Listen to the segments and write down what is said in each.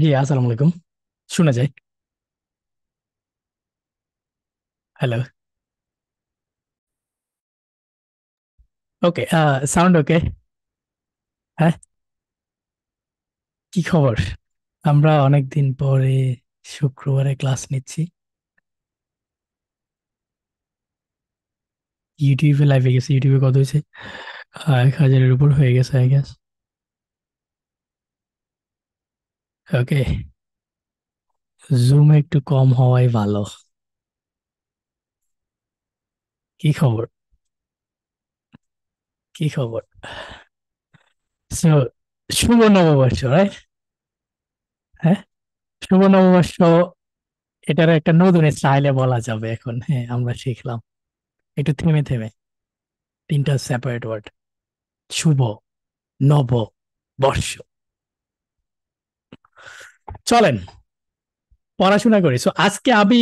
জি আসসালামু আলাইকুম শোনা যায় হ্যালো ওকে সাউন্ড ওকে হ্যাঁ কি খবর আমরা অনেক দিন পরে শুক্রবারে ক্লাস নিচ্ছি ইউটিউবে লাইভে গেছে ইউটিউবে কত হয়েছে আহ, এক হাজারের উপর হয়ে গেছে আই গেস ওকে জুম একটু কম হওয়াই ভালো কি খবর কি খবর শুভ নববর্ষ হ্যাঁ শুভ নববর্ষ এটার একটা নতুন স্টাইলে বলা যাবে এখন হ্যাঁ আমরা শিখলাম একটু থেমে থেমে তিনটা সেপারেট ওয়ার্ড শুভ নব বর্ষ চলেন পড়াশোনা করি সো আজকে আমি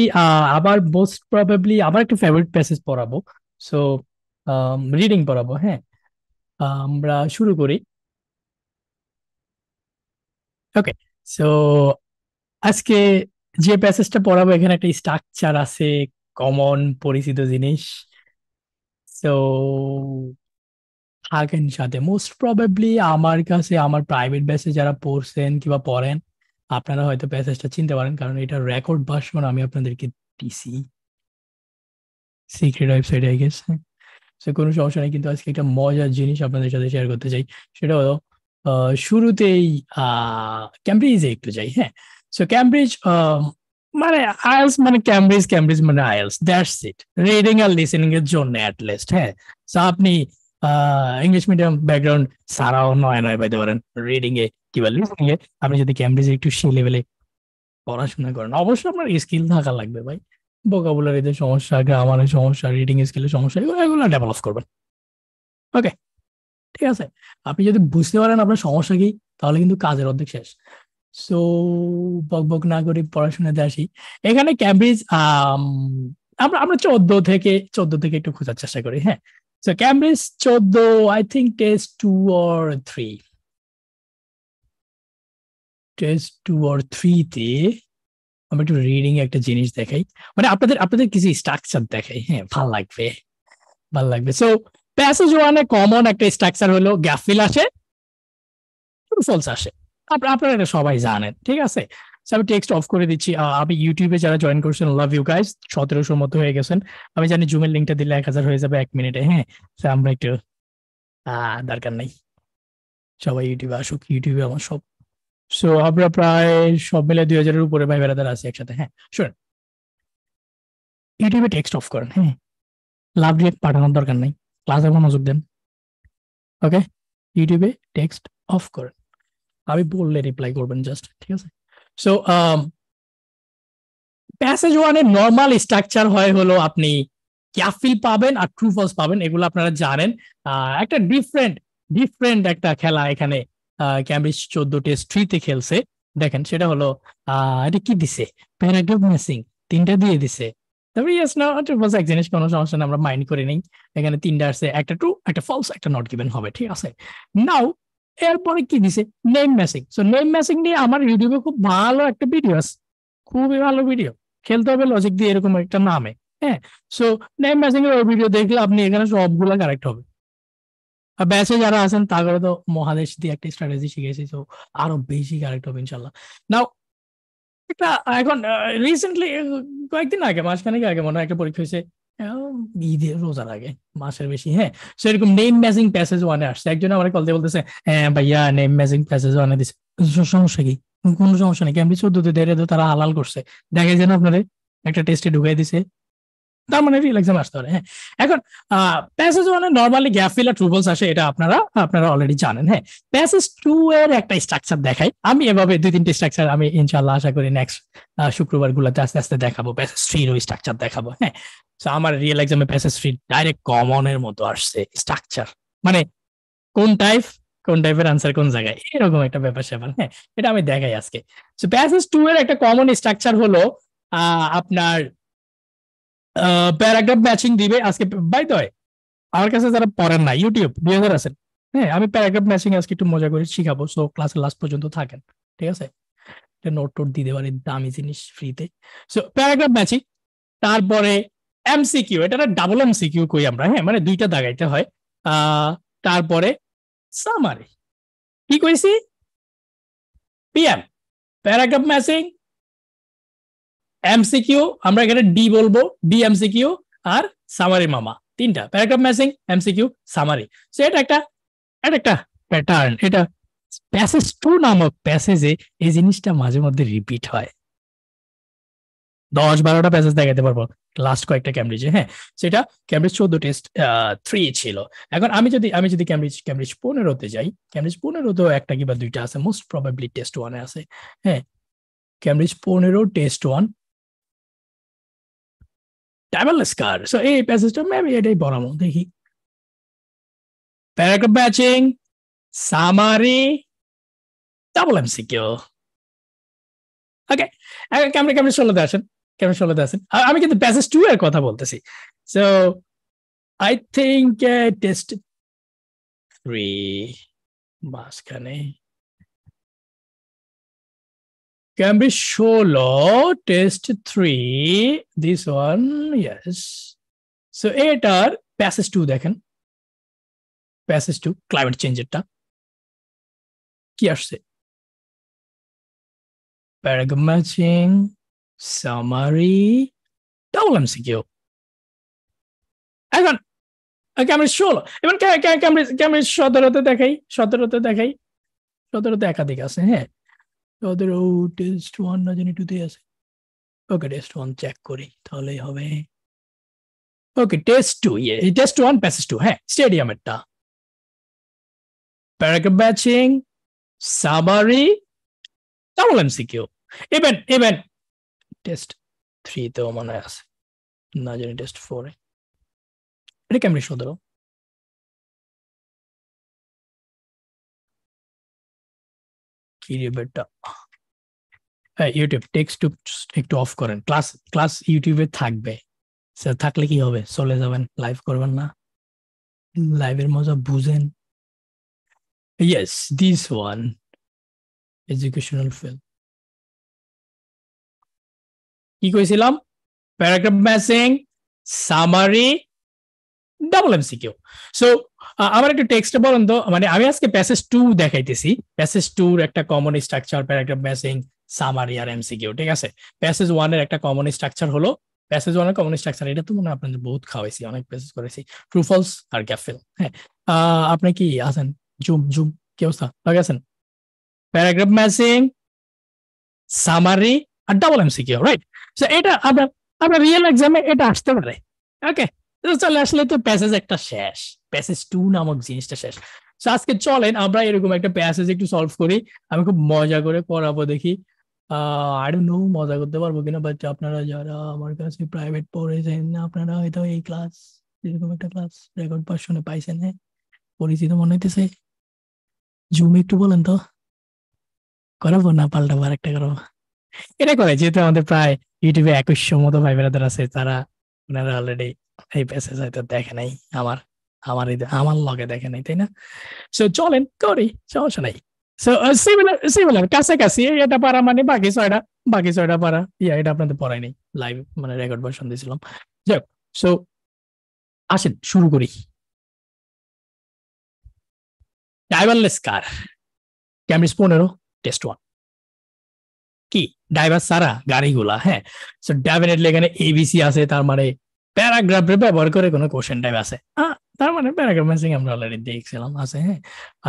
আবার মোস্ট প্রবাবলি আবার একটা ফেভারিট প্যাসেজ পড়াবো সো রিডিং um, পড়াবো হ্যাঁ আমরা শুরু করি ওকে সো আজকে যে প্যাসেজটা পড়াবো এখানে একটা স্ট্রাকচার আছে কমন পরিচিত জিনিস সো থাকেন সাথে মোস্ট প্রবাবলি আমার কাছে আমার প্রাইভেট ব্যাচে যারা পড়ছেন কিংবা পড়েন আপনারা হয়তো প্যাসেজটা চিনতে পারেন কারণ এটা রেকর্ড মানে আমি আপনাদেরকে দিছি সিক্রেট ওয়েবসাইট আই গেস সে কোনো সমস্যা নেই কিন্তু আজকে একটা মজার জিনিস আপনাদের সাথে শেয়ার করতে চাই সেটা হলো শুরুতেই ক্যামব্রিজে একটু যাই হ্যাঁ সো ক্যামব্রিজ মানে আয়েলস মানে ক্যামব্রিজ ক্যামব্রিজ মানে আয়েলস দ্যাটস ইট রিডিং আর লিসেনিং এর জন্য অ্যাট লিস্ট হ্যাঁ আপনি ইংলিশ মিডিয়াম ব্যাকগ্রাউন্ড সারাও নয় নয় পাইতে পারেন রিডিং এ কিংবা লিসনিং এ আপনি যদি ক্যামব্রিজে একটু সেই লেভেলে পড়াশোনা করেন অবশ্যই আপনার স্কিল থাকা লাগবে ভাই ভোকাবুলারিতে সমস্যা গ্রামারের সমস্যা রিডিং স্কিলে সমস্যা এগুলো ডেভেলপ করবেন ওকে ঠিক আছে আপনি যদি বুঝতে পারেন আপনার সমস্যা কি তাহলে কিন্তু কাজের অর্ধেক শেষ সো বক বক না করে পড়াশোনাতে আসি এখানে ক্যামব্রিজ আমরা আমরা চোদ্দ থেকে চোদ্দ থেকে একটু খোঁজার চেষ্টা করি হ্যাঁ So Cambridge 14, I think test two or three. Test two or থ্রিতে আমি একটু রিডিং একটা জিনিস দেখাই মানে আপনাদের আপনাদের কিছু স্ট্রাকচার দেখাই হ্যাঁ ভাল লাগবে ভাল লাগবে সো প্যাসেজ ওয়ানে কমন একটা স্ট্রাকচার হলো গ্যাফিল আসে ফলস আসে আপনারা এটা সবাই জানেন ঠিক আছে আমি টেক্সট অফ করে দিচ্ছি আমি ইউটিউবে যারা জয়েন করছেন লাভ ইউ গাইজ সতেরোশোর মতো হয়ে গেছেন আমি জানি জুমের লিঙ্কটা দিলে এক হাজার হয়ে যাবে এক মিনিটে হ্যাঁ আমরা একটু দরকার নাই সবাই ইউটিউবে আসুক ইউটিউবে আমার সব সো আমরা প্রায় সব মিলে দুই হাজারের উপরে ভাই বেড়াদার আছে একসাথে হ্যাঁ শোন ইউটিউবে টেক্সট অফ করেন হ্যাঁ লাভ রিয়েক্ট পাঠানোর দরকার নাই ক্লাসে মনোযোগ দেন ওকে ইউটিউবে টেক্সট অফ করেন আমি বললে রিপ্লাই করবেন জাস্ট ঠিক আছে সো প্যাসেজ ওয়ানের নর্মাল স্ট্রাকচার হয় হলো আপনি ক্যাফিল পাবেন আর ট্রু ফলস পাবেন এগুলো আপনারা জানেন একটা ডিফারেন্ট ডিফারেন্ট একটা খেলা এখানে ক্যামব্রিজ চোদ্দ টেস্ট থ্রিতে খেলছে দেখেন সেটা হলো এটা কি দিছে প্যারাগ্রাফ মেসিং তিনটা দিয়ে দিছে তারপরে ইয়েস না এক জিনিস কোনো সমস্যা না আমরা মাইন্ড করে নেই এখানে তিনটা আছে একটা ট্রু একটা ফলস একটা নট গিভেন হবে ঠিক আছে নাও এরপরে কি দিছে name matching so name matching নিয়ে আমার ইউটিউবে খুব ভালো একটা ভিডিও আছে খুবই ভালো ভিডিও খেলতে হবে লজিক দিয়ে এরকম একটা নামে হ্যাঁ সো নেম ম্যাচিং এর ভিডিও দেখলে আপনি এখানে সবগুলো কারেক্ট হবে আর ব্যাচে যারা আছেন তাদের তো মহাদেশ দিয়ে একটা স্ট্র্যাটেজি শিখেছি তো আরো বেশি কারেক্ট হবে ইনশাল্লাহ নাও একটা এখন রিসেন্টলি কয়েকদিন আগে মাসখানেক আগে মনে হয় একটা পরীক্ষা হয়েছে ঈদের রোজার আগে মাসের বেশি হ্যাঁ সেরকম নেম ম্যাচিং প্যাসেজ ওয়ানে আসছে একজন আমার কল দিয়ে বলতেছে হ্যাঁ ভাইয়া নেম ম্যাচিং প্যাসেজ ওয়ানে দিছে সমস্যা কি কোনো সমস্যা নেই ক্যাম্পি চোদ্দতে দেড়ে তো তারা হালাল করছে দেখে যেন আপনাদের একটা টেস্টে ঢুকাই দিছে তার মানে রিল এক্সাম আসতে পারে হ্যাঁ এখন প্যাসেজ ওয়ান এর নর্মালি গ্যাপ ফিল আর ট্রুবলস আসে এটা আপনারা আপনারা অলরেডি জানেন হ্যাঁ প্যাসেজ টু এর একটা স্ট্রাকচার দেখাই আমি এভাবে দুই তিনটে স্ট্রাকচার আমি ইনশাল্লাহ আশা করি নেক্সট শুক্রবার গুলাতে আস্তে আস্তে দেখাবো প্যাসেজ থ্রি ওই স্ট্রাকচার দেখাবো হ্যাঁ আমার রিয়েল এক্সামে প্যাসেজ থ্রি ডাইরেক্ট কমন এর মতো আসছে স্ট্রাকচার মানে কোন টাইপ কোন টাইপের আনসার কোন জায়গায় এরকম একটা ব্যাপার স্যাপার হ্যাঁ এটা আমি দেখাই আজকে প্যাসেজ টু এর একটা কমন স্ট্রাকচার হলো আপনার প্যারাগ্রাফ ম্যাচিং দিবে আজকে বাই দয় আমার কাছে যারা পড়েন না ইউটিউব দুই হাজার আছেন হ্যাঁ আমি প্যারাগ্রাফ ম্যাচিং আজকে একটু মজা করে শিখাবো সো ক্লাস লাস্ট পর্যন্ত থাকেন ঠিক আছে নোট টোট দিতে পারি দামি জিনিস ফ্রিতে সো প্যারাগ্রাফ ম্যাচিং তারপরে এমসিকিউ এটা ডাবল এমসিকিউ কই আমরা হ্যাঁ মানে দুইটা দাগাইতে হয় তারপরে সামারি কি কইছি পিএম প্যারাগ্রাফ ম্যাচিং এমসিকিউ আমরা এখানে ডি বলবো ডি এমসিকিউ আর সামারি মামা তিনটা paragraph matching MCQ summary so এটা একটা এটা একটা প্যাটার্ন এটা প্যাসেজ টু নামক প্যাসেজে এই জিনিসটা মাঝে মধ্যে রিপিট হয় দশ বারোটা প্যাসেজ দেখাতে পারবো লাস্ট কয়েকটা ক্যামব্রিজে হ্যাঁ সেটা ক্যামব্রিজ চোদ্দ টেস্ট থ্রি ছিল এখন আমি যদি আমি যদি ক্যামব্রিজ ক্যামব্রিজ পনেরোতে যাই ক্যামব্রিজ পনেরোতেও একটা কিংবা দুইটা আছে মোস্ট প্রবাবলি টেস্ট ওয়ানে আছে হ্যাঁ ক্যামব্রিজ পনেরো টেস্ট ওয়ান টাইমারলেস কার সো এই প্যাসেজটা আমি এটাই বানাবো দেখি paragraph matching summary double M MCQ okay camera camera ষোলোতে আসেন ক্যামেরা ষোলোতে আসেন আমি কিন্তু প্যাসেজ টু এর কথা বলতেছি so I think test three মাঝখানে can be solo test three. This one, yes. So eight are passes two দেখেন প্যাসেজ টু ক্লাইমেট চেঞ্জেরটা কি আসছে paragraph matching summary double MCQ এখন ক্যামব্রিজ ষোলো এবং ক্যামব্রিজ ক্যামব্রিজ সতেরোতে দেখাই সতেরোতে দেখাই সতেরোতে একাধিক আছে হ্যাঁ the ও টেস্ট ওয়ান না জানি টুতে আছে ওকে টেস্ট ওয়ান চেক করি তাহলেই হবে ওকে টেস্ট টু ইয়ে টেস্ট ওয়ান প্যাসেজ টু হ্যাঁ স্টেডিয়ামেরটা paragraph batching matching summary double MCQ even even test three থ্রিতেও মনে আছে না জানি টেস্ট ফোরে এটা কেমন শুধু ফিরে বেটা হ্যাঁ ইউটিউব টেক্সট একটু অফ করেন ক্লাস ক্লাস ইউটিউবে থাকবে স্যার থাকলে কি হবে চলে যাবেন লাইভ করবেন না লাইভের মজা বুঝেন yes this one educational feel কি কইছিলাম paragraph matching summary double MCQ so আমার একটু টেক্সট বলেন তো মানে আমি আজকে প্যাসেজ টু দেখাইতেছি প্যাসেজ টুর একটা common structure paragraph matching summary আর এমসিকিউ ঠিক আছে প্যাসেজ ওয়ান এর একটা কমন স্ট্রাকচার হলো প্যাসেজ এর কমন স্ট্রাকচার এটা তো মনে হয় আপনাদের বহুত খাওয়াইছি অনেক প্যাসেজ করেছি ট্রু ফলস আর গ্যাফেল হ্যাঁ আপনি কি আছেন জুম জুম কি অবস্থা ভালো আছেন প্যারাগ্রাফ ম্যাচিং সামারি আর ডাবল এমসিকিউ রাইট সো এটা আপনার আপনার রিয়েল এক্সামে এটা আসতে পারে ওকে চলে আসলে তো প্যাসেজ একটা শেষ প্যাসেজ টু নামক জিনিসটা শেষ আজকে চলেন আমরা এরকম একটা প্যাসেজ একটু সলভ করি আমি খুব মজা করে পড়াবো দেখি আই নো মজা করতে পারবো কিনা বাট আপনারা যারা আমার কাছে প্রাইভেট পড়েছেন আপনারা হয়তো এই ক্লাস এরকম একটা ক্লাস রেকর্ড শুনে পাইছেন হ্যাঁ পরিচিত মনে হইতেছে জুম একটু বলেন তো করাবো না পাল্টাবো আর একটা করাবো এটা করে যেহেতু আমাদের প্রায় ইউটিউবে একুশ মতো ভাই বেড়াদের আছে তারা ওনারা অলরেডি এই প্যাসেজ হয়তো দেখে নাই আমার আমার আমার লগে দেখে নাই তাই না সো চলেন করি সমস্যা নাই সো সিমিলার সিমিলার কাছাকাছি এটা পারা মানে বাকি ছয়টা বাকি ছয়টা পারা ইয়া এটা আপনাদের পড়াই লাইভ মানে রেকর্ড ভার্সন দিয়েছিলাম যাই সো আসেন শুরু করি ড্রাইভারলেস কার ক্যামরিজ পনেরো টেস্ট ওয়ান কি ড্রাইভার সারা গাড়িগুলা হ্যাঁ সো ডেফিনেটলি এখানে এবিসি আছে তার মানে প্যারাগ্রাফের ব্যবহার করে কোনো কোশ্চেন টাইপ আছে তার মানে প্যারাগ্রাফ ম্যাচিং আমরা অলরেডি দেখছিলাম আছে হ্যাঁ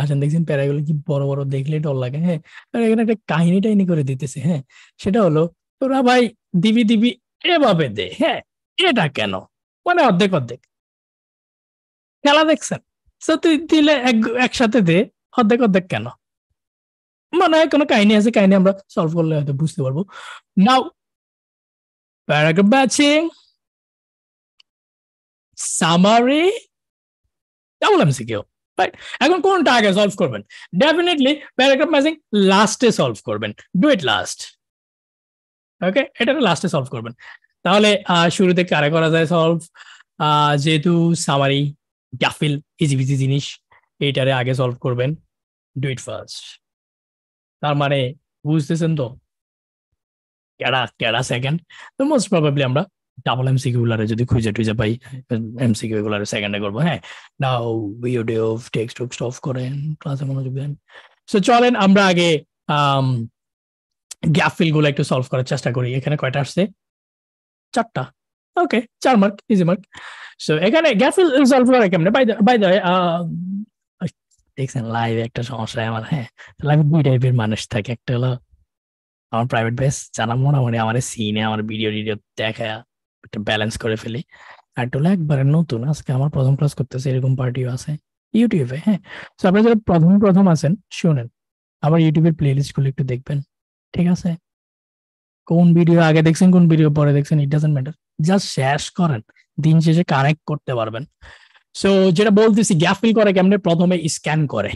আসেন আচ্ছা, দেখছেন প্যারাগুলো কি বড় বড় দেখলে ডর লাগে হ্যাঁ এখানে একটা কাহিনী টাইনি করে দিতেছে হ্যাঁ সেটা হলো তোরা ভাই দিবি দিবি এভাবে দে হ্যাঁ এটা কেন মানে অর্ধেক অর্ধেক খেলা দেখছেন তো তুই দিলে একসাথে দে অর্ধেক অর্ধেক কেন মানে হয় কোনো কাহিনী আছে কাহিনী আমরা সলভ করলে হয়তো বুঝতে পারবো now paragraph matching summary double MCQ right এখন কোনটা আগে সলভ করবেন ডেফিনেটলি প্যারাগ্রাফ ম্যাচিং লাস্টে সলভ করবেন ডু ইট লাস্ট ওকে এটা লাস্টে সলভ করবেন তাহলে শুরুতে কারে করা যায় সলভ যেহেতু সামারি গাফিল ইজি বিজি জিনিস এইটারে আগে সলভ করবেন ডু ইট ফার্স্ট তার মানে বুঝতেছেন তো ক্যাডা ক্যাডা সেকেন্ড তো মোস্ট প্রবাবলি আমরা ডাবল এমসিকিউ গুলারে যদি খুঁজে টুজে পাই এমসিকিউ গুলারে সেকেন্ডে করবো হ্যাঁ now video off textbook stop করেন ক্লাসে মনোযোগ দেন সো চলেন আমরা আগে গ্যাপ ফিল গুলো একটু সলভ করার চেষ্টা করি এখানে কয়টা আসছে চারটা ওকে চার মার্ক ইজি মার্ক সো এখানে গ্যাপ ফিল সলভ করা কেমনে বাই বাই দ্য দেখছেন লাইভ একটা সমস্যা আমার হ্যাঁ আমি দুই টাইপের মানুষ থাকে একটা হলো আমার প্রাইভেট বেস মনে মনে আমার সিনে আমার ভিডিও টিডিও দেখা একটা ব্যালেন্স করে ফেলি আর টোলা একবারে নতুন আজকে আমার প্রথম ক্লাস করতেছে এরকম পার্টিও আছে ইউটিউবে হ্যাঁ তো আপনারা যারা প্রথম প্রথম আছেন শুনেন আমার ইউটিউবের প্লে লিস্টগুলো একটু দেখবেন ঠিক আছে কোন ভিডিও আগে দেখছেন কোন ভিডিও পরে দেখছেন ইট ডাজেন্ট ম্যাটার জাস্ট শেষ করেন দিন শেষে কানেক্ট করতে পারবেন সো যেটা বলতেছি গ্যাপ ফিল করে কেমনে প্রথমে স্ক্যান করে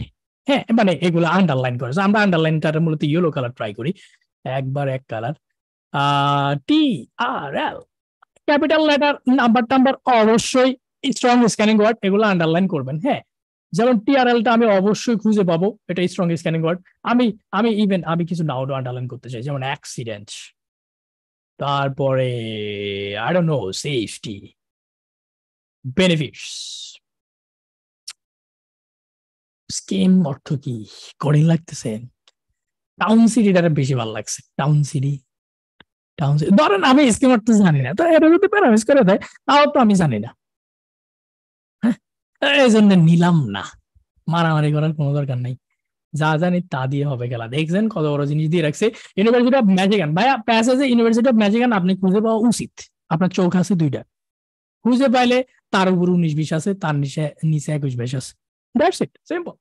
হ্যাঁ মানে এগুলো আন্ডারলাইন করে আমরা আন্ডারলাইনটা মূলত ইয়েলো কালার ট্রাই করি একবার এক colour T R L capital letter number টাম্বার অবশ্যই স্ট্রং স্ক্যানিং ওয়ার্ড এগুলো আন্ডারলাইন করবেন হ্যাঁ যেমন টিআরএলটা আমি অবশ্যই খুঁজে পাবো এটা স্ট্রং স্ক্যানিং ওয়ার্ড আমি আমি ইভেন আমি কিছু নাউডও আন্ডারলাইন করতে চাই যেমন অ্যাক্সিডেন্ট তারপরে I don't know safety benefits scheme অর্থ কি কঠিন লাগতেছে টাউন সিটিটা বেশি ভালো লাগছে টাউন সিটি টাউনশিপ ধরেন আমি স্কিমার তো জানি না তো এটা যদি প্যারামিস করে দেয় তাও তো আমি জানি না হ্যাঁ? এই জন্য নিলাম না মারামারি করার কোনো দরকার নাই যা জানি তা দিয়ে হবে খেলা দেখছেন কত বড় জিনিস দিয়ে রাখছে ইউনিভার্সিটি অফ ম্যাজিকান ভাইয়া প্যাসেজে ইউনিভার্সিটি অফ ম্যাজিকান আপনি খুঁজে পাওয়া উচিত আপনার চোখ আছে দুইটা খুঁজে পাইলে তার উপর উনিশ বিশ আছে তার নিচে নিচে একুশ বিশ আছে that's it simple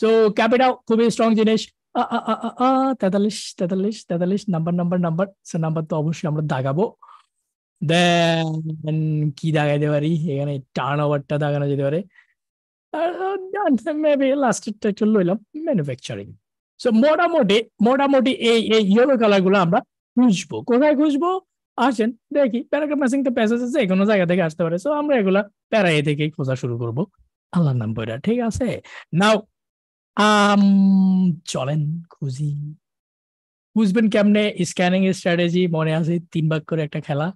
so capital খুবই স্ট্রং জিনিস আ আ আ আ তেতাল্লিশ তেতাল্লিশ তেতাল্লিশ নাম্বার নাম্বার নাম্বার সে নাম্বার তো অবশ্যই আমরা দাগাবো দেন কি দাগাইতে পারি এখানে টার্ন ওভারটা দাগানো যেতে পারে মেবি লাস্টেরটা একটু লইলাম ম্যানুফ্যাকচারিং সো মোটামুটি মোটামুটি এই এই ইয়েলো কালারগুলো আমরা খুঁজবো কোথায় খুঁজবো আসেন দেখি প্যারাগ্রাফ ম্যাচিং তো প্যাসেজ আছে কোনো জায়গা থেকে আসতে পারে সো আমরা এগুলা প্যারাই থেকেই খোঁজা শুরু করবো আল্লাহর নাম বইটা ঠিক আছে নাও আম um, চলেন খুঁজি বুঝবেন কেমনে স্ক্যানিং স্ট্র্যাটেজি মনে আছে তিন ভাগ করে একটা খেলা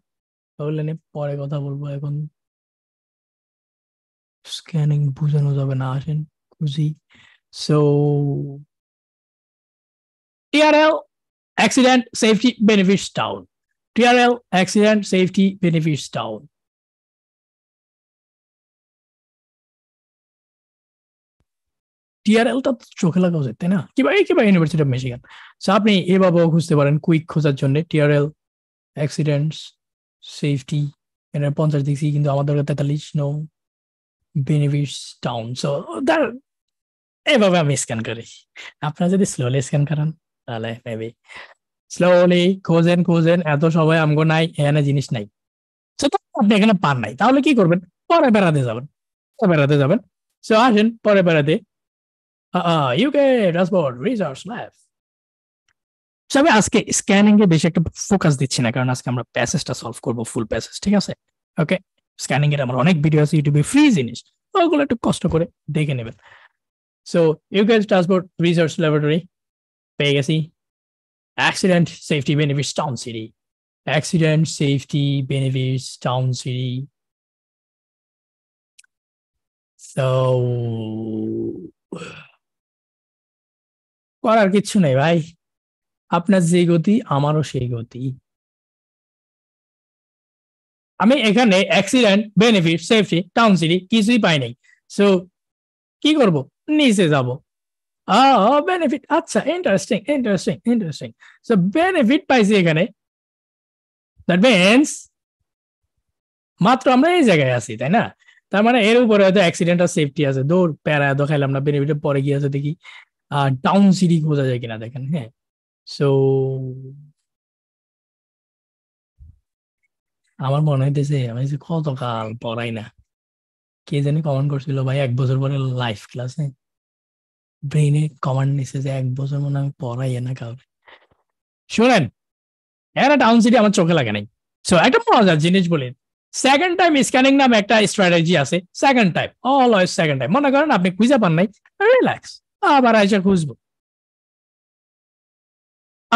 বললেন পরে কথা বলবো এখন স্ক্যানিং বোঝানো যাবে না আসেন খুঁজি so TRL accident safety benefits town TRL accident safety benefits town টিআরএলটা তো চোখে লাগা উচিত তাই না কিবা এই কিবা ইউনিভার্সিটি অফ মিশিগান সো আপনি এ বাবাও খুঁজতে পারেন কুইক খোঁজার জন্য টিআরএল অ্যাক্সিডেন্টস সেফটি এর পঞ্চাশ দেখছি কিন্তু আমাদের তেতাল্লিশ no benefits town so there এভাবে আমি স্ক্যান করি আপনারা যদি স্লোলি স্ক্যান করেন তাহলে মেবি স্লোলি খোঁজেন খোঁজেন এত সবাই আমগো নাই এখানে জিনিস নাই সো আপনি এখানে পান নাই তাহলে কি করবেন পরে বেড়াতে যাবেন বেড়াতে যাবেন সো আসেন পরে বেড়াতে ah you get dashboard reserve slab আমি আজকে স্ক্যানিং এ বেশি একটা ফোকাস দিচ্ছি না কারণ আজকে আমরা প্যাসেজটা সলভ করব ফুল প্যাসেজ ঠিক আছে ওকে স্ক্যানিং এর আমার অনেক ভিডিও আছে ইউটিউবে ফ্রি জিনিস ওগুলো একটু কষ্ট করে দেখে নেবেন so you get dashboard research laboratory পেয়ে গেছি accident safety benefits town city accident safety benefits town city So করার কিছু নেই ভাই আপনার যে গতি আমারও সেই গতি আমি এখানে accident benefit safety town city কিছুই পাই নাই সো কি করব নিচে যাব বেনিফিট আচ্ছা interesting interesting interesting so benefit পাইছি এখানে দ্যাট মিনস মাত্র আমরা এই জায়গায় আছি তাই না তার মানে এর উপরে হয়তো অ্যাক্সিডেন্ট আর সেফটি আছে দৌড় প্যারা এত না বেনিফিটের পরে গিয়ে আছে দেখি ডাউন সিটি বোঝা যায় কিনা দেখেন হ্যাঁ সো আমার মনে হইতেছে আমি কতকাল পড়াই না কে জানি কমান করছিল ভাই এক বছর পরে লাইফ ক্লাসে ব্রেইনে কমান্ড নিছে যে এক বছর মনে আমি পড়াই না কাউরে শোনেন একটা টাউন সিটি আমার চোখে লাগে নাই সো একটা মজার জিনিস বলি সেকেন্ড টাইম স্ক্যানিং নাম একটা স্ট্র্যাটেজি আছে second time always second time মনে করেন আপনি খুঁজে পান নাই রিল্যাক্স আবার আয়সা খুঁজবো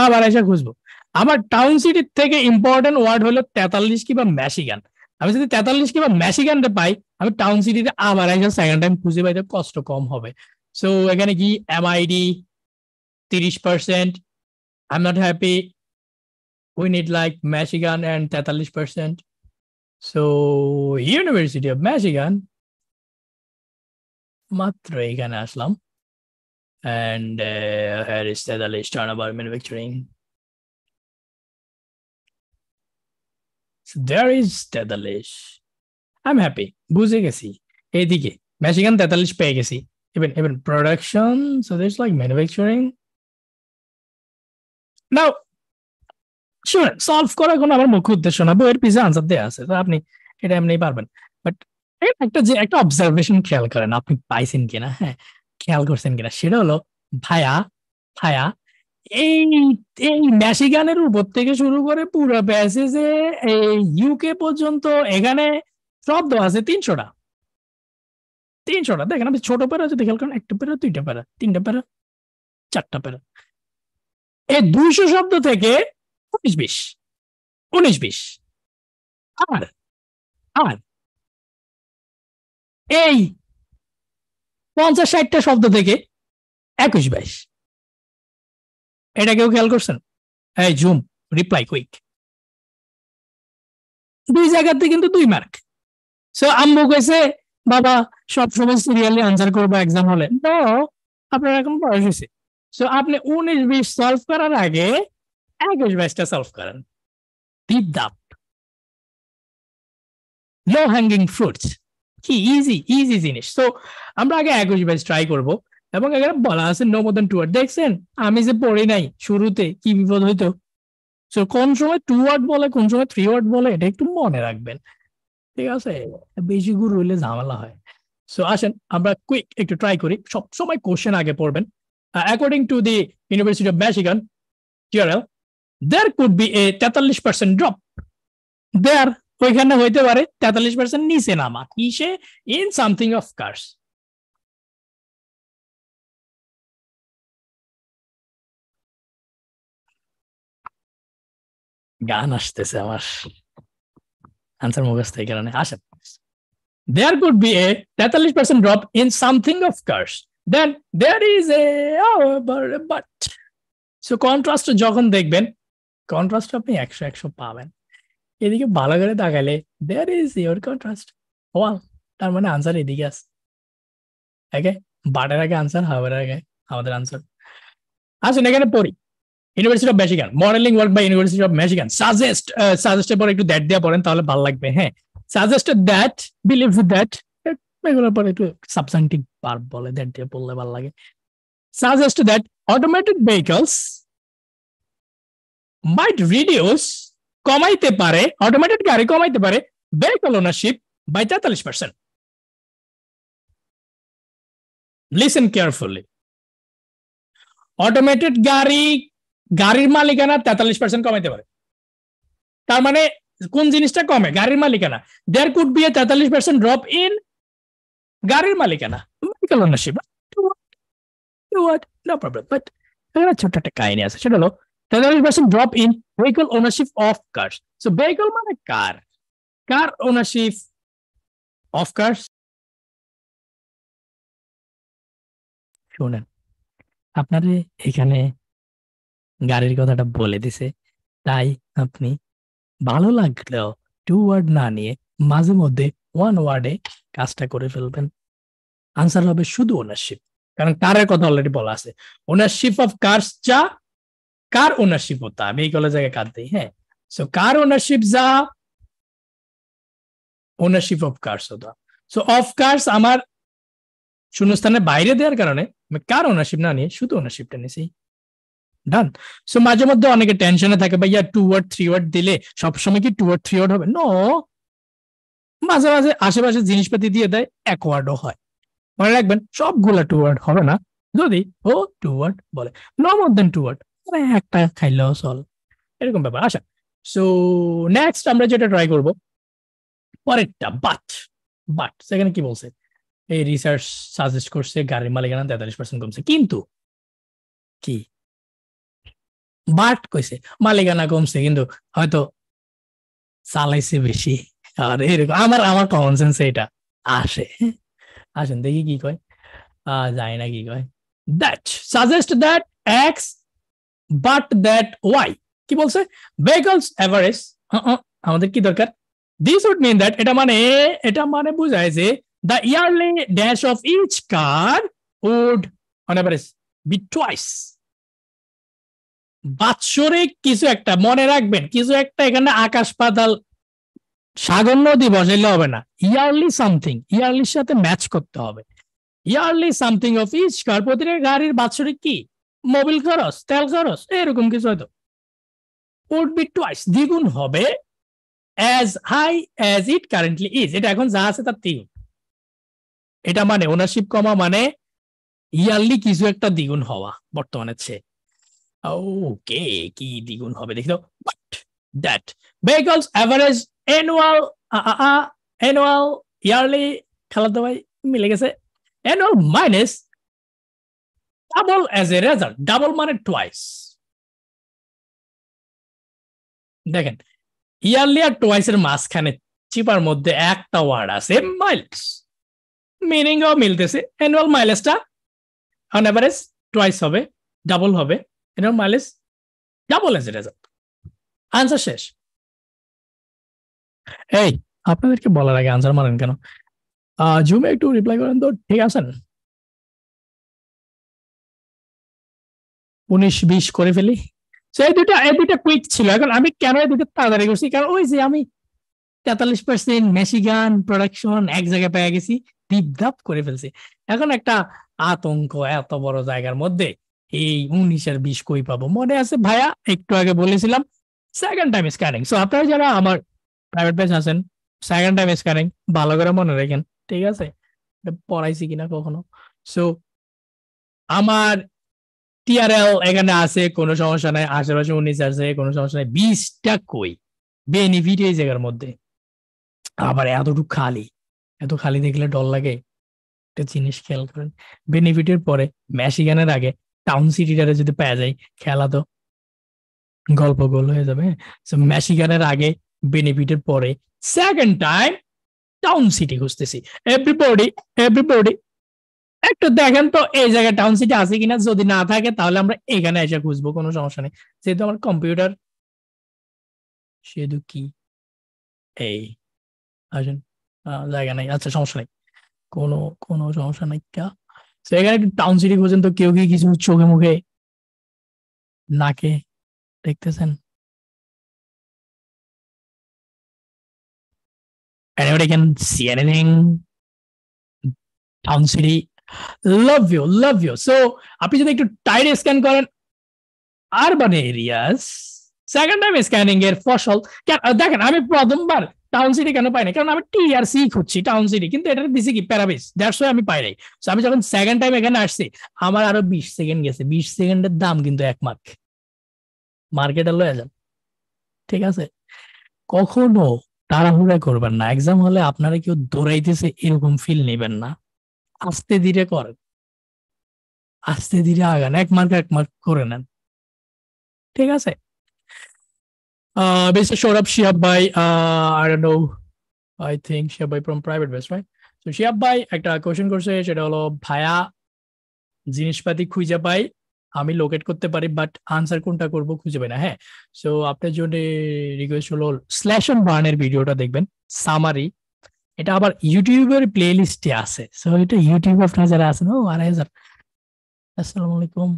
আবার আয়সা খুঁজবো আমার টাউন সিটির থেকে ইম্পর্টেন্ট ওয়ার্ড হলো তেতাল্লিশ কিংবা ম্যাশিগান আমি যদি তেতাল্লিশ কিংবা ম্যাশিগানটা পাই আমি টাউন সিটিতে আবার আয়সা সেকেন্ড টাইম খুঁজে পাইতে কষ্ট কম হবে সো এখানে কি এমআইডি তিরিশ percent I am not happy we need like Michigan and তেতাল্লিশ percent so university of Michigan মাত্র এখানে আসলাম and uh, här is det där listan about manufacturing. So there is তেতাল্লিশ আই এম হ্যাপি বুঝে গেছি এইদিকে মেশিগান তেতাল্লিশ পেয়ে গেছি even even production so there's like manufacturing now শুনেন সলভ করা কোনো আমার মুখ্য উদ্দেশ্য না বইয়ের পিছে আনসার দেওয়া আছে তো আপনি এটা এমনি পারবেন বাট একটা যে একটা অবজারভেশন খেয়াল করেন আপনি পাইছেন কিনা হ্যাঁ খেয়াল করছেন কিনা সেটা হলো ভায়া ভায়া এই এই মেসি গানের উপর থেকে শুরু করে পুরো প্যাসেজে এই ইউকে পর্যন্ত এখানে শব্দ আছে তিনশোটা তিনশোটা দেখেন আপনি ছোট পেরা যদি খেয়াল করেন একটা পেরা দুইটা প্যারা তিনটা প্যারা চারটা পেরা এই দুইশো শব্দ থেকে উনিশ বিশ উনিশ বিশ আর আর এই পঞ্চাশ ষাটটা শব্দ থেকে একুশ বাইশ এটা কেউ খেয়াল করছেন হ্যাঁ জুম রিপ্লাই কুইক দুই জায়গাতে কিন্তু দুই মার্ক সো আম্মু কইছে বাবা সময় সিরিয়ালি আনসার করবো এক্সাম হলে তো আপনার এখন বয়স হয়েছে সো আপনি উনিশ বিশ সলভ করার আগে একুশ বাইশটা সলভ করেন ডিপ দাপ লো হ্যাঙ্গিং ফ্রুটস কি ইজি ইজি জিনিস তো আমরা আগে একুশ বাইশ ট্রাই করব এবং এখানে বলা আছে নবদন টুয়ার্ড দেখছেন আমি যে পড়ি নাই শুরুতে কি বিপদ হইতো সো কোন সময় টু ওয়ার্ড বলে কোন সময় থ্রি ওয়ার্ড বলে এটা একটু মনে রাখবেন ঠিক আছে বেশি গুরু হইলে ঝামেলা হয় সো আসেন আমরা কুইক একটু ট্রাই করি সব সময় কোশ্চেন আগে পড়বেন according to the university of Michigan TRL there could be a তেতাল্লিশ পার্সেন্ট ড্রপ দেয়ার ওইখানে হইতে পারে তেতাল্লিশ পার্সেন্ট নিচে নামা কিসে ইন সামথিং অফ কার্স গান আসতেছে আমার আনসার মুখস্থ এই কারণে আসে দেয়ার কুড বি এ তেতাল্লিশ percent drop in something of cars then there is a but so contrast যখন দেখবেন কন্ট্রাস্ট আপনি একশো একশো পাবেন এদিকে ভালো করে তাকালে দেয়ার ইজ ইউর কন্ট্রাস্ট ওয়াল তার মানে আনসার এদিকে আছে ওকে বাটার আগে আনসার হাবার আগে আমাদের আনসার আসুন এখানে পড়ি university of Michigan modelling work by university of Michigan suggest সাজেস্টের পরে একটু দ্যাট দিয়ে পড়েন তাহলে ভালো লাগবে হ্যাঁ সাজেস্টেড দ্যাট বিলিভ দ্যাট এগুলোর পরে একটু সাবসাংটিক বার বলে দ্যাট দিয়ে পড়লে ভালো লাগে suggest that automatic vehicles might reduce কমাইতে পারে অটোমেটেড গাড়ি কমাইতে পারে ভেহিকল ওনারশিপ বাই তেতাল্লিশ পার্সেন্ট লিসেন কেয়ারফুলি অটোমেটেড গাড়ি গাড়ির মালিকানা তেতাল্লিশ পার্সেন্ট কমাইতে পারে তার মানে কোন জিনিসটা কমে গাড়ির মালিকানা দেয়ার কুড বি তেতাল্লিশ পার্সেন্ট ড্রপ ইন গাড়ির মালিকানা ভেহিকল ওনারশিপ ছোট একটা কাহিনী আছে সেটা হলো তেতাল্লিশ ওনারশিপ অফ মানে car car ownership of cars শোনেন আপনারে এখানে গাড়ির কথাটা বলে দিছে তাই আপনি ভালো লাগলেও টু ওয়ার্ড না নিয়ে মাঝে মধ্যে ওয়ান ওয়ার্ডে কাজটা করে ফেলবেন আনসার হবে শুধু ওনারশিপ কারণ কারের কথা অলরেডি বলা আছে ওনারশিপ অফ কার্স যা কার ওনারশিপ হতো আমি এই কলেজ আগে কাঁদতে হ্যাঁ সো কার ওনারশিপ যা ওনারশিপ অফ কার্স হতো সো অফ কার্স আমার শূন্যস্থানের বাইরে দেওয়ার কারণে আমি কার ওনারশিপ না নিয়ে শুধু ওনারশিপটা নিয়েছি ডান সো মাঝে মধ্যে অনেকে টেনশনে থাকে ভাইয়া টু ওয়ার্ড থ্রি ওয়ার্ড দিলে সবসময় কি টু ওয়ার্ড থ্রি ওয়ার্ড হবে ন মাঝে মাঝে আশেপাশে জিনিসপাতি দিয়ে দেয় এক ওয়ার্ডও হয় মনে রাখবেন সবগুলো টু ওয়ার্ড হবে না যদি ও টু ওয়ার্ড বলে no more then two word একটা খাইলো চল এরকম ব্যাপার আচ্ছা সো নেক্সট আমরা যেটা ট্রাই করব পরেরটা বাট বাট সেখানে কি বলছে এই রিসার্চ সাজেস্ট করছে গাড়ির মালিকানা তেতাল্লিশ পার্সেন্ট কমছে কিন্তু কি বাট কইছে মালিকানা কমছে কিন্তু হয়তো চালাইছে বেশি আর এরকম আমার আমার কমন সেন্স এটা আসে আসেন দেখি কি কয় আহ যায় না কি কয় that suggest that X but that Y কি বলছে বেগলস এভারেজ uh, uh, আমাদের কি দরকার দিস উড মিন দ্যাট এটা মানে এটা মানে বোঝায় যে the yearly dash of each car would on average be twice বাৎসরিক কিছু একটা মনে রাখবেন কিছু একটা এখানে আকাশ পাতাল সাগর নদী বসাইলে হবে না ইয়ারলি সামথিং ইয়ারলির সাথে ম্যাচ করতে হবে yearly something of each car প্রতিটা গাড়ির বাৎসরিক কি মোবিল খরচ তেল খরচ এরকম কিছু হয়তো উড বি টুয়াইস দ্বিগুণ হবে as high as it currently is এটা এখন যা আছে তার তিন এটা মানে ওনারশিপ কমা মানে ইয়ারলি কিছু একটা দ্বিগুণ হওয়া বর্তমানে চেয়ে ওকে কি দ্বিগুণ হবে দেখি তো but that vehicles average annual annual yearly খেলাতে ভাই মিলে গেছে annual minus double as a result double মানে twice. দেখেন ইয়ারলি আর টোয়াইসের মাঝখানে চিপার মধ্যে একটা ওয়ার্ড আছে মাইলেজ মিনিংও মিলতেছে অ্যানুয়াল মাইলেজটা অন অ্যাভারেজ টোয়াইস হবে ডাবল হবে annual mileage double as a result answer শেষ এই আপনাদেরকে বলার আগে আনসার মারেন কেন জুমে একটু রিপ্লাই করেন তো ঠিক আছেন উনিশ বিশ করে ফেলি তো এই দুটা এই দুটা কুইক ছিল এখন আমি কেন এই দুটো তাড়াতাড়ি করছি কারণ ওই যে আমি তেতাল্লিশ পার্সেন্ট মেশিগান প্রোডাকশন এক জায়গায় পেয়ে গেছি ধাপ করে ফেলছে এখন একটা আতঙ্ক এত বড় জায়গার মধ্যে এই উনিশ আর বিশ কই পাবো মনে আছে ভাইয়া একটু আগে বলেছিলাম সেকেন্ড টাইম স্ক্যানিং সো আপনারা যারা আমার প্রাইভেট ব্যাচ আছেন সেকেন্ড টাইম স্ক্যানিং ভালো করে মনে রাখেন ঠিক আছে পড়াইছি কিনা কখনো সো আমার টিআরএল এখানে আছে কোনো সমস্যা নাই আশেপাশে উনিশ আছে কোনো সমস্যা নাই বিশটা কই বেনিফিট এই জায়গার মধ্যে আবার এতটুকু খালি এত খালি দেখলে ডর লাগে একটা জিনিস খেয়াল করেন বেনিফিটের পরে ম্যাশিগানের আগে টাউন সিটিটারে যদি পাওয়া যায় খেলা তো গল্প গোল হয়ে যাবে ম্যাশিগানের আগে বেনিফিটের পরে সেকেন্ড টাইম টাউন সিটি খুঁজতেছি এভরিবডি এভরিবডি একটু দেখেন তো এই জায়গায় টাউন সিটি আছে কিনা যদি না থাকে তাহলে আমরা এখানে এসে খুঁজবো কোনো সমস্যা নেই যেহেতু আমার কম্পিউটার সেহেতু কি এই আসেন জায়গা নাই আচ্ছা সমস্যা নেই কোনো কোনো সমস্যা নাই কা এখানে একটু টাউন সিটি খুঁজেন তো কেউ কি কিছু চোখে মুখে নাকে দেখতেছেন Anybody can see anything? Town city love you love you so আপনি যদি একটু টাইড স্ক্যান করেন urban areas second time scanning এর ফসল দেখেন আমি প্রথমবার টাউন সিটি কেন পাই না কারণ আমি সি খুঁজছি টাউন সিটি কিন্তু এটা দিছি কি প্যারাবেস দেড়শো আমি পাই নাই সো আমি যখন সেকেন্ড টাইম এখানে আসছি আমার আরো বিশ সেকেন্ড গেছে বিশ সেকেন্ডের দাম কিন্তু এক মার্ক মার্কেটে লয়ে যান ঠিক আছে কখনো তাড়াহুড়া করবেন না এক্সাম হলে আপনারা কেউ দৌড়াইতেছে এরকম ফিল নেবেন না আস্তে ধীরে করেন আস্তে ধীরে আগান এক মার্ক এক মার্ক করে নেন ঠিক আছে বেশ সৌরভ শিহাব ভাই আর নো আই থিঙ্ক শিহাব ভাই ফ্রম প্রাইভেট বেস ভাই তো শিহাব ভাই একটা কোয়েশ্চেন করছে সেটা হলো ভায়া জিনিসপাতি খুঁজে পাই আমি লোকেট করতে পারি বাট আনসার কোনটা করব খুঁজে পাই না হ্যাঁ সো আপনার জন্য রিকোয়েস্ট হলো স্ল্যাশন বার্নের ভিডিওটা দেখবেন সামারি এটা আবার ইউটিউবের প্লে লিস্টে আছে সো এটা ইউটিউব আপনারা যারা আছেন ও আড়াই হাজার আসসালামু আলাইকুম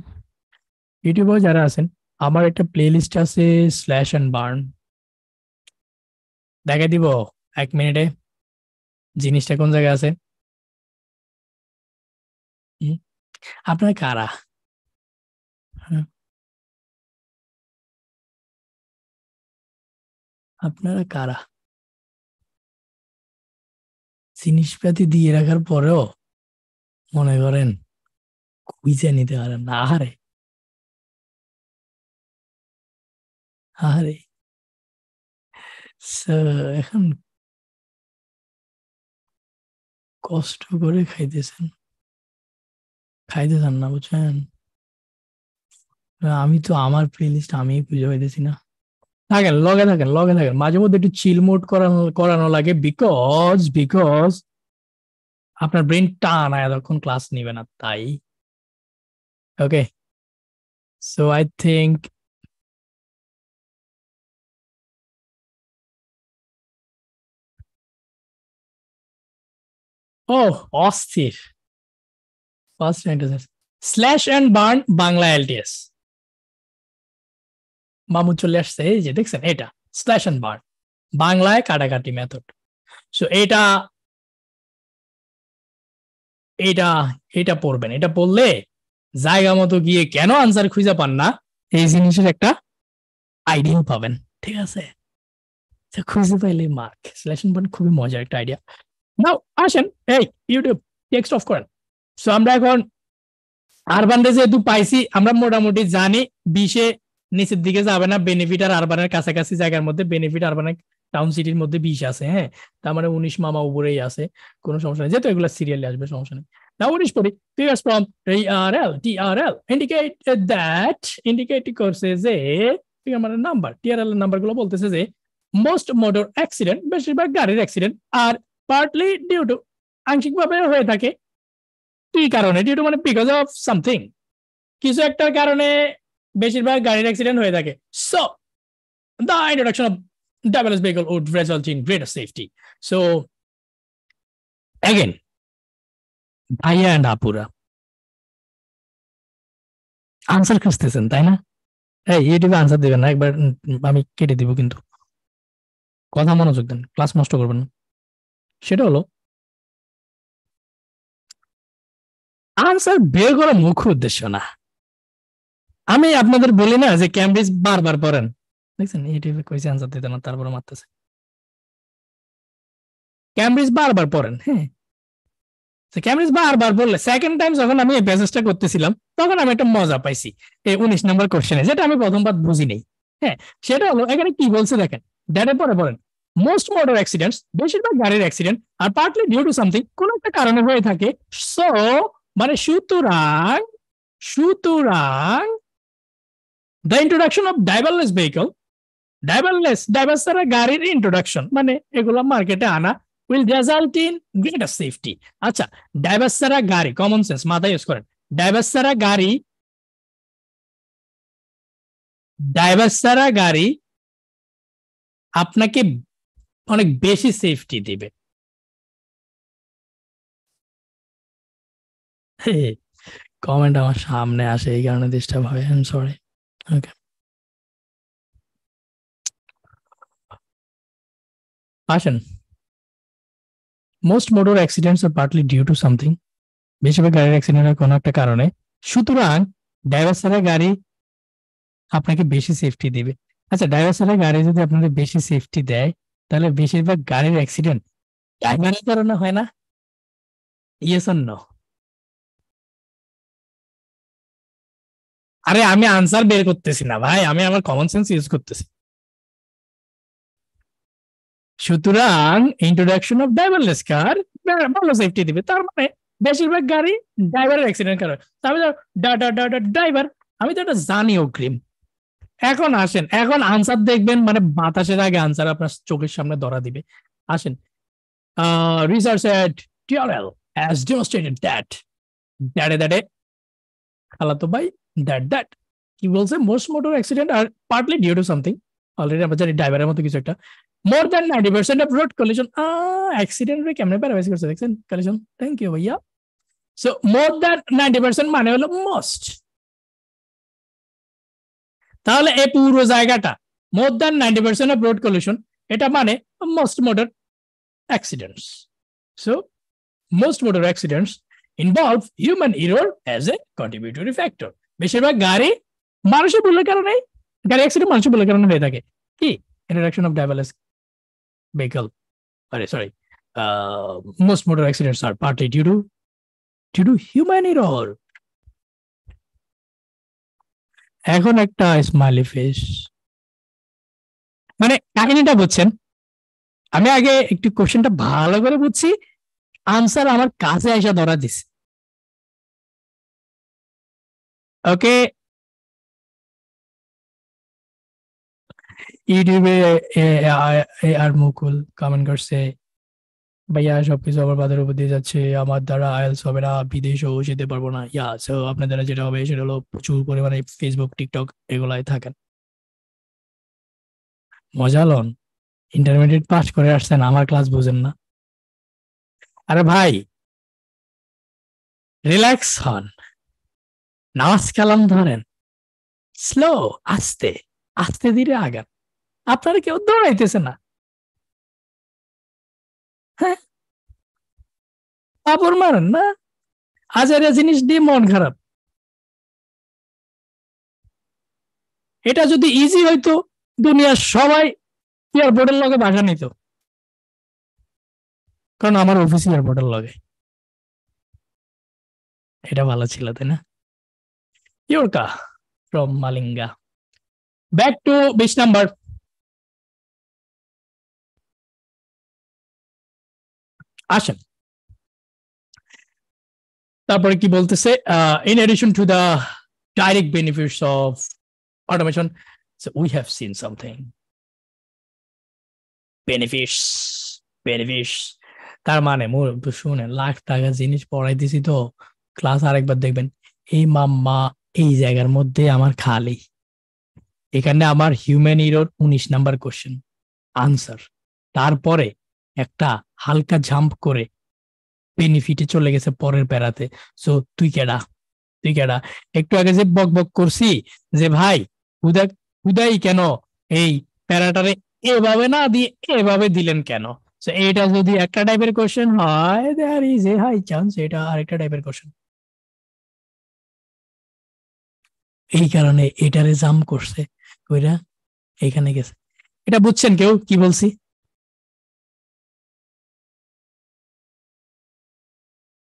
ইউটিউবেও যারা আছেন আমার একটা প্লে লিস্ট আছে স্ল্যাশ অ্যান্ড বার্ন দেখাই দিব এক মিনিটে জিনিসটা কোন জায়গায় আছে আপনার কারা আপনারা কারা হ্যাঁ। জিনিসপাতি দিয়ে রাখার পরেও মনে করেন খুঁজে নিতে পারেন না আহারে আহারে এখন কষ্ট করে খাইতেছেন খাইতেছেন না বুঝছেন আমি তো আমার প্লে লিস্ট আমি খুঁজে পাইতেছি না থাকেন লগে থাকেন লগে থাকেন মাঝে মধ্যে একটু চিল মোড করানো করানো লাগে বিকজ বিকজ আপনার ব্রেন টান এতক্ষণ ক্লাস নিবে না তাই ওকে সো আই থিঙ্ক ও অস্থির first slash and burn Bangla IELTS Mamun চলে আসছে এই যে দেখছেন এটা স্ল্যাশ অ্যান্ড বার বাংলায় কাটাকাটি মেথড সো এটা এটা এটা পড়বেন এটা পড়লে জায়গা মতো গিয়ে কেন আনসার খুঁজে পান না এই জিনিসের একটা আইডিয়া পাবেন ঠিক আছে খুঁজে পাইলে মার্ক স্ল্যাশন বার খুবই মজার একটা আইডিয়া নাও আসেন এই ইউটিউব টেক্সট অফ করেন সো আমরা এখন আরবান যেহেতু পাইছি আমরা মোটামুটি জানি বিশে নিচের দিকে যাবে না বেনিফিট আর আরবানের কাছাকাছি জায়গার মধ্যে বেনিফিট আরবানের টাউন সিটির মধ্যে বিষ আছে হ্যাঁ তার মানে উনিশ মামা উপরেই আছে কোনো সমস্যা নেই যেহেতু এগুলো সিরিয়ালে আসবে সমস্যা নেই যে নাম্বার টি আর এল নাম্বার গুলো বলতেছে যে মোস্ট মোটর অ্যাক্সিডেন্ট বেশিরভাগ গাড়ির অ্যাক্সিডেন্ট আর পার্টলি ডিউ আংশিকভাবে হয়ে থাকে কি কারণে ডিউ মানে বিকজ অফ সামথিং কিছু একটার কারণে বেশিরভাগ গাড়ির অ্যাক্সিডেন্ট হয়ে থাকে so the introduction of driverless vehicle would result in greater safety so again, ভাইয়া and আপুরা আনসার খুঁজতেছেন তাই না হ্যাঁ ইউটিউবে আনসার দেবেন না একবার আমি কেটে দিব কিন্তু কথা মনোযোগ দেন ক্লাস নষ্ট করবেন না সেটা হলো আনসার বের করা মুখ্য উদ্দেশ্য না আমি আপনাদের বলি না যে ক্যামব্রিজ বারবার পড়েন দেখছেন ইউটিউবে কইছে আনসার দিতে না তারপরে মারতেছে ক্যামব্রিজ বারবার পড়েন হ্যাঁ ক্যামব্রিজ বারবার বললে সেকেন্ড টাইম যখন আমি এই প্যাসেজটা করতেছিলাম তখন আমি একটা মজা পাইছি এই উনিশ নম্বর কোশ্চেনে যেটা আমি প্রথমবার বুঝি নেই হ্যাঁ সেটা হলো এখানে কি বলছে দেখেন ড্যাটের পরে পড়েন মোস্ট মোটর অ্যাক্সিডেন্টস বেশিরভাগ গাড়ির accident are partly due to something কোনো একটা কারণে হয়ে থাকে সো মানে সুতরাং সুতরাং the introduction of driverless vehicle driverless drivers দ্বারা গাড়ির ইন্ট্রোডাকশন মানে এগুলো মার্কেটে আনা will result in greater safety আচ্ছা ডাইভার্স দ্বারা গাড়ি কমন সেন্স মাথায় ইউজ করেন ডাইভার্স দ্বারা গাড়ি ডাইভার্স দ্বারা গাড়ি আপনাকে অনেক বেশি সেফটি দিবে কমেন্ট আমার সামনে আসে এই কারণে disturb I am sorry Okay. Ashan, most motor accidents are partly due to something. বেশিরভাগ গাড়ির অ্যাক্সিডেন্ট কোনো একটা কারণে সুতরাং ড্রাইভার গাড়ি আপনাকে বেশি সেফটি দিবে আচ্ছা ড্রাইভার ছাড়া গাড়ি যদি আপনাদের বেশি সেফটি দেয় তাহলে বেশিরভাগ গাড়ির অ্যাক্সিডেন্ট ড্রাইভারের কারণে হয় না ইয়েস অর আরে আমি আনসার বের করতেছি না ভাই আমি আমার কমন সেন্স ইউজ করতেছি সুতরাং ইন্ট্রোডাকশন অফ ড্রাইভারলেস কার ভালো সেফটি দিবে তার মানে বেশিরভাগ গাড়ি ড্রাইভারের অ্যাক্সিডেন্ট কারণ আমি ডা ডাটা ডাটা ড্রাইভার আমি তো এটা জানি অগ্রিম এখন আসেন এখন আনসার দেখবেন মানে বাতাসের আগে আনসার আপনার চোখের সামনে ধরা দিবে আসেন research at TRL has demonstrated that দ্যাটে দ্যাটে খালাতো ভাই দ্যাট দ্যাট কি বলছে most motor accident are partly due to something already আমরা জানি ড্রাইভারের মতো কিছু একটা more than ninety percent of road collision accident রে কেমনে প্যারালাইজ করছে দেখছেন কলিশন থ্যাংক ইউ ভাইয়া so more than ninety percent মানে হলো মোস্ট তাহলে এই পুরো জায়গাটা more than ninety percent of road collision এটা মানে most motor accidents so most motor accidents involve human error as a contributory factor বেশিরভাগ গাড়ি মানুষের ভুলের কারণে গাড়ি অ্যাক্সিডেন্ট মানুষের ভুলের কারণে হয়ে থাকে কি ইন্ট্রোডাকশন অফ ডায়াবেটিস ভেহিকল আরে sorry most motor accident are party due to due to human error এখন একটা স্মাইলি ফেস মানে কাহিনীটা বুঝছেন আমি আগে একটু কোশ্চেনটা ভালো করে বুঝছি আনসার আমার কাছে এসে ধরা দিছে okay ইউটিউবে আর মুকুল কমেন্ট করছে ভাইয়া সবকিছু আমার বাদের উপর দিয়ে যাচ্ছে আমার দ্বারা আয়েলস হবে না বিদেশেও যেতে পারবো না ইয়া সো আপনার দ্বারা যেটা হবে সেটা হলো প্রচুর পরিমাণে ফেসবুক টিকটক এগুলাই থাকেন মজা লন ইন্টারমিডিয়েট পাস করে আসছেন আমার ক্লাস বুঝেন না আরে ভাই রিল্যাক্স হন নামাজ কালাম ধরেন স্লো আস্তে আস্তে ধীরে আগান আপনারা কেউ দৌড়াইতেছে না হ্যাঁ মারেন না আজারিয়া জিনিস দিয়ে মন খারাপ এটা যদি ইজি হইতো দুনিয়ার সবাই এয়ারপোর্টের লগে বাসা নিত কারণ আমার অফিস এয়ারপোর্টের লগে এটা ভালো ছিল তাই না Yorka from Malinga. Back to beach number. আসেন তারপরে কি বলতেছে in addition to the direct benefits of automation we have seen something benefits benefits তার মানে শুনে লাখ টাকা জিনিস পড়াইতেছি তো ক্লাস আরেকবার দেখবেন এই মাম্মা এই জায়গার মধ্যে আমার খালি এখানে আমার হিউম্যান ইরোর উনিশ নাম্বার কোশ্চেন আনসার তারপরে একটা হালকা জাম্প করে বেনিফিটে চলে গেছে পরের প্যারাতে সো তুই কেডা তুই কেডা একটু আগে যে বক বক করছি যে ভাই হুদাই কেন এই প্যারাটারে এভাবে না দিয়ে এভাবে দিলেন কেন এটা যদি একটা টাইপের কোশ্চেন হয় there is a high chance এটা আরেকটা টাইপের কোশ্চেন এই কারণে এটারে জাম করছে কইরা এইখানে গেছে এটা বুঝছেন কেউ কি বলছি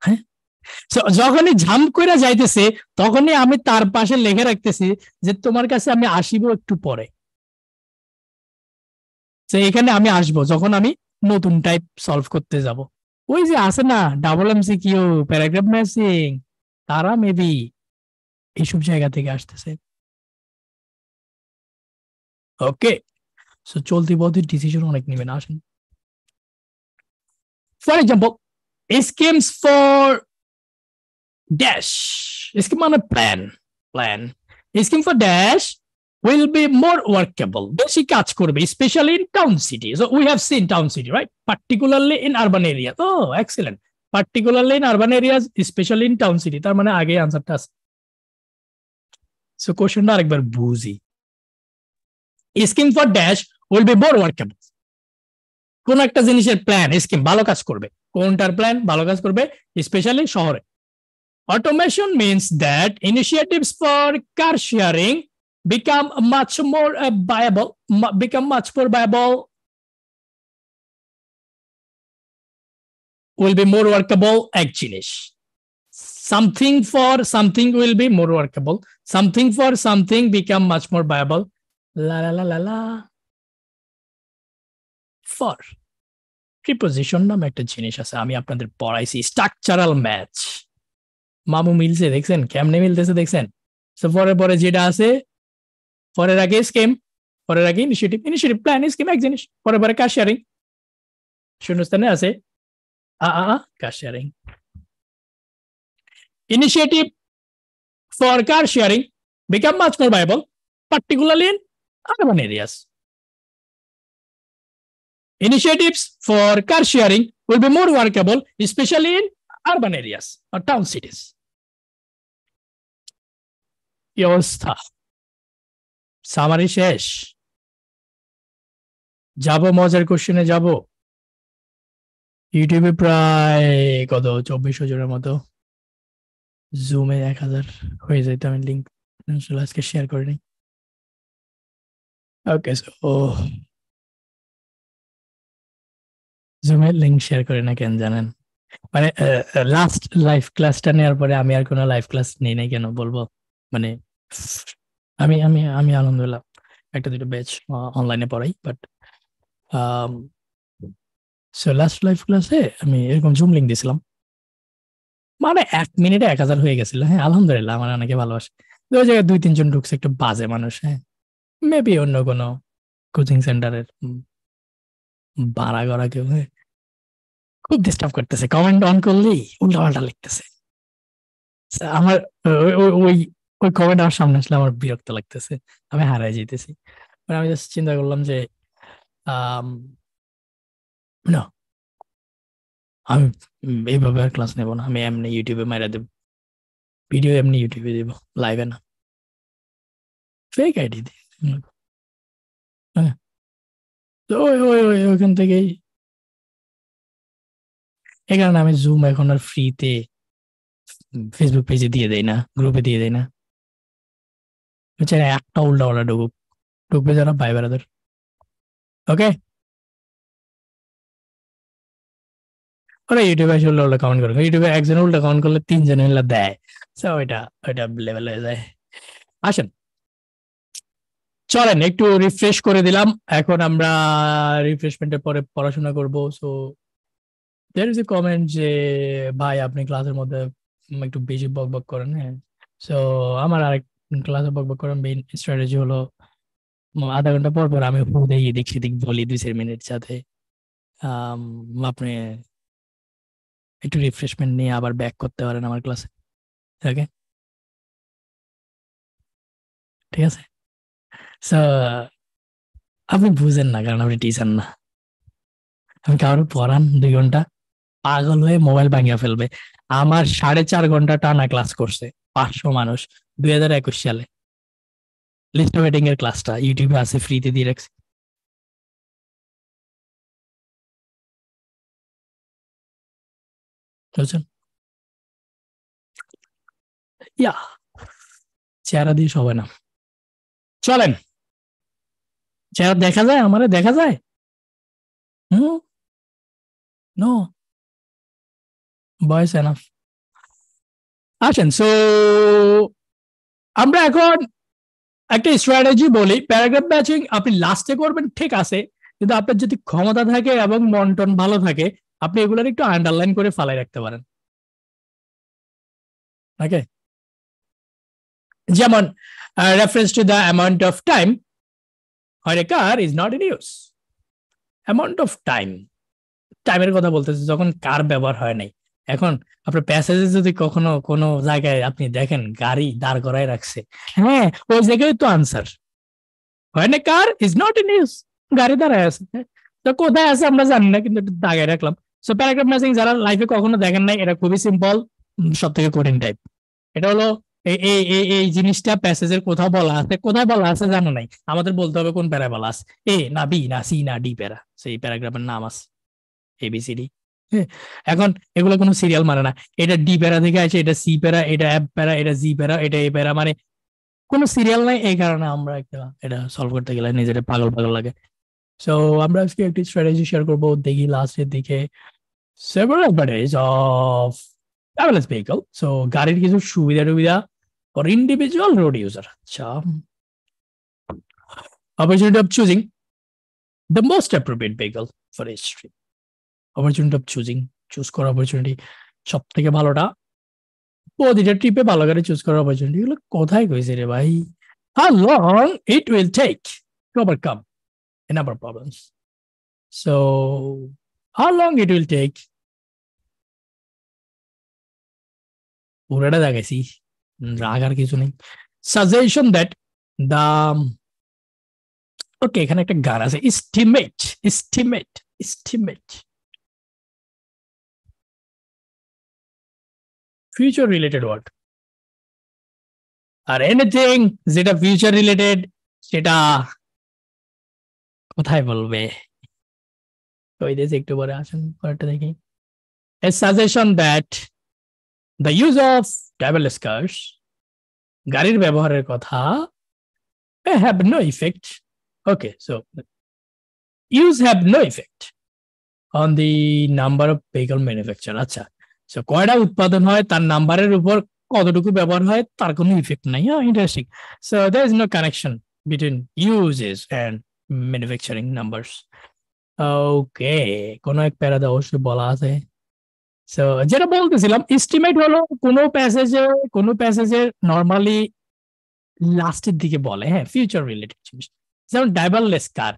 হ্যাঁ? যখনই ঝাম কইরা যাইতেছে তখনই আমি তার পাশে লেখে রাখতেছি যে তোমার কাছে আমি আসিব একটু পরে এখানে আমি আসব যখন আমি নতুন টাইপ সলভ করতে যাব ওই যে আছে না double MC Q paragraph matching তারা মেবি এইসব জায়গা থেকে আসতেছে ওকে সো চলতি পথের ডিসিশন অনেক নেবেন আসেন for example schemes for dash scheme মানে plan plan scheme for dash will be more workable বেশি কাজ করবে specially in town city so we have seen town city right particularly in urban area oh excellent particularly in urban areas specially in town city তার মানে আগে আনসারটা আছে so so কোশ্চেনটা আরেকবার বুঝি scheme for dash will be more workable কোন একটা জিনিসের প্ল্যান স্কিম ভালো কাজ করবে কোনটার প্ল্যান ভালো কাজ করবে স্পেশালি শহরে automation means that initiatives for car sharing become much more viable uh, become become much viable will will be more workable এক জিনিস something for something will be more workable something for something become much more viable la la la la la for preposition নামে একটা জিনিস আছে আমি আপনাদের পড়াইছি structural match মামু মিলছে দেখছেন কেমনে মিলতেছে দেখছেন সো পরে পরে যেটা আছে পরের আগে স্কিম পরের আগে ইনিশিয়েটিভ ইনিশিয়েটিভ প্ল্যান স্কিম এক জিনিস পরে পরে কার শেয়ারিং শূন্যস্থানে আছে আ আ car sharing initiative for car sharing become much more viable, particularly in urban areas. Initiatives for car sharing will be more workable, especially in urban areas or town cities. অবস্থা summary শেষ যাব মজার question যাব ইউটিউবে প্রায় কত চব্বিশ হাজারের মতো জুমে এক হাজার হয়ে তো আমি লিঙ্ক আসলে আজকে শেয়ার করে নিই ওকে সো জুমের লিঙ্ক শেয়ার করে না কেন জানেন মানে লাস্ট লাইভ ক্লাসটা নেওয়ার পরে আমি আর কোনো লাইভ ক্লাস নেই নাই কেন বলবো মানে আমি আমি আমি আলহামদুলিল্লাহ একটা দুটো ব্যাচ অনলাইনে পড়াই বাট সো লাস্ট লাইভ ক্লাসে আমি এরকম জুম লিঙ্ক দিয়েছিলাম মানে এক মিনিটে এক হাজার হয়ে গেছিল হ্যাঁ আলহামদুলিল্লাহ আমার অনেকে ভালোবাসে ওই জায়গায় দুই তিনজন ঢুকছে একটু বাজে মানুষ হ্যাঁ মেবি অন্য কোনো কোচিং সেন্টারের বাড়া গড়া কেউ হ্যাঁ খুব ডিস্টার্ব করতেছে কমেন্ট অন করলেই উল্টা পাল্টা লিখতেছে আচ্ছা, আমার ওই ওই কমেন্ট আমার সামনে আসলে আমার বিরক্ত লাগতেছে আমি হারাই যেতেছি মানে আমি জাস্ট চিন্তা করলাম যে আমি এইভাবে আর ক্লাস নেব না আমি এমনি ইউটিউবে মাইরা দেব ভিডিও এমনি ইউটিউবে দেব লাইভে না ফেক আইডি দিয়ে হ্যাঁ ওই ওখান থেকেই এই কারণে আমি জুম এখন আর ফ্রিতে ফেসবুক পেজে দিয়ে দেয় না গ্রুপে দিয়ে দেয় না হচ্ছে একটা উল্টা উল্টা ঢুকুক ঢুকবে যারা ভাই ওকে ওরা ইউটিউবে আসলে ওরা কমেন্ট করে ইউটিউবে একজন উল্টা কাউন্ট করলে তিনজন হলে দেয় সো ওইটা ওইটা লেভেল হয়ে যায় আসেন চলেন একটু রিফ্রেশ করে দিলাম এখন আমরা রিফ্রেশমেন্টের পরে পড়াশোনা করব so there is a comment যে ভাই আপনি ক্লাসের মধ্যে একটু বেশি বক বক করেন হ্যাঁ সো আমার আরেক ক্লাসে বক বক করার মেইন স্ট্র্যাটেজি হলো আধা ঘন্টা পর পর আমি হু দেখি দেখি দেখি বলি দুই চার মিনিট সাথে আপনি একটু রিফ্রেশমেন্ট নিয়ে আবার ব্যাক করতে পারেন আমার ক্লাসে ওকে ঠিক আছে সো আপনি বুঝেন না কারণ আপনি টিচার না আমি কারো পড়ান দুই ঘন্টা পাগল হয়ে মোবাইল ভাঙিয়ে ফেলবে আমার সাড়ে চার ঘন্টা টানা ক্লাস করছে পাঁচশো মানুষ দুই হাজার একুশ সালে লিস্ট ওয়েটিং এর ক্লাসটা ইউটিউবে আছে ফ্রিতে দিয়ে রাখছি বুঝছেন ইয়া চেহারা দিয়ে সবাই না চলেন চেহারা দেখা যায় আমারে দেখা যায় হুম নো বয়স এনাফ আসেন সো আমরা এখন একটা স্ট্র্যাটেজি বলি প্যারাগ্রাফ ম্যাচিং আপনি লাস্টে করবেন ঠিক আছে কিন্তু আপনার যদি ক্ষমতা থাকে এবং মন ভালো থাকে আপনি এগুলার একটু আন্ডারলাইন করে ফালাই রাখতে পারেন ওকে যেমন reference to the amount of time for a car is not in use amount of time টাইমের কথা বলতেছে যখন কার ব্যবহার হয় নাই এখন আপনার প্যাসেজে যদি কখনো কোনো জায়গায় আপনি দেখেন গাড়ি দাঁড় করায় রাখছে হ্যাঁ ওই জায়গায় তো আনসার হয় না car is not in use গাড়ি দাঁড়ায় আছে হ্যাঁ। তো কোথায় আছে আমরা জানি না কিন্তু একটু দাগায় রাখলাম সো প্যারাগ্রাফ ম্যাচিং যারা লাইফে কখনো দেখেন নাই এটা খুবই সিম্পল সব থেকে কঠিন টাইপ এটা হলো এই এই এই জিনিসটা প্যাসেজের কোথাও বলা আছে কোথায় বলা আছে জানো নাই আমাদের বলতে হবে কোন প্যারা বলা আছে এ না বি না সি না ডি প্যারা সেই প্যারাগ্রাফের নাম আছে এ বি সি ডি হ্যাঁ, এখন এগুলো কোনো সিরিয়াল মানে না এটা ডি প্যারা থেকে আছে এটা সি প্যারা এটা এফ প্যারা এটা জি প্যারা এটা এ প্যারা মানে কোনো সিরিয়াল নাই এই কারণে আমরা একটা এটা সলভ করতে গেলে নিজেরা পাগল পাগল লাগে সো আমরা আজকে একটি স্ট্র্যাটেজি শেয়ার করবো দেখি লাস্টের দিকে several advantages of driverless vehicle so গাড়ির কিছু সুবিধা টুবিধা for individual road user আচ্ছা opportunity of choosing the most appropriate vehicle for each trip opportunity of choosing choose করার অপরচুনিটি সব থেকে ভালোটা প্রতিটা ট্রিপে ভালো গাড়ি চুজ করার অপরচুনিটি গুলো কোথায় কইছে রে ভাই how long it will take to overcome a number of problems so how long it will take পুরোটা দেখাইছি রাগ আর কিছু নেই সাজেশন দ্যাট দা ওকে এখানে একটা গান আছে estimate estimate estimate future related word আর এনিথিং যেটা ফিউচার রিলেটেড সেটা কোথায় বলবে ওই দেশে একটু পরে আসুন পরেরটা দেখি a suggestion that the use of travel scars গাড়ির ব্যবহারের কথা have no effect okay so use have no effect on the number of vehicle manufacture আচ্ছা সো কয়টা উৎপাদন হয় তার নাম্বারের উপর কতটুকু ব্যবহার হয় তার কোনো ইফেক্ট নাই হ্যাঁ interesting so there is no connection between usages and manufacturing numbers okay কোন এক প্যারাতে অবশ্যই বলা আছে সো যেটা বলতেছিলাম এস্টিমেট হলো কোন প্যাসেজে কোন প্যাসেজে নর্মালি লাস্টের দিকে বলে হ্যাঁ ফিউচার রিলেটেড জিনিস যেমন ড্রাইভারলেস কার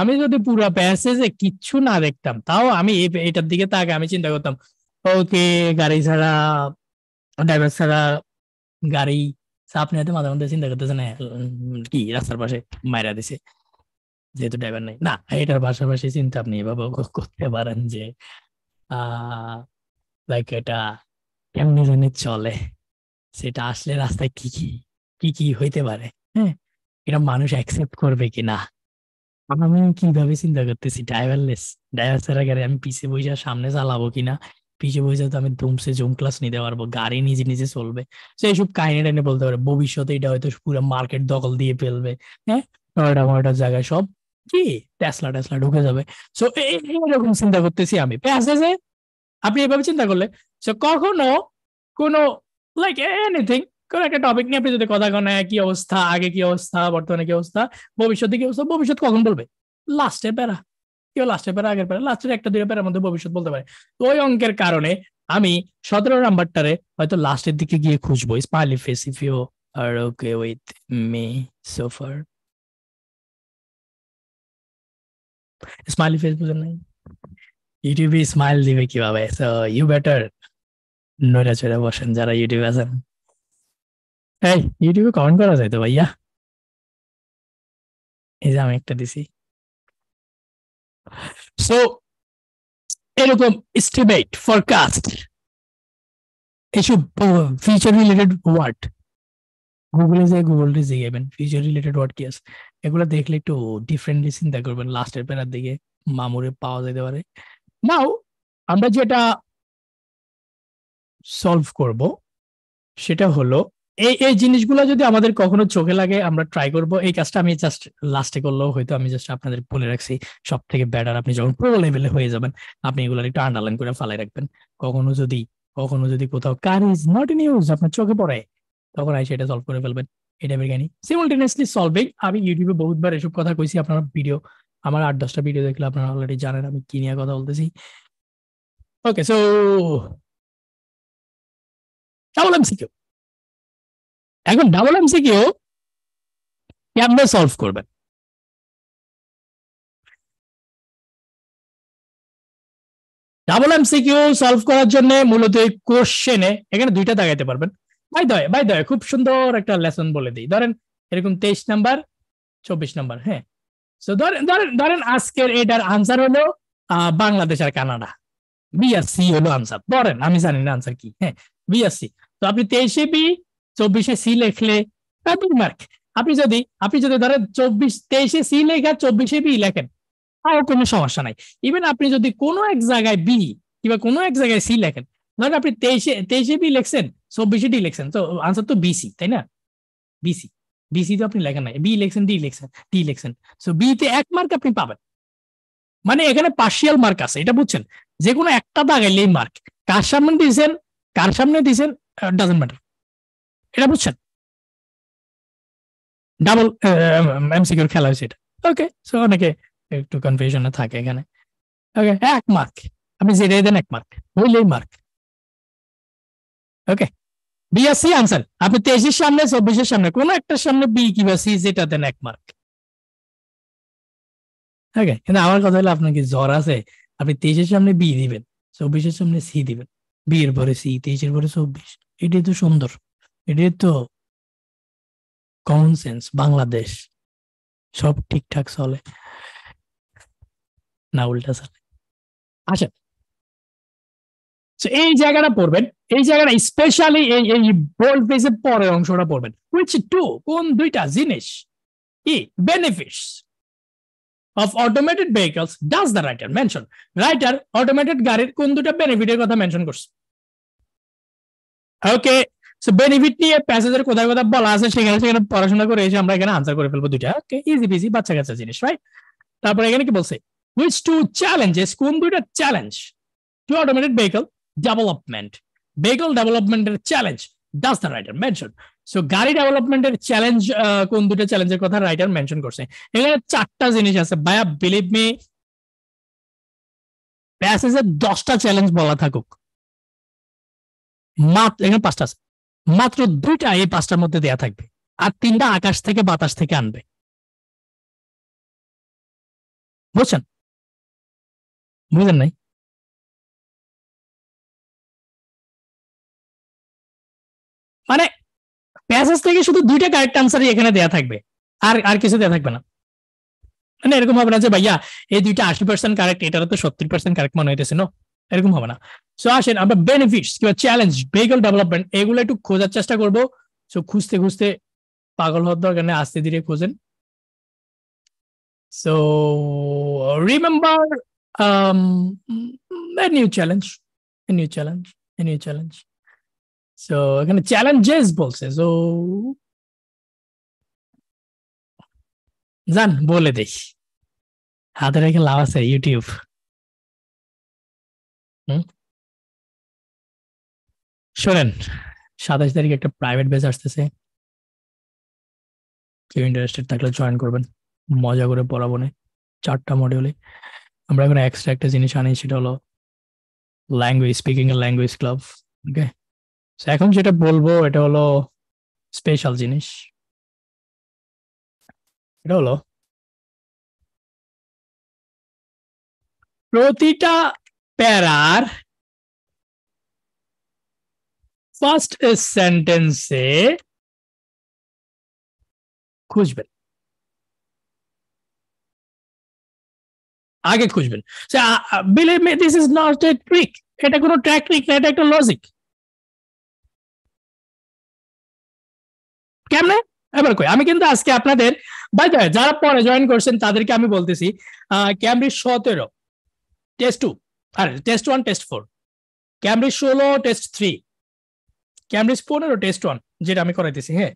আমি যদি পুরো প্যাসেজে কিচ্ছু না দেখতাম তাও আমি এটার দিকে তাকে আমি চিন্তা করতাম ওকে গাড়ি ছাড়া ড্রাইভার ছাড়া গাড়ি আপনি হয়তো মাঝে মধ্যে চিন্তা করতেছেন কি রাস্তার পাশে মাইরা দিছে যেহেতু ড্রাইভার নাই না এটার পাশাপাশি চিন্তা আপনি এভাবে করতে পারেন যে লাইক এটা কেমনি জানি চলে সেটা আসলে রাস্তায় কি কি কি কি হইতে পারে হ্যাঁ এটা মানুষ অ্যাকসেপ্ট করবে কি না আমি কিভাবে চিন্তা করতেছি ড্রাইভারলেস ড্রাইভার ছাড়া গেলে আমি পিছে বইসা সামনে চালাবো কিনা পিছে বসে তো আমি ধুমসে জুম ক্লাস নিতে পারবো গাড়ি নিজে নিজে চলবে তো এইসব কাহিনী টাইনে বলতে পারে ভবিষ্যতে এটা হয়তো পুরো মার্কেট দখল দিয়ে ফেলবে হ্যাঁ নয়টা ময়টা জায়গায় সব কি টেসলা টেসলা ঢুকে যাবে সো এইরকম চিন্তা করতেছি আমি আছে যে আপনি এভাবে চিন্তা করলে সো কখনো কোনো লাইক এনিথিং কোনো একটা টপিক নিয়ে আপনি যদি কথা কেন হ্যাঁ, কি অবস্থা আগে কি অবস্থা বর্তমানে কি অবস্থা ভবিষ্যতে কি অবস্থা ভবিষ্যৎ কখন বলবে লাস্টের প্যারা কেউ লাস্টের প্যারা আগের প্যারা লাস্টের একটা দুই প্যারার মধ্যে ভবিষ্যৎ বলতে পারে তো ওই অঙ্কের কারণে আমি সতেরো নাম্বারটারে হয়তো লাস্টের দিকে গিয়ে খুঁজবো smiley face if you are okay with me so far smiley face বুঝেন নাই ইউটিউবে স্মাইল দিবে কিভাবে সো ইউ বেটার নইরা চড়ে বসেন যারা ইউটিউবে আছেন এই ইউটিউবে কমেন্ট করা যায় তো ভাইয়া এই যে আমি একটা দিছি সো এরকম এস্টিমেট ফরকাস্ট এইসব ফিউচার রিলেটেড ওয়ার্ড গুগলে যে গুগলটি জিগাবেন ফিউচার রিলেটেড ওয়ার্ড কি আছে এগুলো দেখলে একটু ডিফারেন্টলি চিন্তা করবেন লাস্টের প্যারার দিকে মামুরে পাওয়া যেতে পারে নাও আমরা যেটা সলভ করব সেটা হলো এই এই জিনিসগুলো যদি আমাদের কখনো চোখে লাগে আমরা ট্রাই করব এই কাজটা আমি জাস্ট লাস্টে করলেও হয়তো আমি জাস্ট আপনাদের বলে রাখছি সব থেকে ব্যাটার আপনি যখন প্রো লেভেলে হয়ে যাবেন আপনি এগুলো একটু আন্ডারলাইন করে ফালাই রাখবেন কখনো যদি কখনো যদি কোথাও car is not in use আপনার চোখে পড়ে তখন আই সেটা সলভ করে ফেলবেন এটা জ্ঞানী সিমুলটেনিয়াসলি সলভিং আমি ইউটিউবে বহুতবার এসব কথা কইছি আপনারা ভিডিও আমার আট দশটা ভিডিও দেখলে আপনারা অলরেডি জানেন আমি কি নিয়ে কথা বলতেছি ওকে সো ডাবল এমসিকিউ এখন ডাবল এমসিকিউ কেমনে সলভ করবেন ডাবল এমসিকিউ সলভ করার জন্য মূলত এই কোশ্চেনে এখানে দুইটা দাগাইতে পারবেন বাই দয় বাই দয় খুব সুন্দর একটা লেসন বলে দিই ধরেন এরকম তেইশ নাম্বার চব্বিশ নাম্বার হ্যাঁ ধরেন ধরেন আজকের এটার আনসার হলো বাংলাদেশ আর কানাডা হলো আনসার ধরেন আমি জানি না আনসার কি হ্যাঁ বি তো আপনি তেইশে বি চব্বিশে সি লেখলে দুই মার্ক আপনি যদি আপনি যদি ধরেন চব্বিশ তেইশে সি লেখা চব্বিশে বি লেখেন আর কোনো সমস্যা নাই ইভেন আপনি যদি কোনো এক জায়গায় বি কিংবা কোনো এক জায়গায় সি লেখেন ধরেন আপনি তেইশে তেইশে বি লিখছেন চব্বিশে ডি লিখছেন তো আনসার তো বিসি তাই না বিসি বিসি তো আপনি লেখেন নাই বি লিখছেন ডি লিখছেন ডি লিখছেন সো বি তে এক মার্ক আপনি পাবেন মানে এখানে পার্সিয়াল মার্ক আছে এটা বুঝছেন যে কোনো একটা দাগাইলেই মার্ক কার সামনে দিয়েছেন কার সামনে দিয়েছেন ডাজেন্ট ম্যাটার এটা বুঝছেন ডাবল এমসিকিউর খেলা হয়েছে এটা ওকে সো অনেকে একটু কনফিউশনে থাকে এখানে ওকে এক মার্ক আপনি যেটাই দেন এক মার্ক হইলেই মার্ক ওকে বি আর সি আনসার আপনি তেইশের সামনে চব্বিশের সামনে কোন একটার সামনে বি কিংবা সি যেটা দেন এক মার্ক ওকে কিন্তু আমার কথা হলো আপনার কি জ্বর আছে আপনি তেইশের সামনে বি দিবেন চব্বিশের সামনে সি দিবেন বি এর পরে সি তেইশের পরে চব্বিশ এটাই তো সুন্দর এটাই তো কমন সেন্স বাংলাদেশ সব ঠিকঠাক চলে না উল্টা চলে আচ্ছা সো এই জায়গাটা পড়বেন এই জায়গাটা স্পেশালি এই এই বোল্ড পেজের পরের অংশটা পড়বেন উইচ টু কোন দুইটা জিনিস ই benefits of automated vehicles does the writer mention writer automated গাড়ির কোন দুটা বেনিফিটের কথা মেনশন করছে ওকে সো বেনিফিট নিয়ে প্যাসেজের কোথায় কোথায় বলা আছে সেখানে সেখানে পড়াশোনা করে এসে আমরা এখানে আনসার করে ফেলবো দুইটা ওকে ইজি পিজি বাচ্চা কাচ্চা জিনিস রাইট তারপরে এখানে কি বলছে উইচ টু চ্যালেঞ্জেস কোন দুইটা challenge to automated vehicle development vehicle ডেভেলপমেন্টের challenge does the writer mention so গাড়ি ডেভেলপমেন্টের চ্যালেঞ্জ কোন দুটো চ্যালেঞ্জের কথা রাইটার মেনশন করছে এখানে চারটা জিনিস আছে বায়া বিলিভ মি প্যাসেজের দশটা চ্যালেঞ্জ বলা থাকুক মাত্র এখানে পাঁচটা আছে মাত্র দুইটা এই পাঁচটার মধ্যে দেয়া থাকবে আর তিনটা আকাশ থেকে বাতাস থেকে আনবে বুঝছেন বুঝলেন নাই মানে প্যাসেজ থেকে শুধু দুইটা কারেক্ট আনসারই এখানে দেয়া থাকবে আর আর কিছু দেয়া থাকবে না মানে এরকম হবে না যে ভাইয়া এই দুইটা আশি পার্সেন্ট কারেক্ট এটারও তো সত্তর পার্সেন্ট কারেক্ট মনে হইতেছে না এরকম হবে না সো আসেন আমরা বেনিফিটস কিংবা চ্যালেঞ্জ ভেহিকল ডেভেলপমেন্ট এগুলো একটু খোঁজার চেষ্টা করবো সো খুঁজতে খুঁজতে পাগল হওয়ার দরকার নেই আস্তে ধীরে খোঁজেন so remember new challenge new challenge new challenge so এখানে চ্যালেঞ্জেস বলছে সো জান বলে দেই হাতে রেখে লাভ আছে ইউটিউব শোনেন সাতাশ তারিখ একটা প্রাইভেট বেস আসতেছে কেউ ইন্টারেস্টেড থাকলে জয়েন করবেন মজা করে পড়াবো না চারটা মডিউলে আমরা এখন এক্সট্রা একটা জিনিস আনি সেটা হলো ল্যাঙ্গুয়েজ স্পিকিং এর ল্যাঙ্গুয়েজ ক্লাব ওকে এখন যেটা বলবো এটা হলো স্পেশাল জিনিস এটা হলো প্রতিটা প্যারার ফার্স্ট সেন্টেন্সে খুঁজবেন আগে খুঁজবেন this is not a trick এটা কোনো ট্র্যাক ট্রিক না এটা একটা লজিক কেমনে এবার কই আমি কিন্তু আজকে আপনাদের বাই যারা পরে জয়েন করছেন তাদেরকে আমি বলতেছি ক্যামব্রিজ সতেরো টেস্ট টু আর test one test four Cambridge ষোলো টেস্ট থ্রি ক্যামব্রিজ পনেরো টেস্ট ওয়ান যেটা আমি করাইতেছি হ্যাঁ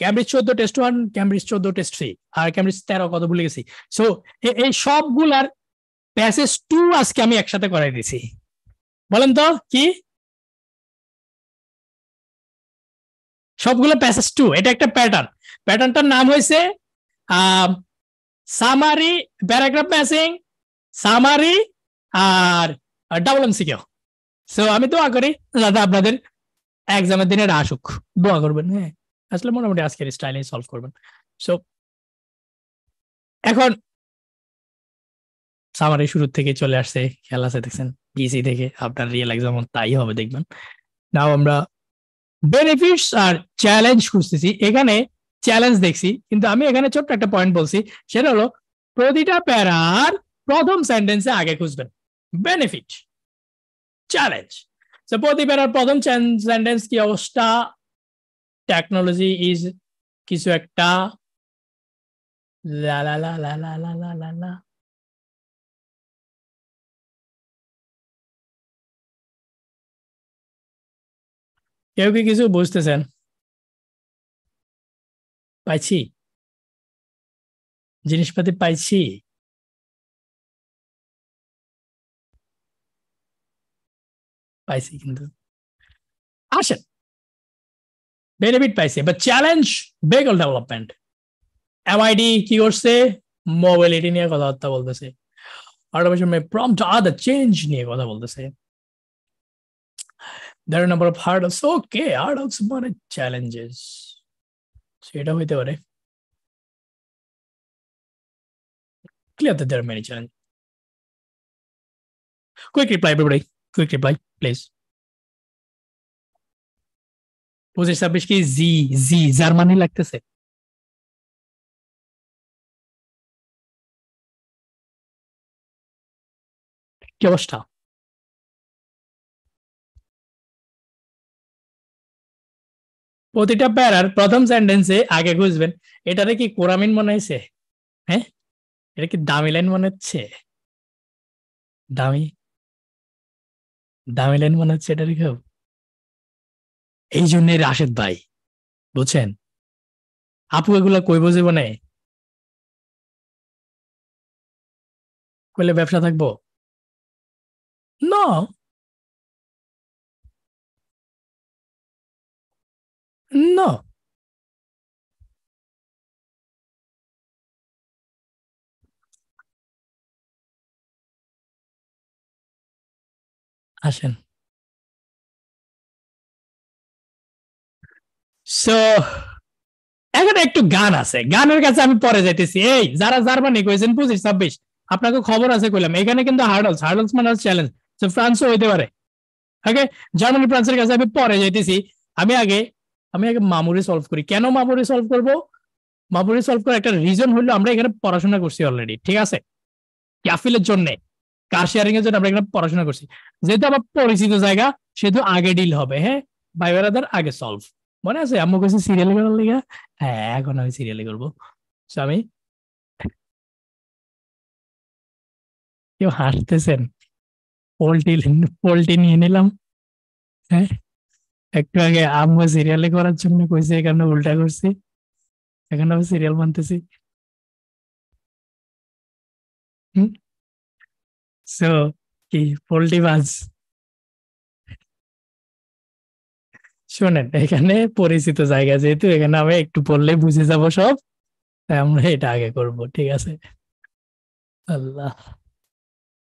ক্যামব্রিজ চোদ্দ টেস্ট ওয়ান ক্যামব্রিজ চোদ্দ টেস্ট থ্রি আর ক্যামব্রিজ তেরো কত ভুলে গেছি সো এই সবগুলার প্যাসেজ টু আজকে আমি একসাথে করাই দিছি বলেন তো কি সবগুলো প্যাসেজ টু এটা একটা প্যাটার্ন প্যাটার্নটার নাম হয়েছে সামারি প্যারাগ্রাফ ম্যাসিং সামারি আর ডাবল এম সিকিউ সো আমি দোয়া করি দাদা আপনাদের এক্সামের দিনের আসুক দোয়া করবেন হ্যাঁ আসলে মোটামুটি আজকের স্টাইলে সলভ করবেন সো এখন সামারি শুরু থেকে চলে আসছে খেলা আছে দেখছেন পিসি থেকে আপনার রিয়েল এক্সাম তাই হবে দেখবেন নাও আমরা বেনিফিটস আর চ্যালেঞ্জ খুঁজতেছি এখানে চ্যালেঞ্জ দেখছি কিন্তু আমি এখানে ছোট্ট একটা পয়েন্ট বলছি সেটা হলো প্রতিটা প্যারার প্রথম সেন্টেন্সে আগে খুঁজবেন বেনিফিট চ্যালেঞ্জ প্রতি প্যারার প্রথম সেন্টেন্স কি অবস্থা টেকনোলজি ইজ কিছু একটা লা লা লা লা লা লা লা কেউ কি কিছু বুঝতেছেন পাইছি জিনিসপাতি পাইছি পাইছি কিন্তু আসেন বেনিফিট পাইছে বা চ্যালেঞ্জ বেগল ডেভেলপমেন্ট এমআইডি কি করছে মোবাইলিটি নিয়ে কথাবার্তা বলতেছে অটোমেশন প্রম্পট আদার চেঞ্জ নিয়ে কথা বলতেছে there are a number of hurdles okay hurdles মানে challenges সেটা হইতে পারে clear that there are many challenges quick reply everybody quick reply please পঁচিশ ছাব্বিশ কি জি জি জার্মানি লাগতেছে কি অবস্থা প্রতিটা প্যারার প্রথম সেন্টেন্সে আগে বুঝবেন এটারে কি কোরামিন মনে হয়েছে হ্যাঁ এটা কি দামি লাইন মনে হচ্ছে দামি দামি লাইন মনে হচ্ছে এটারে খুব এই জন্য রাশেদ ভাই বুঝছেন আপু এগুলা কই বুঝিব না করলে ব্যবসা থাকবো না No. আসেন সো এখন একটু গান আছে গানের কাছে আমি পরে যাইতেছি এই যারা জার্মানি কইছেন পঁচিশ ছাব্বিশ আপনাকে খবর আছে কইলাম এখানে কিন্তু হার্ডলস হার্ডলস মানে চ্যালেঞ্জ তো ফ্রান্সও হইতে পারে ওকে জার্মানি ফ্রান্সের কাছে আমি পরে যাইতেছি আমি আগে আমি আগে মামুরি সলভ করি কেন মামুরি সলভ করব মামুরি সলভ করার একটা রিজন হলো আমরা এখানে পড়াশোনা করছি অলরেডি ঠিক আছে ক্যাফিলের জন্য কার শেয়ারিং এর জন্য আমরা এখানে পড়াশোনা করছি যেহেতু আমার পরিচিত জায়গা সেহেতু আগে ডিল হবে হ্যাঁ ভাই ব্রাদার আগে সলভ মনে আছে আম্মু কাছে সিরিয়াল করার লেগে হ্যাঁ এখন আমি সিরিয়ালে করবো স্বামী কেউ হাসতেছেন পোলট্রি পোলট্রি নিয়ে নিলাম হ্যাঁ একটু আগে আম্মু সিরিয়ালে করার জন্য কইছে এখানে উল্টা করছি এখন আমি সিরিয়াল বানতেছি সো কি পোল্ট্রি বাজ শোনেন এখানে পরিচিত জায়গা যেহেতু এখানে আমি একটু পড়লে বুঝে যাব সব তাই আমরা এটা আগে করব ঠিক আছে আল্লাহ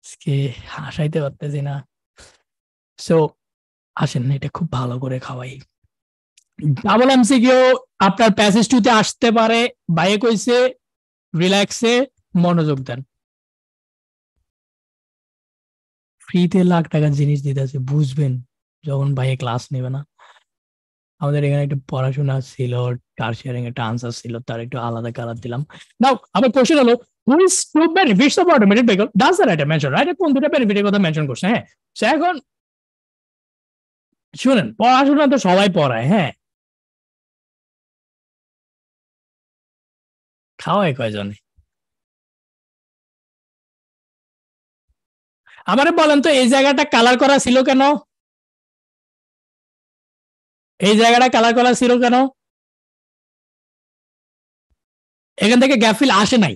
আজকে হাসাইতে পারতেছি না সো আসেন না এটা খুব ভালো করে খাওয়াই ডাবল কেউ আপনার প্যাসেজ টুতে আসতে পারে বাইরে কইছে রিল্যাক্সে মনোযোগ দেন ফ্রিতে লাখ টাকার জিনিস দিতে আছে বুঝবেন যখন ভাইয়ে ক্লাস নেবে না আমাদের এখানে একটা পড়াশোনা ছিল কার শেয়ারিং একটা আনসার ছিল তার একটু আলাদা কালার দিলাম নাও আমার কোশ্চেন হলো is two benefits of automated vehicle does the write mention write কোন দুটো বেনিফিটের কথা মেনশন করছে হ্যাঁ সে এখন শোনেন পড়াশোনা তো সবাই পড়ায় হ্যাঁ খাওয়ায় কয়জনে আমারে বলেন তো এই জায়গাটা কালার করা ছিল কেন এই জায়গাটা কালার করা ছিল কেন এখান থেকে গ্যাফিল আসে নাই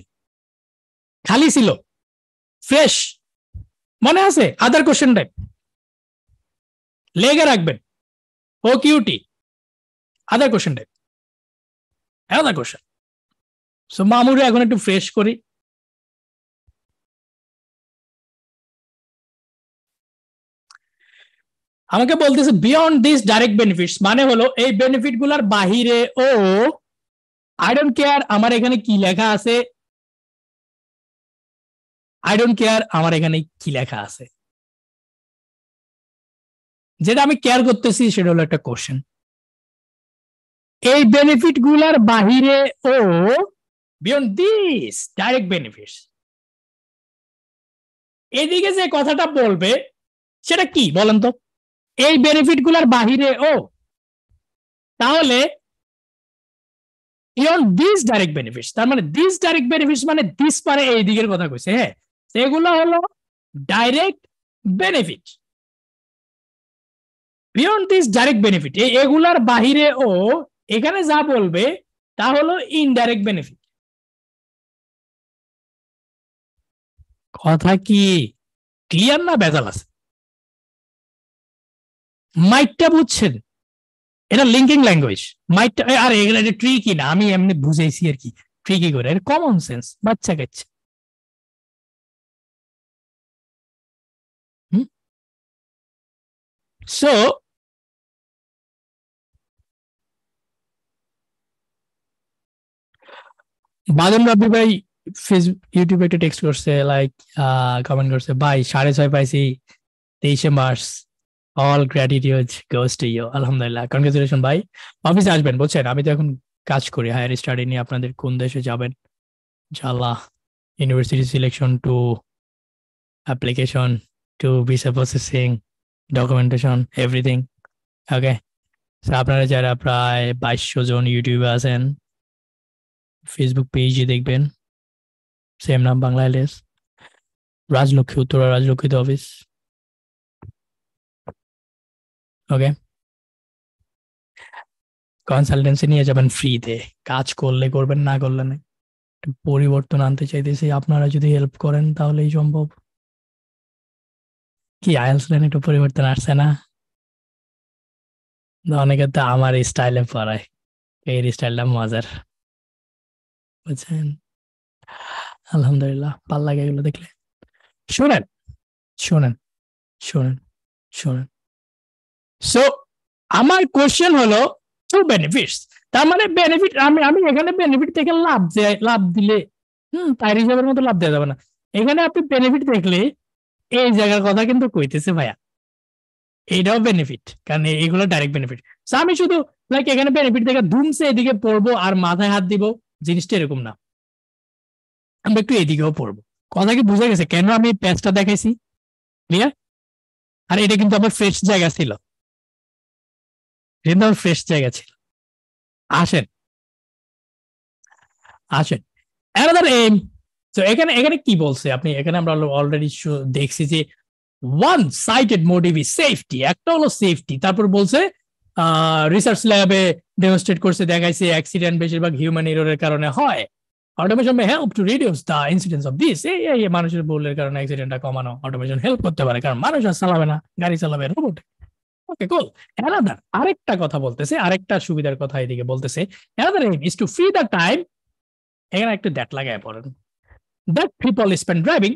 খালি ছিল ফ্রেশ মনে আছে আদার কোশ্চেন টাইপ লেগে রাখবেন ও কিউটি other question type other question so মামুরে এখন একটু ফ্রেশ করি আমাকে বলতেছে বিয়ন্ড দিস ডাইরেক্ট বেনিফিটস মানে হলো এই বেনিফিট গুলার বাহিরে ও আই ডোন্ট কেয়ার আমার এখানে কি লেখা আছে আই ডোন্ট কেয়ার আমার এখানে কি লেখা আছে যেটা আমি কেয়ার করতেছি সেটা হলো একটা কোশ্চেন এই বেনিফিট গুলার বাহিরে ও বিয়ন্ড দিস ডাইরেক্ট বেনিফিট এদিকে যে কথাটা বলবে সেটা কি বলেন তো এই বেনিফিট গুলার বাহিরে ও তাহলে দিস ডাইরেক্ট বেনিফিট তার মানে দিস ডাইরেক্ট বেনিফিট মানে দিস পারে এই দিকের কথা কইছে হ্যাঁ সেগুলো হলো direct benefit beyond this direct benefit এগুলার বাহিরে ও এখানে যা বলবে তা হলো ইনডাইরেক্ট বেনিফিট কথা কি ক্লিয়ার না বেজাল আছে মাইটটা বুঝছেন এটা লিঙ্কিং ল্যাঙ্গুয়েজ মাইটটা আর এগুলো যে ট্রি কি না আমি এমনি বুঝেছি আর কি ট্রি কি করে এটা কমন সেন্স বাচ্চা কাচ্চা সো বাদল রবি ভাই ফেসবুক ইউটিউবে একটা টেক্সট করছে লাইক কমেন্ট করছে ভাই সাড়ে ছয় পাইছি তেইশে March all gratitude goes to you আলহামদুলিল্লাহ কনগ্রেচুলেশন ভাই অফিসে আসবেন বলছেন আমি তো এখন কাজ করি হায়ার স্টাডি নিয়ে আপনাদের কোন দেশে যাবেন জালা university selection to application to visa processing documentation everything okay আপনারা যারা প্রায় বাইশশো জন ইউটিউবে আছেন ফেসবুক পেজে দেখবেন সেম নাম বাংলা এলএস রাজলক্ষ্মী উত্তরা তো অফিস ওকে কনসালটেন্সি নিয়ে যাবেন ফ্রিতে কাজ করলে করবেন না করলে না পরিবর্তন আনতে চাইতেছি আপনারা যদি হেল্প করেন তাহলেই সম্ভব কি আইএলস লেন একটু পরিবর্তন আসছে না অনেকে তো আমার স্টাইলে পড়ায় এই স্টাইলটা মজার বুঝছেন আলহামদুলিল্লাহ ভাল লাগে এগুলো দেখলে শোনেন শোনেন শোনেন শোনেন সো আমার কোয়েশ্চেন হলো টু বেনিফিটস তার মানে বেনিফিট আমি আমি এখানে বেনিফিট থেকে লাভ দেয় লাভ দিলে হুম তার হিসাবের মতো লাভ দেওয়া যাবে না এখানে আপনি বেনিফিট দেখলে এই জায়গার কথা কিন্তু কইতেছে ভাইয়া এইটাও বেনিফিট কারণ এগুলো ডাইরেক্ট বেনিফিট আমি শুধু লাইক এখানে বেনিফিট দেখে ধুমছে এদিকে পড়বো আর মাথায় হাত দিবো জিনিসটা এরকম না আমরা একটু এদিকেও পড়বো কথা কি বুঝা গেছে কেন আমি প্যাচটা দেখাইছি ক্লিয়ার আর এটা কিন্তু আমার ফ্রেশ জায়গা ছিল কিন্তু আমার ফ্রেশ জায়গা ছিল আসেন আসেন অ্যানাদার এম তো এখানে এখানে কি বলছে আপনি এখানে আমরা অলরেডি দেখছি যে one cited motive is safety একটা হলো সেফটি তারপর বলছে রিসার্চ ল্যাবে ডেমনস্ট্রেট করছে দেখাইছে অ্যাক্সিডেন্ট বেশিরভাগ হিউম্যান এররের কারণে হয় automation may help to reduce the incidence of this এই মানুষের ভুলের কারণে অ্যাক্সিডেন্টটা কমানো অটোমেশন হেল্প করতে পারে কারণ মানুষ আর চালাবে না গাড়ি চালাবে রোবট ওকে কুল অ্যানাদার আরেকটা কথা বলতেছে আরেকটা সুবিধার কথা এদিকে বলতেছে another aim is to free the time এখানে একটু দ্যাট লাগায় পড়েন দ্যাট পিপল স্পেন্ড ড্রাইভিং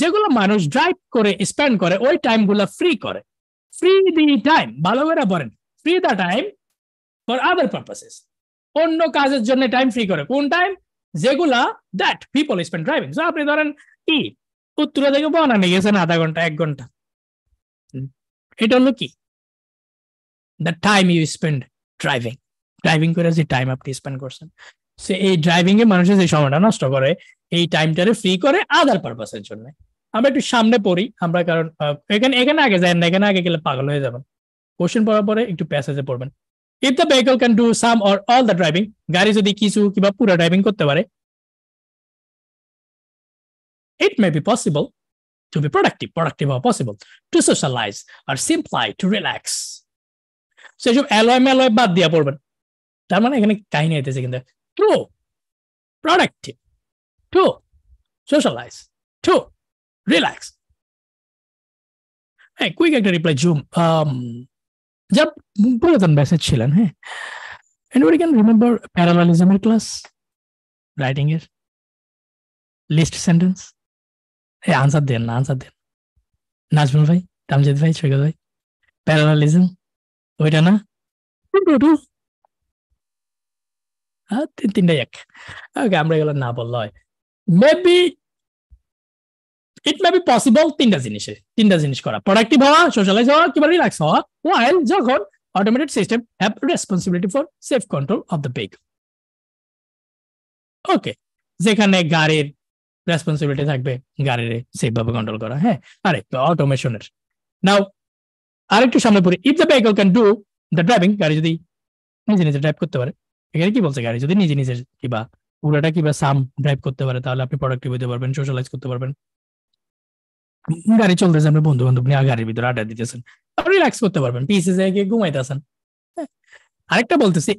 যেগুলো মানুষ ড্রাইভ করে স্পেন্ড করে ওই টাইমগুলো ফ্রি করে ফ্রি দি টাইম ভালো করে পড়েন free the time for other purposes অন্য কাজের জন্য টাইম ফ্রি করে কোন টাইম যেগুলা that people spend driving so আপনি ধরেন কি উত্তরা থেকে বনানি গেছেন আধা ঘন্টা এক ঘন্টা এটা হলো কি the time you spend driving driving করে যে টাইম আপনি স্পেন্ড করছেন সে এই ড্রাইভিং এ মানুষের যে সময়টা নষ্ট করে এই টাইমটারে ফ্রি করে আদার পারপাসের জন্য আমরা একটু সামনে পড়ি আমরা কারণ এখানে এখানে আগে যাই না এখানে আগে গেলে পাগল হয়ে যাবেন কোশ্চেন পড়ার পরে একটু প্যাসেজে পড়বেন If the vehicle can do some or all the driving, গাড়ি যদি কিছু কিংবা পুরো driving করতে পারে it may be possible to be productive, productive or possible, to socialize or simply to relax. সে সব অ্যালয় ম্যালয় বাদ দিয়া পড়বেন তার মানে এখানে কাহিনী আইতেছে কিন্তু to productive to socialise to relax হ্যাঁ কুইক একটা রিপ্লাই জুম যা পুরাতন ব্যাচের ছিলেন হ্যাঁ এনিবডি ক্যান রিমেম্বার এর ক্লাস রাইটিং এর লিস্ট সেন্টেন্স এ আনসার দেন না আনসার দেন নাজমুল ভাই তামজিদ ভাই সৈকত ভাই প্যারালালিজম ওইটা না হ্যাঁ তিন তিনটাই এক ওকে আমরা এগুলো না বললে হয় maybe it may be possible তিনটা জিনিসে তিনটা জিনিস করা প্রোডাক্টিভ হওয়া সোশ্যালাইজ হওয়া কিংবা রিল্যাক্স হওয়া ওয়াইল যখন automated system have responsibility for safe control of the beg okay যেখানে গাড়ির রেসপন্সিবিলিটি থাকবে গাড়ির সেফভাবে কন্ট্রোল করা হ্যাঁ আরে অটোমেশনের নাও আরেকটু সামনে পড়ি if the vehicle can do the driving গাড়ি যদি নিজে নিজে ড্রাইভ করতে পারে এখানে কি বলছে গাড়ি যদি নিজে নিজে কিবা পুরাটা কিবা সাম ড্রাইভ করতে পারে তাহলে আপনি প্রোডাক্টিভ হতে পারবেন সোশ্যালাইজ করতে পারবেন গাড়ি চলতেছে আপনি বন্ধু বান্ধব নিয়ে গাড়ির ভিতরে আড্ডা দিতেছেন রিল্যাক্স করতে পারবেন পিসে যায় গিয়ে ঘুমাইতেছেন হ্যাঁ, আরেকটা বলতেছে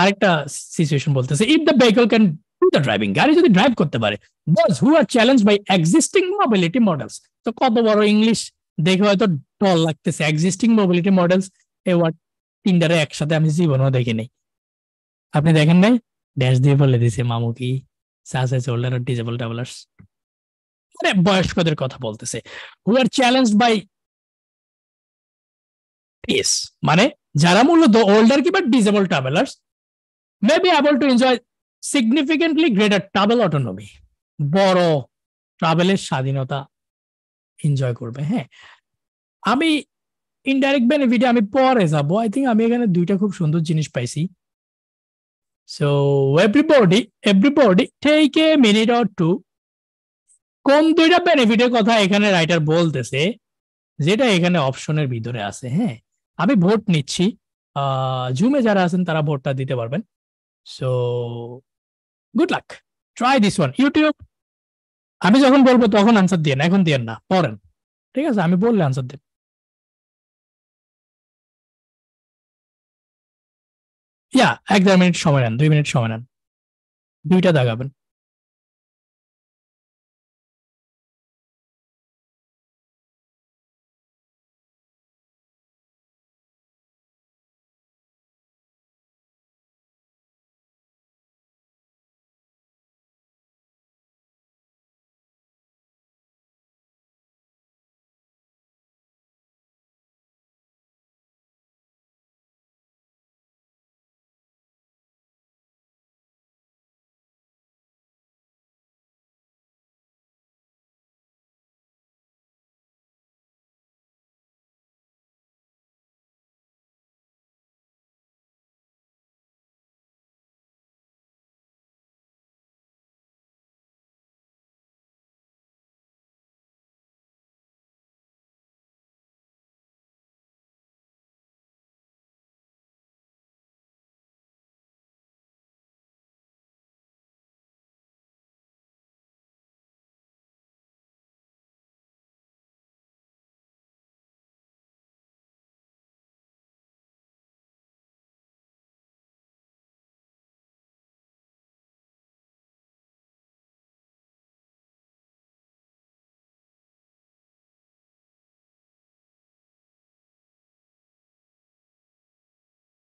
আরেকটা সিচুয়েশন বলতেছে if the vehicle can do the driving গাড়ি যদি ড্রাইভ করতে পারে those who are challenged by existing mobility models তো কত বড় ইংলিশ দেখে হয়তো ডল লাগতেছে এক্সিস্টিং মোবিলিটি মডেলস এ ওয়ার্ড তিনটারে একসাথে আমি জীবনও দেখিনি আপনি দেখেন নাই ড্যাশ দিয়ে বলে দিছে মামুকি সাসে ওল্ডার ডিজেবল ট্রাভেলার্স মানে বয়স্কদের কথা বলতেছে who are challenged by peace মানে যারা মূলত older keeper disabled travellers may be able to enjoy significantly greater travel autonomy বড় ট্রাভেলের স্বাধীনতা এনজয় করবে হ্যাঁ আমি ইনডাইরেক্ট বেনিফিটে আমি পরে যাব আই থিঙ্ক আমি এখানে দুইটা খুব সুন্দর জিনিস পাইছি so everybody everybody take a minute or two কোন দুইটা বেনিফিটের কথা এখানে রাইটার বলতেছে যেটা এখানে অপশনের ভিতরে আছে হ্যাঁ আমি ভোট নিচ্ছি জুমে যারা আছেন তারা ভোটটা দিতে পারবেন so good luck try this one YouTube আমি যখন বলবো তখন আনসার দিয়ে এখন দিয়ে না পড়েন ঠিক আছে আমি বললে আনসার দেন ইয়া এক দেড় মিনিট সময় নেন দুই মিনিট সময় নেন দুইটা দাগাবেন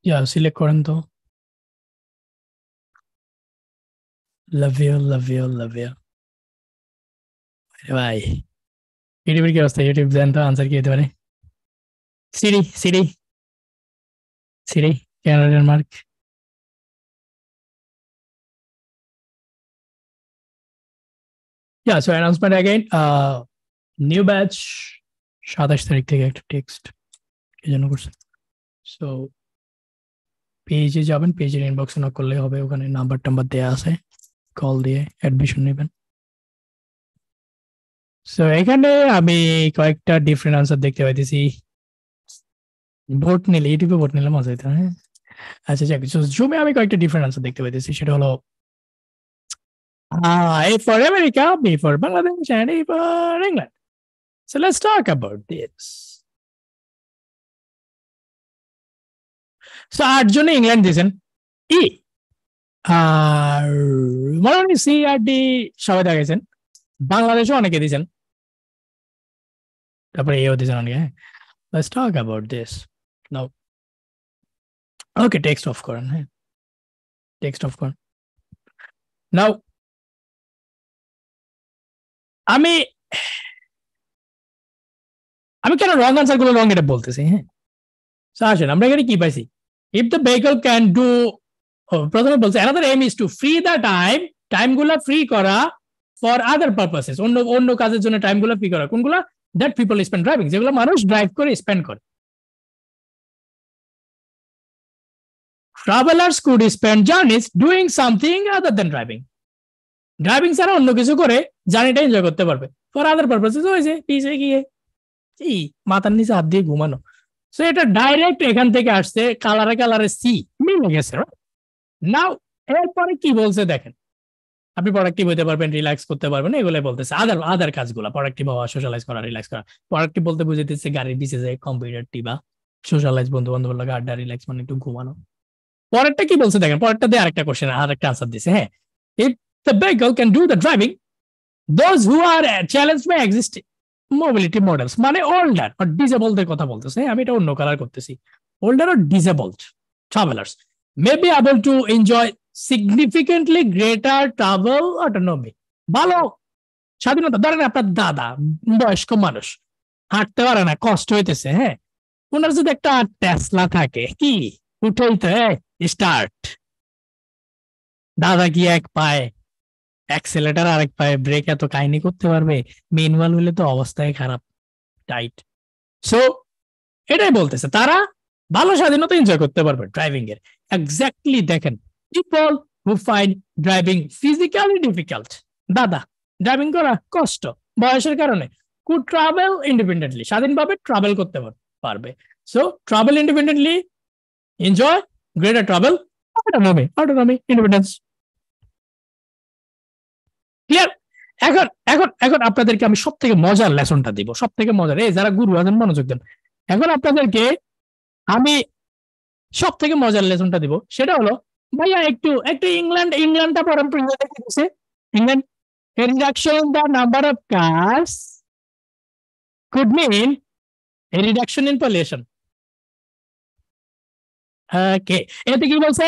yeah, sila Corinto. Love you, love you, love you. अरे भाई युट्युबर के अवस्था युट्युब जान त आन्सर के थियो भने CD CD CD Canada mark Yeah, so announcement again. Uh, new batch, 27 তারিখ থেকে একটা টেক্সট কে জন্য করছে সো পেজে যাবেন পেজের ইনবক্সে না করলে হবে ওখানে নাম্বার টাম্বার দেওয়া আছে কল দিয়ে অ্যাডমিশন নেবেন সো এখানে আমি কয়েকটা ডিফারেন্ট আনসার দেখতে পাইতেছি ভোট নিলে ইউটিউবে ভোট নিলে মজা হইতো হ্যাঁ আচ্ছা যাক জুমে আমি কয়েকটা ডিফারেন্ট আনসার দেখতে পাইতেছি সেটা হলো A for America B for Bangladesh and A for England so let's talk about this so আট জনে ইংল্যান্ড দিয়েছেন ই আর মোটামুটি সি আর ডি সবাই দেখেছেন গেছেন বাংলাদেশও অনেকে দিয়েছেন তারপরে এও দিয়েছেন অনেকে let's talk about this now okay text off করেন হ্যাঁ টেক্সট অফ করেন নাও আমি আমি কেন রং আনসার গুলো রং এটা বলতেছি হ্যাঁ আসেন আমরা এখানে কি পাইছি if the baker can do প্রথমে বলছে another aim is to free the time টাইমগুলো ফ্রি করা ফর আদার পারপাসেস অন্য অন্য কাজের জন্য টাইমগুলো ফ্রি করা কোনগুলো দ্যাট পিপল স্পেন্ড ড্রাইভিং যেগুলো মানুষ ড্রাইভ করে স্পেন্ড করে travellers could spend journeys doing something other than driving driving ছাড়া অন্য কিছু করে জার্নিটা এনজয় করতে পারবে ফর আদার পারপাসেস হয়েছে পিছিয়ে গিয়ে মাথার নিচে হাত দিয়ে ঘুমানো সো এটা ডাইরেক্ট এখান থেকে আসছে কালারে কালারে সি মিলে গেছে নাও এরপরে কি বলছে দেখেন আপনি প্রোডাক্টিভ হতে পারবেন রিল্যাক্স করতে পারবেন এগুলো বলতেছে আদার আদার কাজগুলো প্রোডাক্টিভ হওয়া সোশ্যালাইজ করা রিল্যাক্স করা প্রোডাক্টিভ বলতে বুঝাইতেছে গাড়ির পিছিয়ে যায় কম্পিউটার বা সোশ্যালাইজ বন্ধু বান্ধব লাগে আড্ডা রিল্যাক্স মানে একটু ঘুমানো পরেরটা কি বলছে দেখেন পরেরটা দিয়ে আরেকটা কোশ্চেন আরেকটা আনসার দিছে হ্যাঁ if the vehicle can do the driving those who are challenged by existing mobility models মানে ওল্ডার আর ডিজেবলদের কথা বলতেছে আমি এটা অন্য কালার করতেছি ওল্ডার আর disabled travellers may be able to enjoy significantly greater travel autonomy ভালো স্বাধীনতা ধরেন আপনার দাদা বয়স্ক মানুষ হাঁটতে পারে না কষ্ট হইতেছে হ্যাঁ ওনার যদি একটা টেসলা থাকে কি উঠেই তো স্টার্ট দাদা কি এক পায় অ্যাক্সেলেটার আরেক পায়ে ব্রেক এত কাহিনী করতে পারবে মেনওয়াল হলে তো অবস্থায় খারাপ টাইট সো এটাই বলতেছে তারা ভালো স্বাধীনতা এনজয় করতে পারবে ড্রাইভিং এর এক্স্যাক্টলি দেখেন people who find driving physically difficult দাদা ড্রাইভিং করা কষ্ট বয়সের কারণে কু ট্রাভেল ইন্ডিপেন্ডেন্টলি স্বাধীনভাবে ট্রাভেল করতে পারবে so travel independently enjoy greater travel autonomy autonomy independence clear এখন এখন এখন আপনাদেরকে আমি সব থেকে মজার লেসনটা দিব সব থেকে মজার এই যারা গুরু আছেন মনোযোগ দেন এখন আপনাদেরকে আমি সব থেকে মজার লেসনটা দিব সেটা হলো ভাইয়া একটু একটু ইংল্যান্ড ইংল্যান্ডটা পরম পরে দিচ্ছে England reduction the number of cars could mean reduction in pollution okay এতে কি বলছে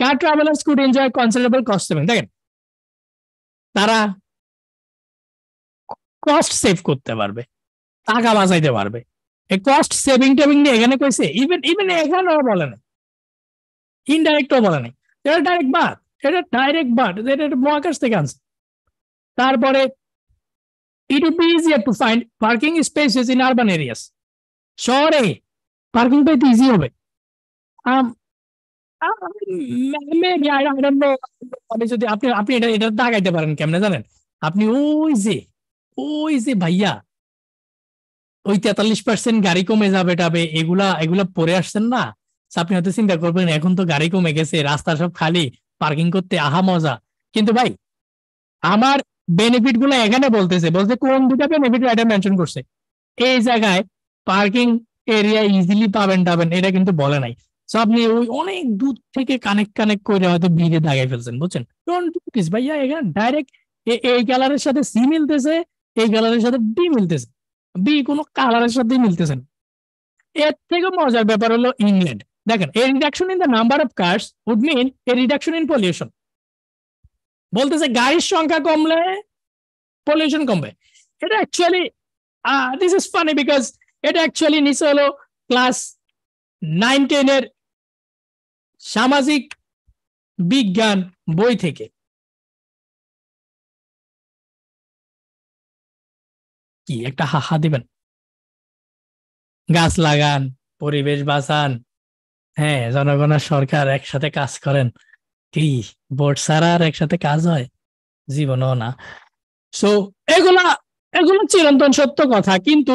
car travellers could enjoy considerable cost saving দেখেন তারা কস্ট সেভ করতে পারবে টাকা বাঁচাইতে পারবে এই কস্ট সেভিং টেভিং নিয়ে এখানে কইছে ইভেন ইভেন এখানেও বলে না ইনডাইরেক্টও বলে না এটা ডাইরেক্ট বাদ এটা ডাইরেক্ট বাদ এটা মহাকাশ থেকে আনছে তারপরে it would be easier to find parking spaces in urban areas শহরে পার্কিং পাইতে ইজি হবে আপনি আপনি এটা এটা দাগাইতে পারেন কেমনে জানেন আপনি ওই যে ওই যে ভাইয়া ওই তেতাল্লিশ পার্সেন্ট গাড়ি কমে যাবে টাবে এগুলা এগুলা পরে আসছেন না আচ্ছা, আপনি হয়তো চিন্তা করবেন এখন তো গাড়ি কমে গেছে রাস্তা সব খালি পার্কিং করতে আহা মজা কিন্তু ভাই আমার বেনিফিট গুলো এখানে বলতেছে বলতে কোন দুটা বেনিফিট এটা মেনশন করছে এই জায়গায় পার্কিং এরিয়া ইজিলি পাবেন টাবেন এটা কিন্তু বলে নাই আপনি ওই অনেক দূর থেকে কানেক্ট কানেক্ট করে হয়তো ভিড়ে দাগাই ফেলছেন বুঝছেন ডোন্ট ভাইয়া এখানে ডাইরেক্ট এই কালারের সাথে সি মিলতেছে এই কালারের সাথে ডি মিলতেছে বি কোনো কালারের সাথে মিলতেছে এর থেকে মজার ব্যাপার হলো ইংল্যান্ড দেখেন a reduction in the number of cars would mean a reduction in pollution বলতেছে গাড়ির সংখ্যা কমলে পলিউশন কমবে এটা actually this is funny because এটা অ্যাকচুয়ালি নিচে হলো ক্লাস নাইন টেনের সামাজিক বিজ্ঞান বই থেকে কি একটা হাহা দিবেন গাছ লাগান পরিবেশ বাঁচান হ্যাঁ জনগণের সরকার একসাথে কাজ করেন কি বোর্ড ছাড়া আর একসাথে কাজ হয় জীবনও না সো এগুলা এগুলো চিরন্তন সত্য কথা কিন্তু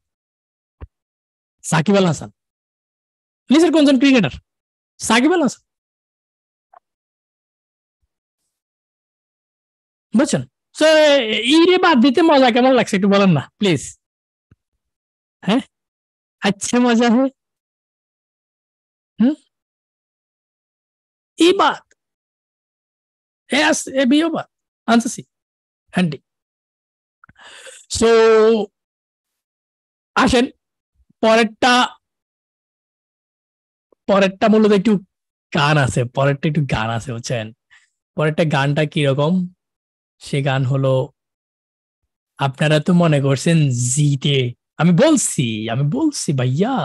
সাকিব আল হাসান লিস্টের কোনজন ক্রিকেটার সাকিব আল হাসান বুঝছেন তো ইরে বাদ দিতে মজা কেমন লাগছে একটু বলেন না প্লিজ হ্যাঁ আচ্ছা মজা হয় হম ই বাদ এ ए बी ओ বাদ আনসার সি एंड डी আসেন পরেরটা পরেরটা মূলত একটু গান আছে পরেরটা একটু গান আছে বুঝছেন পরেরটা গানটা কিরকম সে গান হলো আপনারা তো মনে করছেন জিতে আমি বলছি আমি বলছি ভাইয়া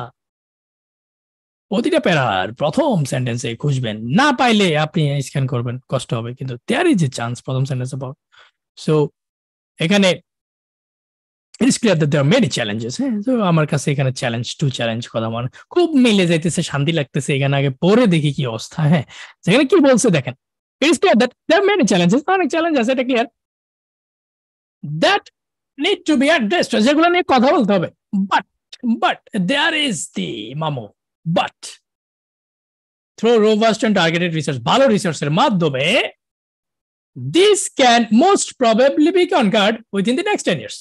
প্রতিটা প্যারার প্রথম সেন্টেন্সে খুঁজবেন না পাইলে আপনি স্ক্যান করবেন কষ্ট হবে কিন্তু দেয়ার যে চান্স প্রথম সেন্টেন্সে পাওয়ার সো এখানে It's clear that there are many challenges. হ্যাঁ তো আমার কাছে এখানে চ্যালেঞ্জ টু চ্যালেঞ্জ কথা মানে খুব মিলে যাইতেছে শান্তি লাগতেছে এখানে আগে পরে দেখি কি অবস্থা হ্যাঁ সেখানে কি বলছে দেখেন it's clear that there many challenges অনেক চ্যালেঞ্জ আছে এটা clear that need to be addressed যেগুলো নিয়ে কথা বলতে হবে but but there is the মামো but through robust and targeted research ভালো রিসার্চের মাধ্যমে this can most probably be conquered with in the next ten years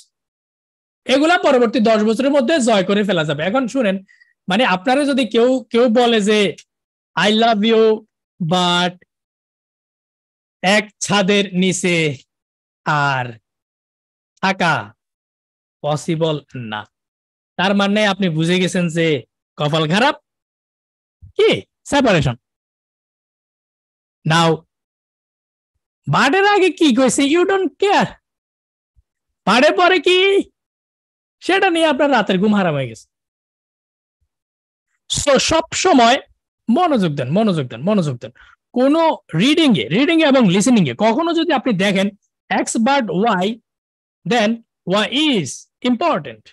এগুলা পরবর্তী দশ বছরের মধ্যে জয় করে ফেলা যাবে এখন শুনেন মানে আপনারা যদি কেউ কেউ বলে যে আই লাভ ইউ বাট এক ছাদের নিচে আর থাকা পসিবল না তার মানে আপনি বুঝে গেছেন যে কপাল খারাপ কি সেপারেশন নাও বাড়ের আগে কি কইছে ইউ ডোন্ট কেয়ার বাড়ে পরে কি সেটা নিয়ে আপনার রাতের ঘুম হারাম হয়ে গেছে সব সময় মনোযোগ দেন মনোযোগ দেন মনোযোগ দেন কোন রিডিং এ রিডিং এ এবং লিসেনিং এ কখনো যদি আপনি দেখেন X but Y then Y is important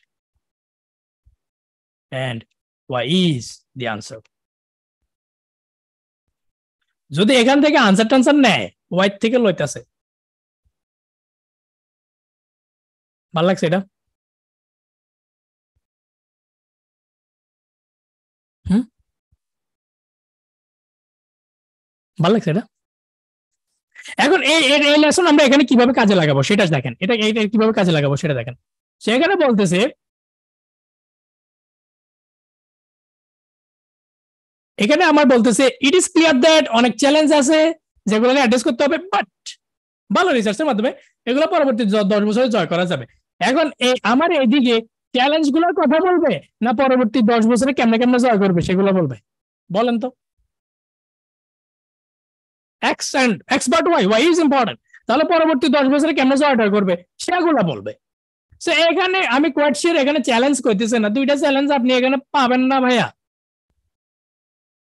and Y is the answer যদি এখান থেকে আনসার টানসার নেয় ওয়াই থেকে লইতেছে ভাল লাগছে এটা ভালো লাগছে এটা এখন এই এই লেসন আমরা এখানে কিভাবে কাজে লাগাবো সেটা দেখেন এটা এটা কিভাবে কাজে লাগাবো সেটা দেখেন সেখানে বলতেছে এখানে আমার বলতেছে ইট ইজ ক্লিয়ার দ্যাট অনেক চ্যালেঞ্জ আছে যেগুলোকে অ্যাড্রেস করতে হবে বাট ভালো রিসার্চের মাধ্যমে এগুলো পরবর্তী দশ বছরে জয় করা যাবে এখন এই আমার এইদিকে চ্যালেঞ্জ গুলোর কথা বলবে না পরবর্তী দশ বছরে কেমনে কেমনে জয় করবে সেগুলো বলবে বলেন তো X and X but Y Y is important তাহলে পরবর্তী দশ বছরে কেমন অর্ডার করবে সেগুলো বলবে সো এখানে আমি কোয়েটশিয়ার এখানে চ্যালেঞ্জ করতেছে না দুইটা চ্যালেঞ্জ আপনি এখানে পাবেন না ভাইয়া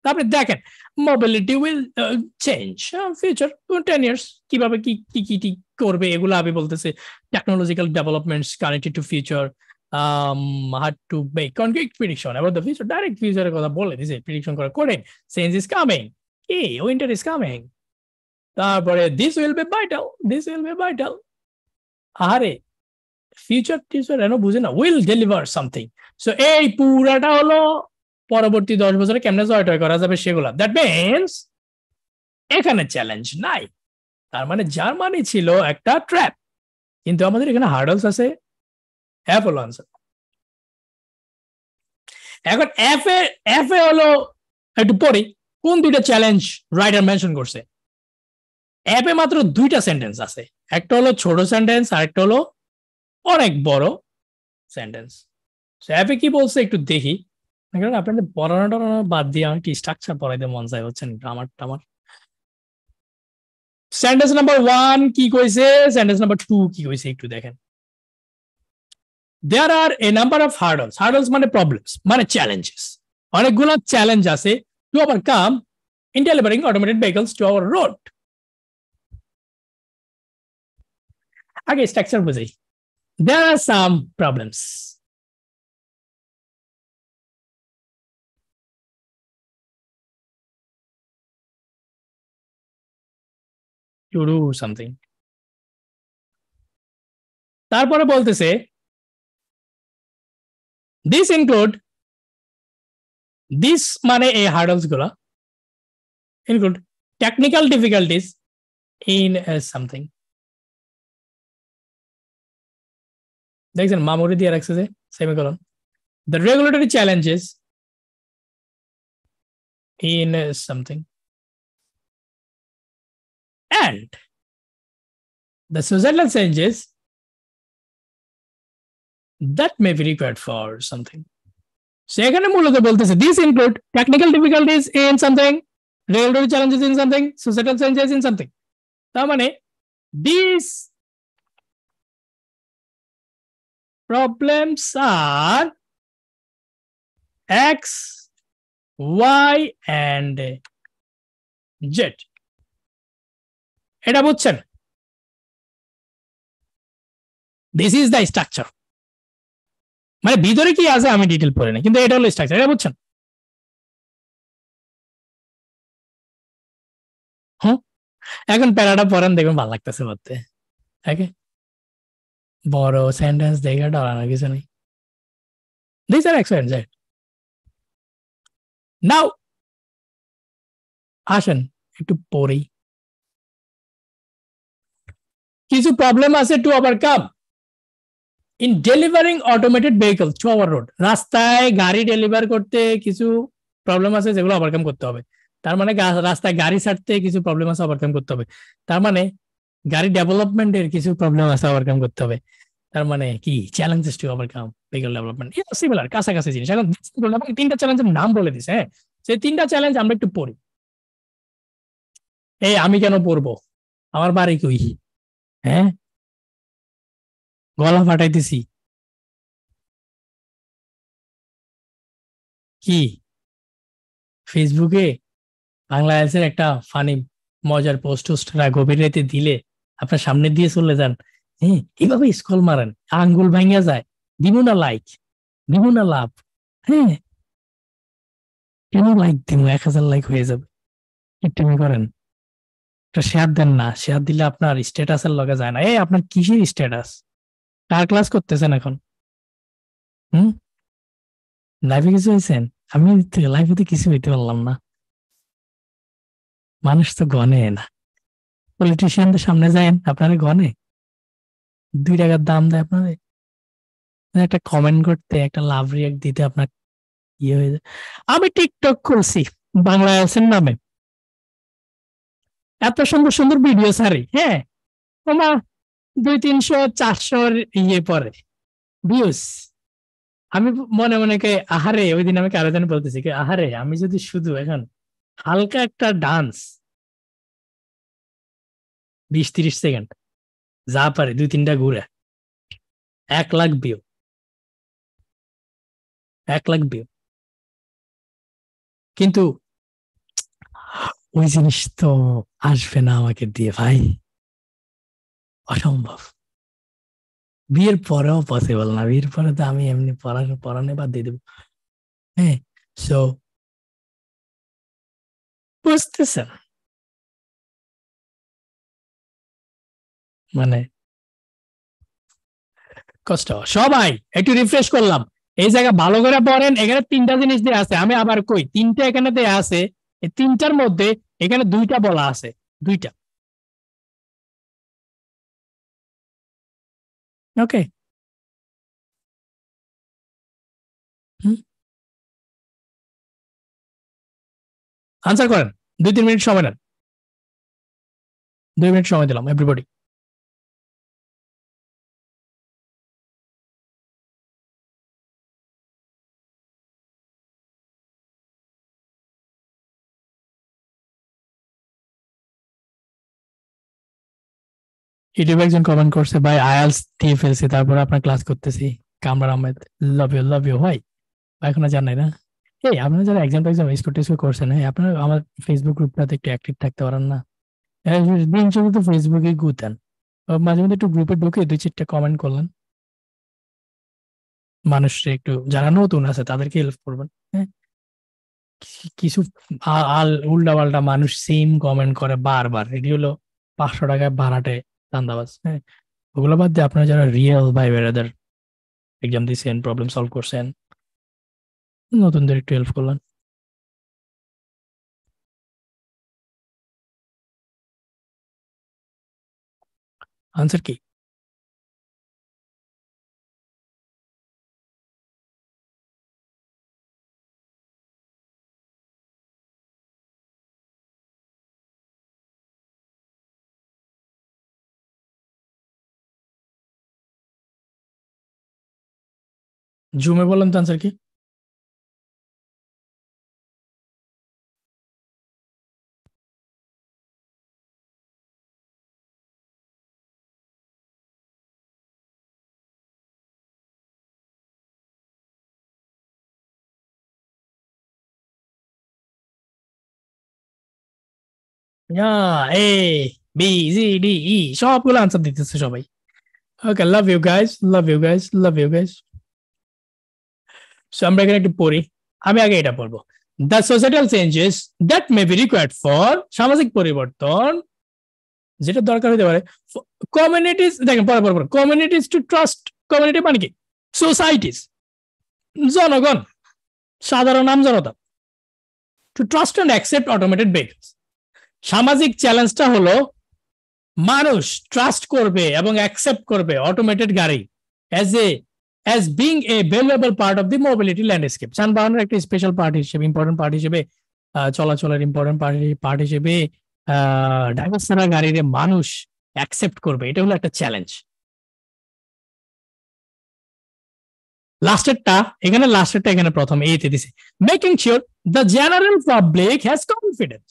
তারপরে দেখেন mobility will change future ten years কিভাবে কি কি কি কি করবে এগুলো আমি বলতেছি technological developments connected to future hard to make concrete prediction এবার দ্য ফিউচার ডাইরেক্ট ফিউচারের কথা বলে দিছে প্রিডিকশন করে করেন চেঞ্জ ইজ কামিং এই উইন্টার ইজ কামিং তারপরে this will be vital this will be vital আরে ফিউচার টিউচার এন বুঝে না উইল ডেলিভার সামথিং সো এই পুরাটা হলো পরবর্তী দশ বছরে কেমনে জয় করা যাবে সেগুলো দ্যাট মিনস এখানে চ্যালেঞ্জ নাই তার মানে জার্মানি ছিল একটা ট্র্যাপ কিন্তু আমাদের এখানে হার্ডলস আছে হলো আনসার এখন এফ এ এফ এ হলো একটু পরে কোন দুইটা চ্যালেঞ্জ রাইডার মেনশন করছে অ্যাপে মাত্র দুইটা সেন্টেন্স আছে একটা হলো ছোট সেন্টেন্স আর একটা হলো অনেক বড় সেন্টেন্স অ্যাপে কি বলছে একটু দেখি কারণ আপনাদের পড়ানো টানো বাদ দিয়ে আমাকে স্ট্রাকচার পড়াইতে মন চাই হচ্ছেন গ্রামার টামার সেন্টেন্স নাম্বার ওয়ান কি কইছে সেন্টেন্স নাম্বার টু কি কইছে একটু দেখেন there are a number of hurdles hurdles মানে প্রবলেমস মানে চ্যালেঞ্জেস অনেকগুলো চ্যালেঞ্জ আছে to overcome in delivering automated vehicles to our road Okay, structure busy. There are some problems. You do something. তারপরে বলতেছে দিস ইনক্লুড দিস মানে এই hurdles গুলা include technical difficulties in something দেখছেন মামুরি দিয়ে রাখছে যে semicolon the regulatory challenges in something and the societal changes that may be required for something সেখানে মূলত বলতেছে this include technical difficulties in something regulatory challenges in something societal changes in something তার মানে this problems are X, Y and Z. এটা বুঝছেন this is the structure মানে ভিতরে কি আছে আমি ডিটেল পড়ে না কিন্তু এটা হলো স্ট্রাকচার এটা বুঝছেন এখন প্যারাটা পড়েন দেখবেন ভালো লাগতেছে বলতে ওকে borrow sentence देगा डराना किसी नहीं these আসেন একটু পরেই কিছু প্রবলেম আছে to overcome in delivering automated vehicle to our road রাস্তায় গাড়ি ডেলিভার করতে কিছু প্রবলেম আছে যেগুলো ওভারকাম করতে হবে তার মানে রাস্তায় গাড়ি ছাড়তে কিছু প্রবলেম আছে ওভারকাম করতে হবে তার মানে গাড়ি ডেভেলপমেন্টের কিছু প্রবলেম আছে ওভারকাম করতে হবে তার মানে কি challenges to overcome vehicle development similar কাছাকাছি জিনিস এখন তিনটা চ্যালেঞ্জের নাম বলে দিছে হ্যাঁ সেই তিনটা চ্যালেঞ্জ আমরা একটু পড়ি এই আমি কেন পড়বো আমার বাড়ি কই হ্যাঁ গলা ফাটাইতেছি কি ফেসবুকে বাংলাদেশের একটা ফানি মজার পোস্ট টোস্টরা গভীর রাতে দিলে আপনার সামনে দিয়ে চলে যান হ্যাঁ এইভাবে স্কল মারেন আঙ্গুল ভাঙিয়া যায় দিব না লাইক দিব না লাভ হ্যাঁ কেন লাইক দিব এক হাজার লাইক হয়ে যাবে একটু করেন শেয়ার দেন না শেয়ার দিলে আপনার এর লগে যায় না এই আপনার কিসের স্ট্যাটাস কার ক্লাস করতেছেন এখন হুম লাইফে কিছু হয়েছেন আমি লাইফে তো কিছু হইতে পারলাম না মানুষ তো গনে না পলিটিশিয়ানদের সামনে যায় আপনারা গনে দুই টাকার দাম দেয় আপনাদের মানে একটা কমেন্ট করতে একটা লাভ রিয়াক্ট দিতে আপনার ইয়ে হয়ে যায় আমি টিকটক করছি বাংলা আছেন নামে এত সুন্দর সুন্দর ভিডিও সারি হ্যাঁ তোমার দুই তিনশো চারশোর ইয়ে পরে ভিউস আমি মনে মনে কে আহারে ওই দিন আমি কারো যেন বলতেছি আহারে আমি যদি শুধু এখন হালকা একটা ডান্স বিশ তিরিশ সেকেন্ড যা পারে দুই তিনটা ঘুরে এক লাখ বিও এক লাখ ভিউ কিন্তু ওই জিনিস তো আসবে না আমাকে দিয়ে ভাই অসম্ভব বিয়ের পরেও পসিবল না বিয়ের পরে তো আমি এমনি পড়া পড়ানো বাদ দিয়ে দেবো হ্যাঁ সো বুঝতেছেন মানে কষ্ট সবাই একটু রিফ্রেশ করলাম এই জায়গা ভালো করে পড়েন এখানে তিনটা জিনিস দেয়া আছে আমি আবার কই তিনটা এখানে দেয়া আছে এই তিনটার মধ্যে এখানে দুইটা বলা আছে দুইটা ওকে আনসার করেন দুই তিন মিনিট সময় নেন দুই মিনিট সময় দিলাম এভরিবডি ইউটিউবে একজন কমেন্ট করছে ভাই আয়ালস দিয়ে ফেলছি তারপরে আপনার ক্লাস করতেছি Kamran Ahmed love you love you ভাই এখনো জানাই না এই আপনারা যারা এক্সাম টেক্সাম স্কুল টেস্কুল করছেন হ্যাঁ আপনারা আমার ফেসবুক গ্রুপটাতে একটু অ্যাক্টিভ থাকতে পারেন না হ্যাঁ, দিন শুধু তো ফেসবুকে গুতেন মাঝে মধ্যে একটু গ্রুপে ঢুকে দুই চারটা কমেন্ট করলেন মানুষরা একটু যারা নতুন আছে তাদেরকে হেল্প করবেন হ্যাঁ কিছু আল উল্টা পাল্টা মানুষ সেম কমেন্ট করে বারবার এটি হলো পাঁচশো টাকায় ভাড়াটে ধান্দাবাজ হ্যাঁ ওগুলো বাদ দিয়ে আপনারা যারা রিয়েল বাই বেড়াদের এক্সাম দিয়েছেন প্রবলেম সলভ করছেন নতুনদের একটু হেল্প করলেন আনসার কি জুমে বলেন তো আনসার কি A B G D E সবগুলো আনসার দিতেছে সবাই okay love you guys love you guys love you guys so আমরা এখানে একটু পড়ি আমি আগে এটা পড়বো the societal changes that may be required for সামাজিক পরিবর্তন যেটা দরকার হতে পারে কমিউনিটিস দেখেন পর পর কমিউনিটিস টু ট্রাস্ট কমিউনিটি মানে কি সোসাইটিস জনগণ সাধারণ জনতা to trust and accept automated vehicles সামাজিক চ্যালেঞ্জটা হলো মানুষ ট্রাস্ট করবে এবং অ্যাকসেপ্ট করবে অটোমেটেড গাড়ি as a as being a valuable part of the mobility landscape যানবাহনের একটা স্পেশাল পার্ট হিসেবে ইম্পর্টেন্ট পার্ট হিসেবে চলাচলের ইম্পর্টেন্ট পার্ট পার্ট হিসেবে ড্রাইভার ছাড়া গাড়ির মানুষ অ্যাকসেপ্ট করবে এটা হলো একটা চ্যালেঞ্জ লাস্টেরটা এখানে লাস্টেরটা এখানে প্রথম এইতে দিছে making sure the general public has confidence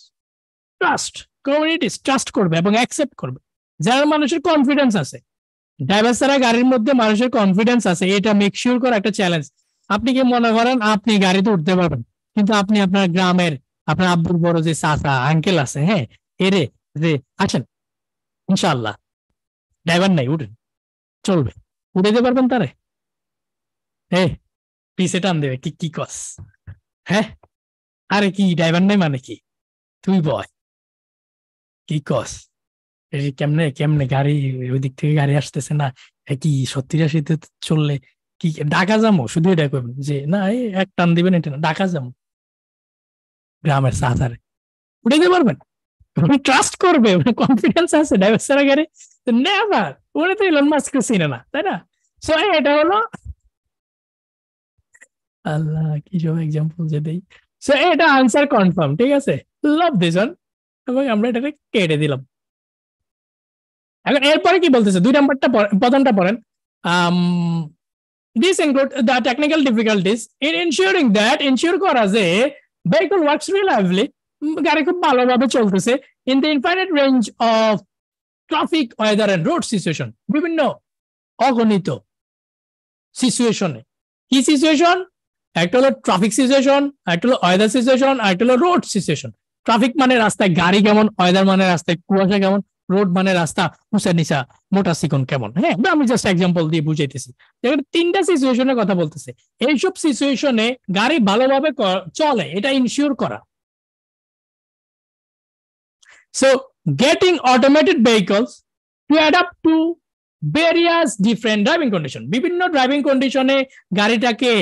trust communities trust করবে এবং অ্যাকসেপ্ট করবে জেনারেল মানুষের কনফিডেন্স আছে ড্রাইভার ছাড়া গাড়ির মধ্যে মানুষের কনফিডেন্স আছে এটা মেক শিওর করা একটা চ্যালেঞ্জ আপনি কি মনে করেন আপনি গাড়িতে উঠতে পারবেন কিন্তু আপনি আপনার গ্রামের আপনার আব্বুর বড় যে চাষা আঙ্কেল আছে হ্যাঁ এরে রে আছেন ইনশাল্লাহ ড্রাইভার নাই উঠেন চলবে উঠে দিতে পারবেন তারে হ্যাঁ পিছে টান দেবে কি কি কস হ্যাঁ আরে কি ড্রাইভার নাই মানে কি তুই বয় কি কস কেমনে কেমনে গাড়ি ওই দিক থেকে গাড়ি আসতেছে না কি সত্যি রাশিতে চললে কি ডাকা যাবো শুধু এটা করবেন যে না এক টান দিবেন এটা না ডাকা যাবো গ্রামের সাঁতারে উঠে দিতে পারবেন ট্রাস্ট করবে কনফিডেন্স আছে নেভার উনি তো ইলন মাস্ক চিনে না তাই না সো এটা হলো আল্লাহ কি সব এক্সাম্পল যে দেই সো এটা আনসার কনফার্ম ঠিক আছে লাভ দিজন এবং আমরা এটাকে কেটে দিলাম এখন এরপরে কি বলতেছে দুই নাম্বারটা প্রথমটা পড়েন this include the technical difficulties in ensuring that ensure করা যে ভেহিকল ওয়ার্কস রিলায়েবলি গাড়ি খুব ভালোভাবে চলতেছে in the infinite range of traffic weather and road situation বিভিন্ন অগণিত সিচুয়েশনে কি সিচুয়েশন একটা হলো ট্রাফিক সিচুয়েশন একটা হলো ওয়েদার সিচুয়েশন একটা হলো রোড সিচুয়েশন ট্রাফিক মানে রাস্তায় গাড়ি কেমন ওয়েদার মানে রাস্তায় কুয়াশা কেমন রোড মানে রাস্তা হুসেন নিসা মোটা সিকন কেমন হ্যাঁ আমি জাস্ট এক্সাম্পল দিয়ে বুঝাইতেছি দেখেন তিনটা সিচুয়েশনের কথা বলতেছে এইসব সিচুয়েশনে গাড়ি ভালোভাবে চলে এটা ইনশিওর করা so getting automated vehicles to adapt to various different driving condition বিভিন্ন ড্রাইভিং কন্ডিশনে গাড়িটাকে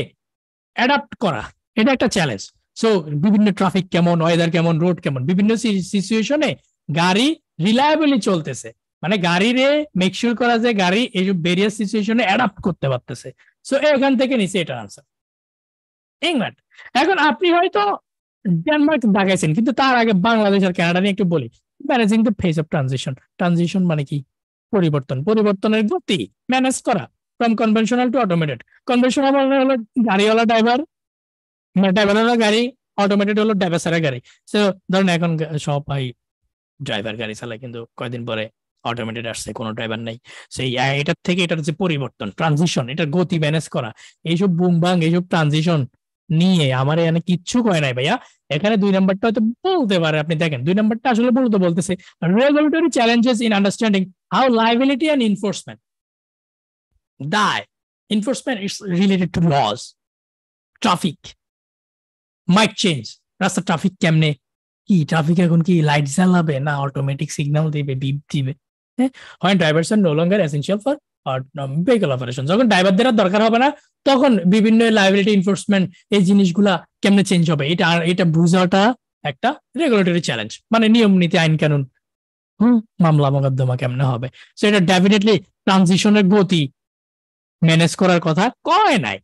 অ্যাডাপ্ট করা এটা একটা চ্যালেঞ্জ সো বিভিন্ন ট্রাফিক কেমন ওয়েদার কেমন রোড কেমন বিভিন্ন সিচুয়েশনে গাড়ি রিলায়াবলি চলতেছে মানে গাড়িরে মেকশিওর করা যে গাড়ি এই বেরিয়ার সিচুয়েশনে অ্যাডাপ্ট করতে পারতেছে সো এখান থেকে নিচে এটা আনসার ইংল্যান্ড এখন আপনি হয়তো ডেনমার্ক দেখাইছেন কিন্তু তার আগে বাংলাদেশ আর কানাডা নিয়ে একটু বলি managing the phase of transition transition মানে কি পরিবর্তন পরিবর্তনের গতি ম্যানেজ করা from conventional to automated conventional মানে হলো গাড়িওয়ালা ড্রাইভার ড্রাইভার হলো গাড়ি অটোমেটেড হলো ড্রাইভার সারা গাড়ি সো ধরেন এখন সবাই ড্রাইভার গাড়ি চালায় কিন্তু কয়েকদিন পরে অটোমেটেড আসছে কোনো ড্রাইভার নাই সেই এটার থেকে এটার যে পরিবর্তন ট্রানজিশন এটার গতি ম্যানেজ করা এইসব বুম বাং এইসব ট্রানজিশন নিয়ে আমার এখানে কিচ্ছু কয় নাই ভাইয়া এখানে দুই নাম্বারটা হয়তো বলতে পারে আপনি দেখেন দুই নাম্বারটা আসলে বলতে বলতেছে regulatory challenges in understanding how liability and enforcement দায় enforcement is related to laws traffic might change রাস্তা ট্রাফিক কেমনে কি ট্রাফিক এখন কি লাইট জ্বালাবে না অটোমেটিক সিগন্যাল দিবে বিপ দিবে হ্যাঁ হয় drivers no longer essential for vehicle operation যখন ড্রাইভারদের আর দরকার হবে না তখন বিভিন্ন লাইবিলিটি এনফোর্সমেন্ট এই জিনিসগুলা কেমনে চেঞ্জ হবে এটা এটা বুঝাটা একটা রেগুলেটরি চ্যালেঞ্জ মানে নিয়ম নীতি আইন কানুন হুম মামলা মোকদ্দমা কেমনে হবে সো এটা ডেফিনেটলি ট্রানজিশনের গতি ম্যানেজ করার কথা কয় নাই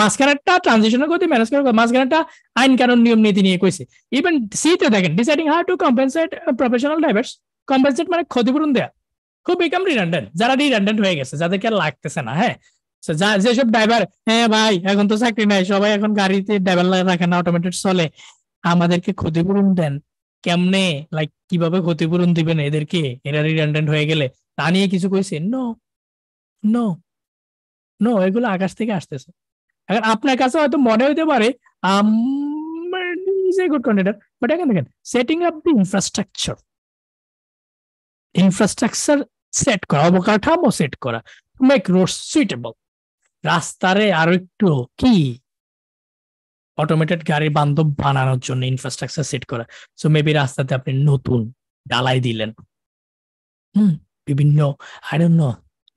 মাঝখানেরটা ট্রানজিশনের গতি ম্যানেজ করার মাঝখানেরটা আইন কানুন নিয়ম নীতি নিয়ে কইছে ইভেন সিতে দেখেন deciding how to compensate professional drivers compensate মানে ক্ষতিপূরণ দেয়া খুব বিকাম রিডান্ডেন্ট যারা রিডান্ডেন্ট হয়ে গেছে যাদেরকে আর লাগতেছে না হ্যাঁ যেসব ড্রাইভার হ্যাঁ ভাই এখন তো চাকরি নাই সবাই এখন গাড়িতে ড্রাইভার রাখেন অটোমেটেড চলে আমাদেরকে ক্ষতিপূরণ দেন কেমনে লাইক কিভাবে ক্ষতিপূরণ দিবেন এদেরকে এরা রিডান্ডেন্ট হয়ে গেলে তা নিয়ে কিছু কইছে নো নো নো এগুলো আকাশ থেকে আসতেছে এখন আপনার কাছে হয়তো মনে হইতে পারে is a good contender but এখন দেখেন setting up the infrastructure infrastructure set করা অবকাঠামো সেট করা মেক রোড সুইটেবল রাস্তারে আরো একটু কি অটোমেটেড গাড়ি বান্ধব বানানোর জন্য ইনফ্রাস্ট্রাকচার সেট করা সো মেবি রাস্তাতে আপনি নতুন ডালাই দিলেন হুম বিভিন্ন আই ডোন্ট নো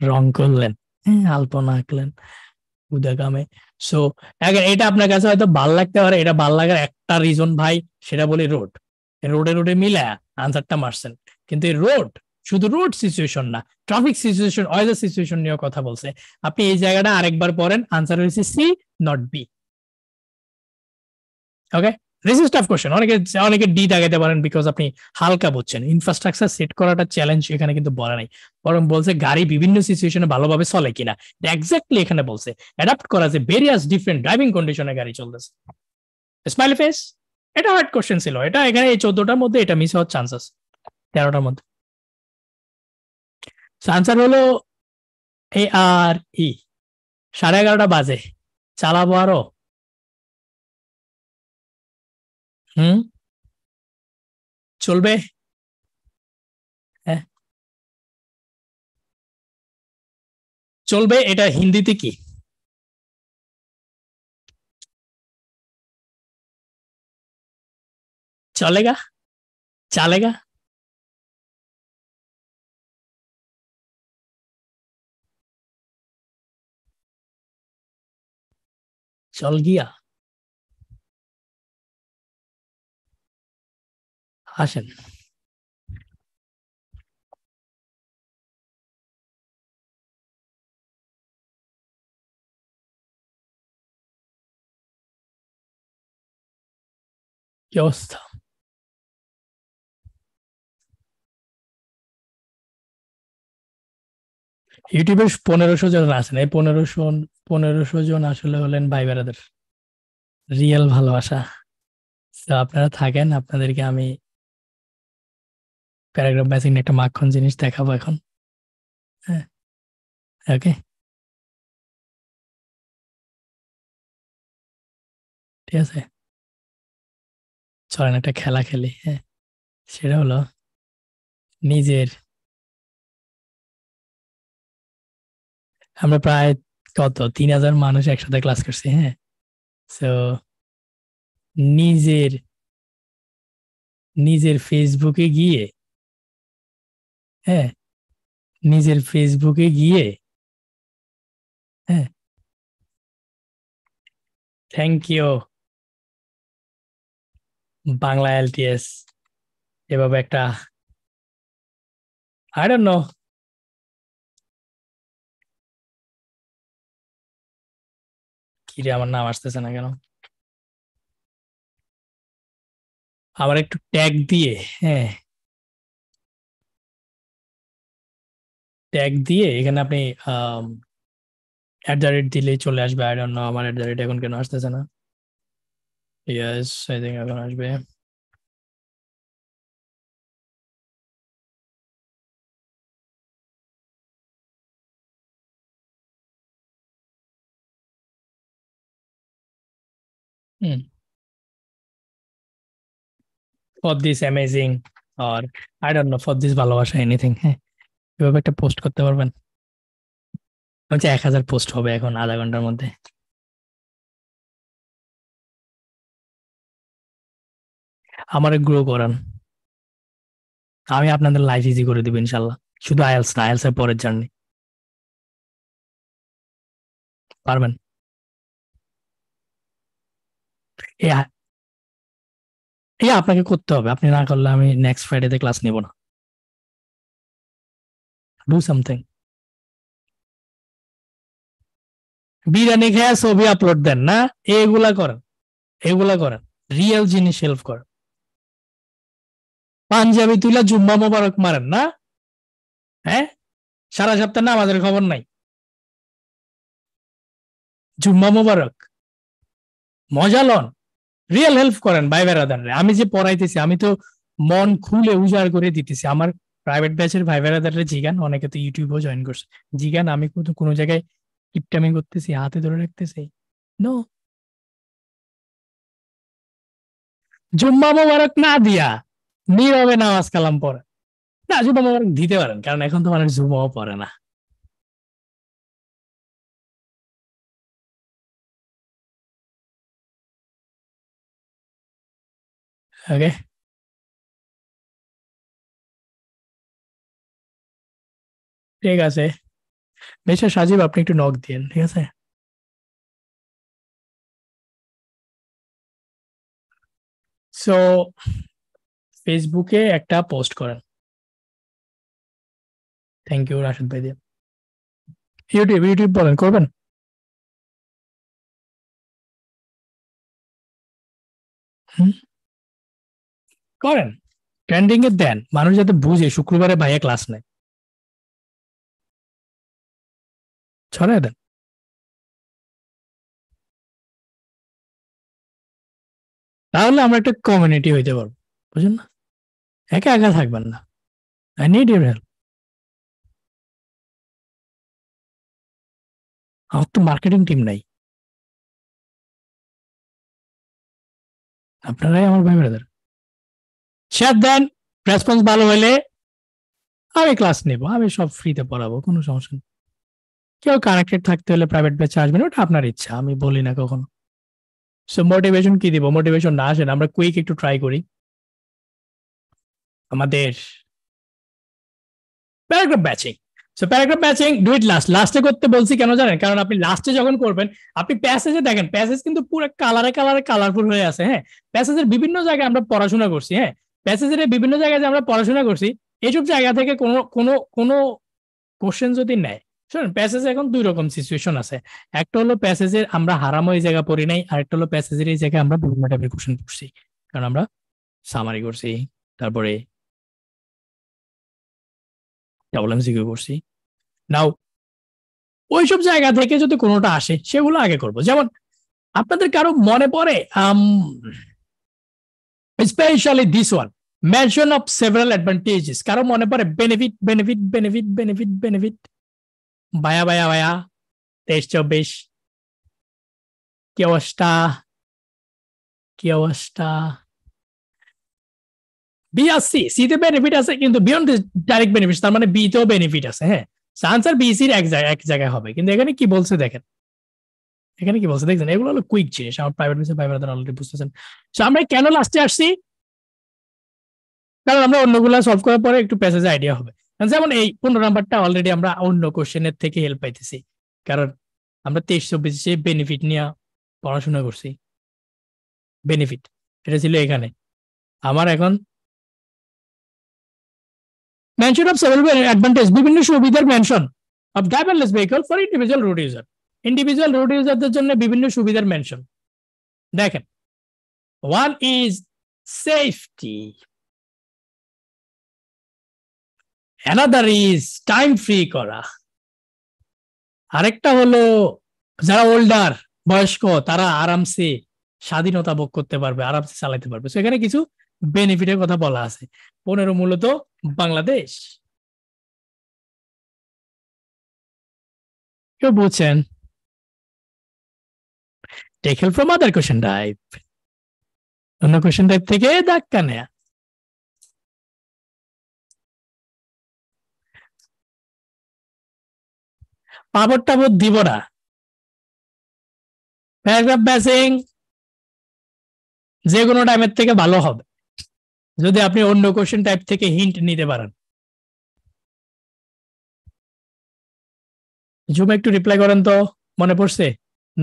রং করলেন হ্যাঁ আলপনা আঁকলেন উদাগামে সো এখন এটা আপনার কাছে হয়তো ভাল লাগতে পারে এটা ভাল লাগার একটা রিজন ভাই সেটা বলি রোড রোডে রোডে মিলা আনসারটা মারছেন কিন্তু এই রোড শুধু রোড সিচুয়েশন না ট্রাফিক সিচুয়েশন ওয়েদার সিচুয়েশন নিয়ে কথা বলছে আপনি এই জায়গাটা আরেকবার পড়েন আনসার হয়েছে C not B okay this is tough question অনেকে অনেকে ডি দাগাইতে পারেন বিকজ আপনি হালকা বলছেন ইনফ্রাস্ট্রাকচার সেট করাটা চ্যালেঞ্জ এখানে কিন্তু বলা নাই বরং বলছে গাড়ি বিভিন্ন সিচুয়েশনে ভালোভাবে চলে কিনা এক্স্যাক্টলি এখানে বলছে অ্যাডাপ্ট করা যে ভেরিয়াস ডিফারেন্ট ড্রাইভিং কন্ডিশনে গাড়ি চলতেছে স্মাইল ফেস এটা হার্ড কোশ্চেন ছিল এটা এখানে এই চোদ্দটার মধ্যে এটা মিস হওয়ার চান্স তেরোটার মধ্যে আনসার হলো এ আর ই সাড়ে এগারোটা বাজে চালাবো আরো হুম চলবে হ্যাঁ চলবে এটা হিন্দিতে কি চলেগা চালেগা চল গিয়া আসেন কি অবস্থা ইউটিউবে পনেরোশো জন আছেন এই পনেরোশো পনেরোশো জন আসলে হলেন ভাই বেড়াদের রিয়েল ভালোবাসা তো আপনারা থাকেন আপনাদেরকে আমি প্যারাগ্রাফ ব্যাচিং একটা মাখন জিনিস দেখাবো এখন হ্যাঁ ওকে ঠিক আছে চলেন একটা খেলা খেলি হ্যাঁ সেটা হলো নিজের আমরা প্রায় কত তিন হাজার মানুষ একসাথে ক্লাস করছি হ্যাঁ সো নিজের নিজের ফেসবুকে গিয়ে হ্যাঁ নিজের ফেসবুকে গিয়ে হ্যাঁ থ্যাংক ইউ বাংলা এলটিএস এভাবে একটা আই ডোন্ট নো কিরে আমার নাম আসতেছে না কেন আবার একটু ট্যাগ দিয়ে হ্যাঁ ট্যাগ দিয়ে এখানে আপনি অ্যাট দ্য রেট দিলেই চলে আসবে আই ডোন্ট নো আমার অ্যাট দ্য রেট এখন কেন আসতেছে না ইয়েস আই থিঙ্ক এখন আসবে ফর দিস অ্যামেজিং আর I I don't for this ভালোবাসা এনিথিং হ্যাঁ এভাবে একটা পোস্ট করতে পারবেন হচ্ছে এক হাজার পোস্ট হবে এখন আধা ঘন্টার মধ্যে আমার গ্রো করান আমি আপনাদের লাইফ ইজি করে দিব ইনশাল্লাহ শুধু আয়ালস না আয়ালসের এর পরের জার্নি পারবেন এই আপনাকে করতে হবে আপনি না করলে আমি নেক্সট ফ্রাইডে ক্লাস নিব না do something বিরিয়ানি খেয়ে ছবি আপলোড দেন না এগুলা করেন এগুলা করেন রিয়েল জিনিস হেল্প করেন পাঞ্জাবি তুলা জুম্মা মোবারক মারেন না হ্যাঁ সারা সপ্তাহ না আমাদের খবর নাই জুম্মা মোবারক মজা লন রিয়েল হেল্প করেন ভাই বেড়াদান আমি যে পড়াইতেছি আমি তো মন খুলে উজাড় করে দিতেছি আমার প্রাইভেট ব্যাচের ভাই বেড়াদাররা জিগান অনেকে তো ইউটিউবও জয়েন করছে জিগান আমি কিন্তু কোনো জায়গায় টিপটামি করতেছি হাতে ধরে রাখতেছি নো জুম্মা মোবারক না দিয়া নীরবে নামাজ কালাম পরে না জুম্মা মোবারক দিতে পারেন কারণ এখন তো মানুষ জুম্মাও পড়ে না Okay. ঠিক আছে মেশা সাজিব আপনি একটু নক দিয়েন ঠিক আছে সো ফেসবুকে একটা পোস্ট করেন থ্যাংক ইউ রাশেদ ভাই দিয়ে ইউটিউব ইউটিউব বলেন করবেন করেন ট্রেন্ডিং এ দেন মানুষ যাতে বুঝে শুক্রবারে ভাইয়া ক্লাস নেয় ছড়ায় দেন তাহলে আমরা একটা কমিউনিটি হইতে পারবো বুঝলেন না একা একা থাকবেন না আই নিড ইউর হেল্প আমার তো মার্কেটিং টিম নাই আপনারাই আমার ভাই ব্রাদার শেয়ার দেন রেসপন্স ভালো হলে আমি ক্লাস নেব আমি সব ফ্রিতে পড়াবো কোনো সমস্যা নেই কেউ কানেক্টেড থাকতে হলে প্রাইভেট ব্যাচে আসবেন ওটা আপনার ইচ্ছা আমি বলি না কখনো সো মোটিভেশন কি দিব মোটিভেশন না আসেন আমরা কুইক একটু ট্রাই করি আমাদের paragraph batching so paragraph matching do it last লাস্টে করতে বলছি কেন জানেন কারণ আপনি লাস্টে যখন করবেন আপনি প্যাসেজে দেখেন প্যাসেজ কিন্তু পুরো কালারে কালারে কালারফুল হয়ে আছে হ্যাঁ প্যাসেজের বিভিন্ন জায়গায় আমরা পড়াশোনা করছি হ্যাঁ প্যাসেজের বিভিন্ন জায়গায় যে আমরা পড়াশোনা করছি এইসব জায়গা থেকে কোনো কোনো কোনো কোশ্চেন যদি নেয় শুনুন প্যাসেজ এখন দুই রকম সিচুয়েশন আছে একটা হলো প্যাসেজের আমরা হারাম ওই জায়গা পড়ি নাই আরেকটা হলো প্যাসেজের এই জায়গায় আমরা বিভিন্ন টাইপের কোশ্চেন পড়ছি কারণ আমরা সামারি করছি তারপরে ডাবল এমসিকিউ করছি নাও ওইসব জায়গা থেকে যদি কোনোটা আসে সেগুলো আগে করব যেমন আপনাদের কারো মনে পড়ে specially this one mention of several advantages কারো মনে পড়ে benefit benefit benefit benefit benefit বায়া বায়া বায়া তেইশ চব্বিশ কি অবস্থা কি অবস্থা বি আর সি সিতে বেনিফিট আছে কিন্তু বিয়ন্ড ডাইরেক্ট বেনিফিট তার মানে বি তেও বেনিফিট আছে হ্যাঁ আনসার বি এক জায়গায় এক জায়গায় হবে কিন্তু এখানে কি বলছে দেখেন এখানে কি বলছে দেখছেন এগুলো হলো কুইক জিনিস আমার প্রাইভেট বিষয় প্রাইভেট অলরেডি বুঝতেছেন সো আমরা কেন লাস্টে আসছি কারণ আমরা অন্যগুলা সলভ করার পরে একটু প্যাসেজ আইডিয়া হবে যেমন এই পনেরো নাম্বারটা অলরেডি আমরা অন্য কোশ্চেনের থেকে হেল্প পাইতেছি কারণ আমরা তেইশ চব্বিশে বেনিফিট নিয়ে পড়াশোনা করছি বেনিফিট এটা ছিল এখানে আমার এখন মেনশন অফ সেভেল অ্যাডভান্টেজ বিভিন্ন সুবিধার mention of driverless vehicle for individual road user individual road ইউজারদের জন্য বিভিন্ন সুবিধার মেনশন দেখেন one is safety another is time free করা আরেকটা হলো যারা ওল্ডার বয়স্ক তারা আরামসে স্বাধীনতা ভোগ করতে পারবে আরামসে চালাতে পারবে সেখানে কিছু বেনিফিটের কথা বলা আছে পনেরো মূলত বাংলাদেশ কেউ বুঝছেন take help from other question type অন্য কোয়েশন টাইপ থেকে ধাক্কা নেয়া পাবর টাবর দিব না প্যারাগ্রাফ ম্যাচিং যে কোনো টাইমের থেকে ভালো হবে যদি আপনি অন্য কোশ্চেন টাইপ থেকে হিন্ট নিতে পারেন জুমে একটু রিপ্লাই করেন তো মনে পড়ছে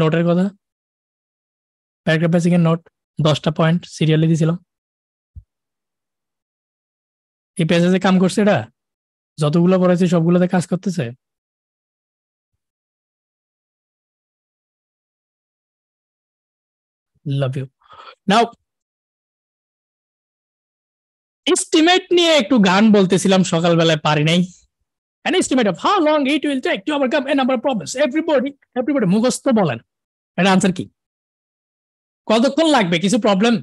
নোটের কথা প্যারাগ্রাফ ম্যাচিং এর নোট দশটা পয়েন্ট সিরিয়ালে দিয়েছিলাম এই পেজে কাম করছে এটা যতগুলো পড়েছে সবগুলোতে কাজ করতেছে লাভ ইউ নাও এস্টিমেট নিয়ে একটু গান বলতেছিলাম সকালবেলায় পারি নাই an estimate of how long it will take to overcome a number of problems everybody everybody মুখস্থ বলেন এটা আনসার কি কতক্ষণ লাগবে কিছু প্রবলেম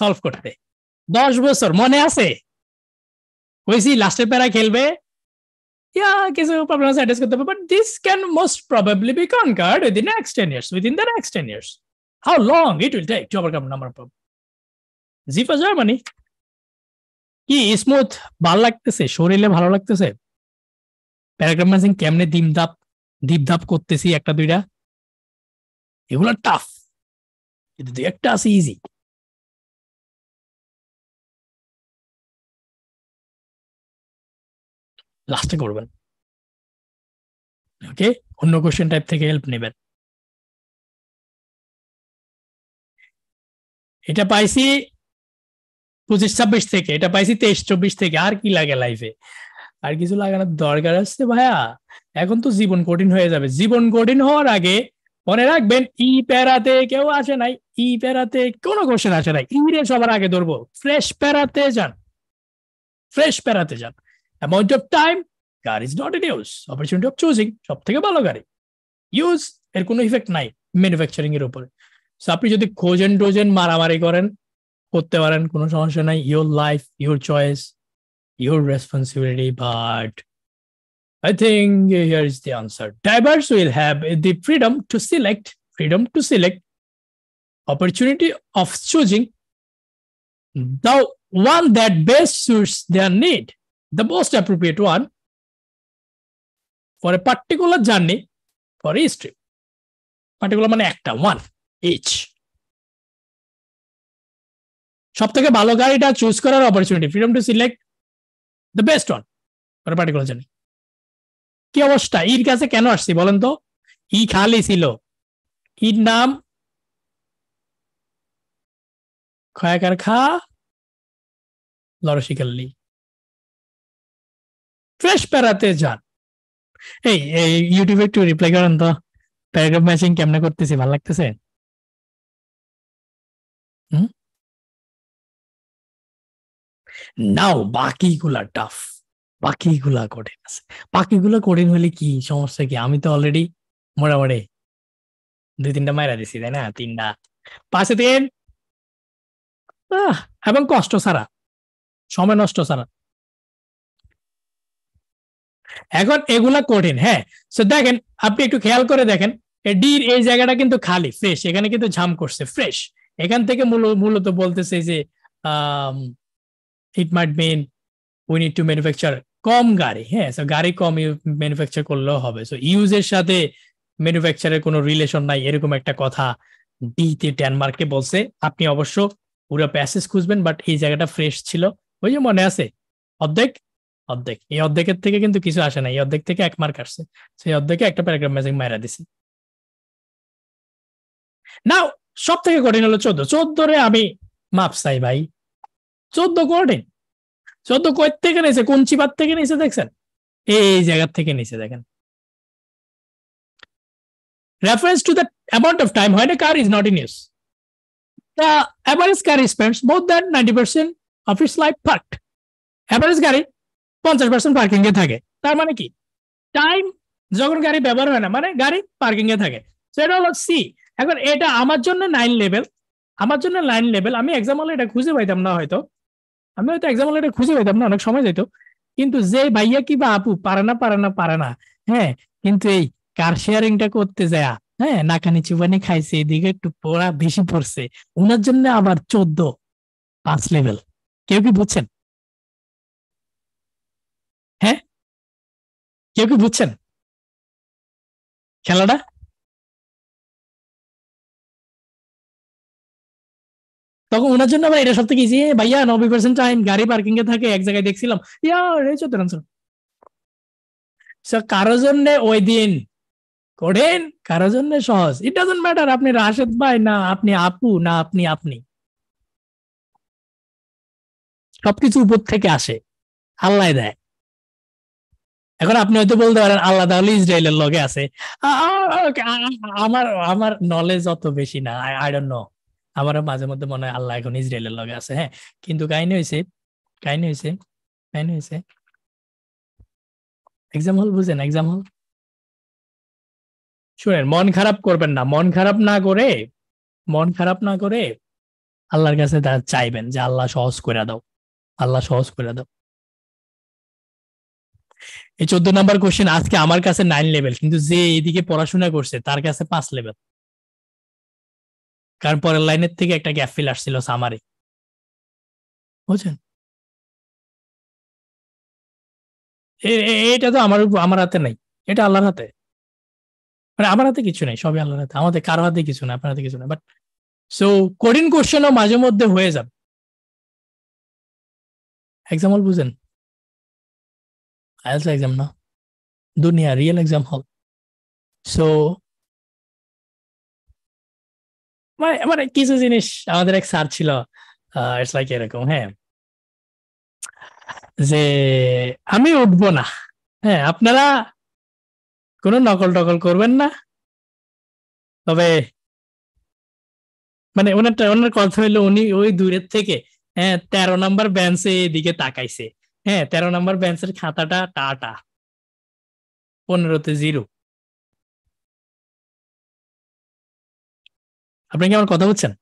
সলভ করতে দশ বছর মনে আছে কইছি লাস্টের প্যারা খেলবে ইয়া কিছু প্রবলেম অ্যাড্রেস করতে হবে but this can most probably be conquered within next ten years within the next ten years how long it will take to overcome number problem. G for Germany কি স্মুথ ভাল লাগতেছে শরীরে ভালো লাগতেছে paragraph matching কেমনে দিপ দীপধাপ করতেছি একটা দুইটা এগুলো টাফ কিন্তু দুই একটা আছে ইজি লাস্টে করবেন ওকে অন্য কোশ্চেন টাইপ থেকে হেল্প নেবেন এটা পাইছি পঁচিশ ছাব্বিশ থেকে এটা পাইছি তেইশ চব্বিশ থেকে আর কি লাগে লাইফে আর কিছু লাগানোর দরকার আছে ভাইয়া এখন তো জীবন কঠিন হয়ে যাবে জীবন কঠিন হওয়ার আগে মনে রাখবেন ই প্যারাতে কেউ আসে নাই ই প্যারাতে কোনো কোশ্চেন আসে নাই ইংরে সবার আগে ধরবো ফ্রেশ প্যারাতে যান ফ্রেশ প্যারাতে যান amount of time car is not in use opportunity of choosing সব থেকে ভালো গাড়ি ইউজ এর কোনো ইফেক্ট নাই ম্যানুফ্যাকচারিং এর উপরে আপনি যদি খোঁজেন ডোজেন মারামারি করেন করতে পারেন কোনো সমস্যা নাই your life your choice your responsibility but I think here is the answer drivers will have the freedom to select freedom to select opportunity of choosing the one that best suits their need the most appropriate one for a particular journey for a strip particular মানে একটা one H সব থেকে ভালো গাড়িটা choose করার opportunity freedom to select the best one কোনো particular জন্য কি অবস্থা ইর কাছে কেন আসছি বলেন তো ই খালি ছিল ইর নাম খয়াকার খা লরসিকাল্লি ফ্রেশ প্যারাতে যান এই ইউটিউবে একটু রিপ্লাই করেন তো প্যারাগ্রাফ ম্যাচিং কেমনে করতেছি ভালো লাগতেছে নাও বাকিগুলা টাফ বাকিগুলা কঠিন আছে বাকিগুলা কঠিন হলে কি সমস্যা কি আমি তো অলরেডি মোটামুটি দুই তিনটা মায়েরা দিছি তাই না তিনটা পাশে তিন এবং কষ্ট ছাড়া সময় নষ্ট ছাড়া এখন এগুলা কঠিন হ্যাঁ তো দেখেন আপনি একটু খেয়াল করে দেখেন ডির এই জায়গাটা কিন্তু খালি ফ্রেশ এখানে কিন্তু ঝাম করছে ফ্রেশ এখান থেকে মূলত বলতেছে যে it might mean we need to manufacture কম গাড়ি হ্যাঁ গাড়ি কম ম্যানুফ্যাকচার করলেও হবে সো ইউজের সাথে ম্যানুফ্যাকচারের কোনো রিলেশন নাই এরকম একটা কথা ডিতে ডেনমার্কে বলছে আপনি অবশ্য পুরো প্যাসেজ খুঁজবেন বাট এই জায়গাটা ফ্রেশ ছিল ওই যে মনে আছে অর্ধেক অর্ধেক এই অর্ধেকের থেকে কিন্তু কিছু আসে না এই অর্ধেক থেকে এক মার্ক আসছে সেই অর্ধেকে একটা প্যারাগ্রাফ ম্যাজিং মারা দিছে নাও সব থেকে কঠিন হলো চোদ্দ রে আমি মাপ চাই ভাই চোদ্দ কঠিন চোদ্দ কয় থেকে নিয়েছে কোন চিপার থেকে নিয়েছে দেখছেন এই জায়গার থেকে নিয়েছে দেখেন reference to that amount of time হয় না car is not in use the average গাড়ি spends more than ninety percent of life park average গাড়ি পঞ্চাশ পার্সেন্ট পার্কিং এ থাকে তার মানে কি টাইম যখন গাড়ি ব্যবহার হয় না মানে গাড়ি পার্কিং এ থাকে সেটা হলো সি এখন এটা আমার জন্য নাইন লেভেল আমার জন্য নাইন লেভেল আমি এক্সাম হলে এটা খুঁজে পাইতাম না হয়তো আমি হয়তো এক্সাম হলে এটা খুঁজে পাইতাম না অনেক সময় যেত কিন্তু যে ভাইয়া কি বা আপু পারে না পারে না পারে না হ্যাঁ কিন্তু এই কার শেয়ারিংটা করতে যায় হ্যাঁ নাকানি চুবানি খাইছে এদিকে একটু পড়া বেশি পড়ছে উনার জন্য আবার চোদ্দ পাঁচ লেভেল কেউ কি বুঝছেন হ্যাঁ কেউ কি বুঝছেন খেলাটা তখন ওনার জন্য আমার এটা সব থেকে ইজি ভাইয়া নব্বই পার্সেন্ট টাইম গাড়ি পার্কিং এ থাকে এক জায়গায় দেখছিলাম চোদ্দ আনসার কারো জন্য ওই দিন কঠিন কারো জন্য সহজ ইট ডাজন্ট ম্যাটার আপনি রাশেদ ভাই না আপনি আপু না আপনি আপনি সবকিছু উপর থেকে আসে আল্লাহ দেয় এখন আপনি হয়তো বলতে পারেন আল্লাহ তাহলে ইসরায়েলের লগে আছে আমার আমার নলেজ অত বেশি না আই ডোন্ট নো আমারও মাঝে মধ্যে মনে হয় আল্লাহ এখন ইসরায়েলের লগে আছে হ্যাঁ কিন্তু কাহিনী হয়েছে কাহিনী হয়েছে কাহিনী হয়েছে এক্সাম হল বুঝেন এক্সাম হল শুনেন মন খারাপ করবেন না মন খারাপ না করে মন খারাপ না করে আল্লাহর কাছে তারা চাইবেন যে আল্লাহ সহজ করে দাও আল্লাহ সহজ করে দাও এই চোদ্দ নাম্বার কোশ্চেন আজকে আমার কাছে নাইন লেভেল কিন্তু যে এইদিকে পড়াশোনা করছে তার কাছে পাঁচ লেভেল কারণ পরের লাইনের থেকে একটা গ্যাপ ফিল আসছিল সামারে বুঝছেন এটা তো আমার আমার হাতে নাই এটা আল্লাহর হাতে মানে আমার হাতে কিছু নাই সবই আল্লাহর হাতে আমাদের কারো হাতে কিছু নাই আপনার হাতে কিছু নাই বাট সো কঠিন কোশ্চেনও মাঝে মধ্যে হয়ে যাবে এক্সাম্পল বুঝেন আইএলস এক্সাম না দুনিয়া রিয়েল এক্সাম হল সো মানে মানে কিছু জিনিস আমাদের এক স্যার ছিল ইটস লাইক এরকম হ্যাঁ যে আমি উঠবো না হ্যাঁ আপনারা কোনো নকল টকল করবেন না তবে মানে ওনারটা ওনার কথা হইলো উনি ওই দূরের থেকে হ্যাঁ তেরো নাম্বার বেঞ্চে এদিকে তাকাইছে হ্যাঁ তেরো নাম্বার বেঞ্চের খাতাটা টাটা পনেরোতে জিরো আপনি কি আমার কথা বুঝছেন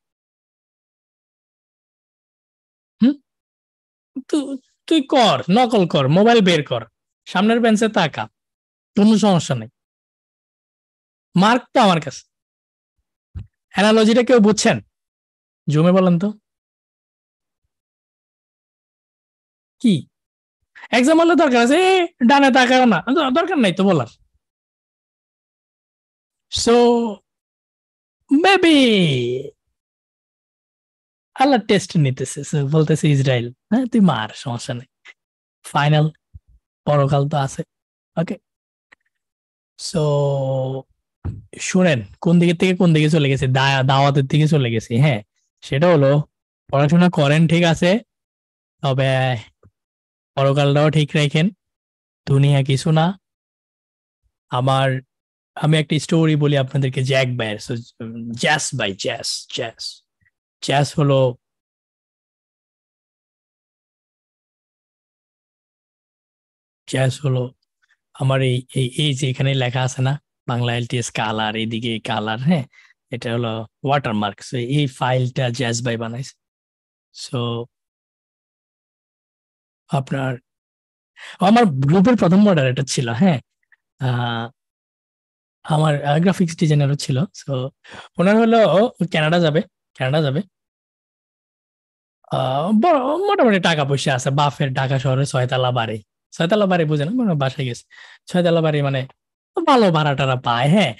তুই কর নকল কর মোবাইল বের কর সামনের বেঞ্চে তাকা কোনো সমস্যা নেই মার্ক তো আমার কাছে অ্যানালজিটা কেউ বুঝছেন জমে বলেন তো কি এক্সাম বললে দরকার আছে ডানে তাকাও না দরকার নাই তো বলার সো মেবি আল্লাহ টেস্ট নিতেছে বলতেছে ইসরায়েল হ্যাঁ তুই মার সমস্যা নেই ফাইনাল পরকাল তো আছে ওকে সো শুনেন কোন দিকে থেকে কোন দিকে চলে গেছে দাওয়াতের দিকে চলে গেছি হ্যাঁ সেটা হলো পড়াশোনা করেন ঠিক আছে তবে পরকালটাও ঠিক রাখেন দুনিয়া কিছু না আমার আমি একটা স্টোরি বলি আপনাদেরকে জ্যাক বাইয়ের জ্যাস বাই জ্যাস জ্যাস জ্যাস হলো জ্যাস হলো আমার এই এই যে এখানে লেখা আছে না বাংলা এলটিএস কালার এদিকে কালার হ্যাঁ এটা হলো ওয়াটারমার্ক সো এই ফাইলটা জ্যাস বাই বানাইছে সো আপনার আমার গ্রুপের প্রথম এটা ছিল হ্যাঁ আমার গ্রাফিক্স ডিজাইনারও ছিল সো ওনার হলো ক্যানাডা যাবে ক্যানাডা যাবে মোটামুটি টাকা পয়সা আছে বাফের ঢাকা শহরে ছয়তলা বাড়ি ছয়তলা বাড়ি বুঝে না মানে বাসায় গেছে ছয়তলা বাড়ি মানে ভালো ভাড়া টাড়া পায় হ্যাঁ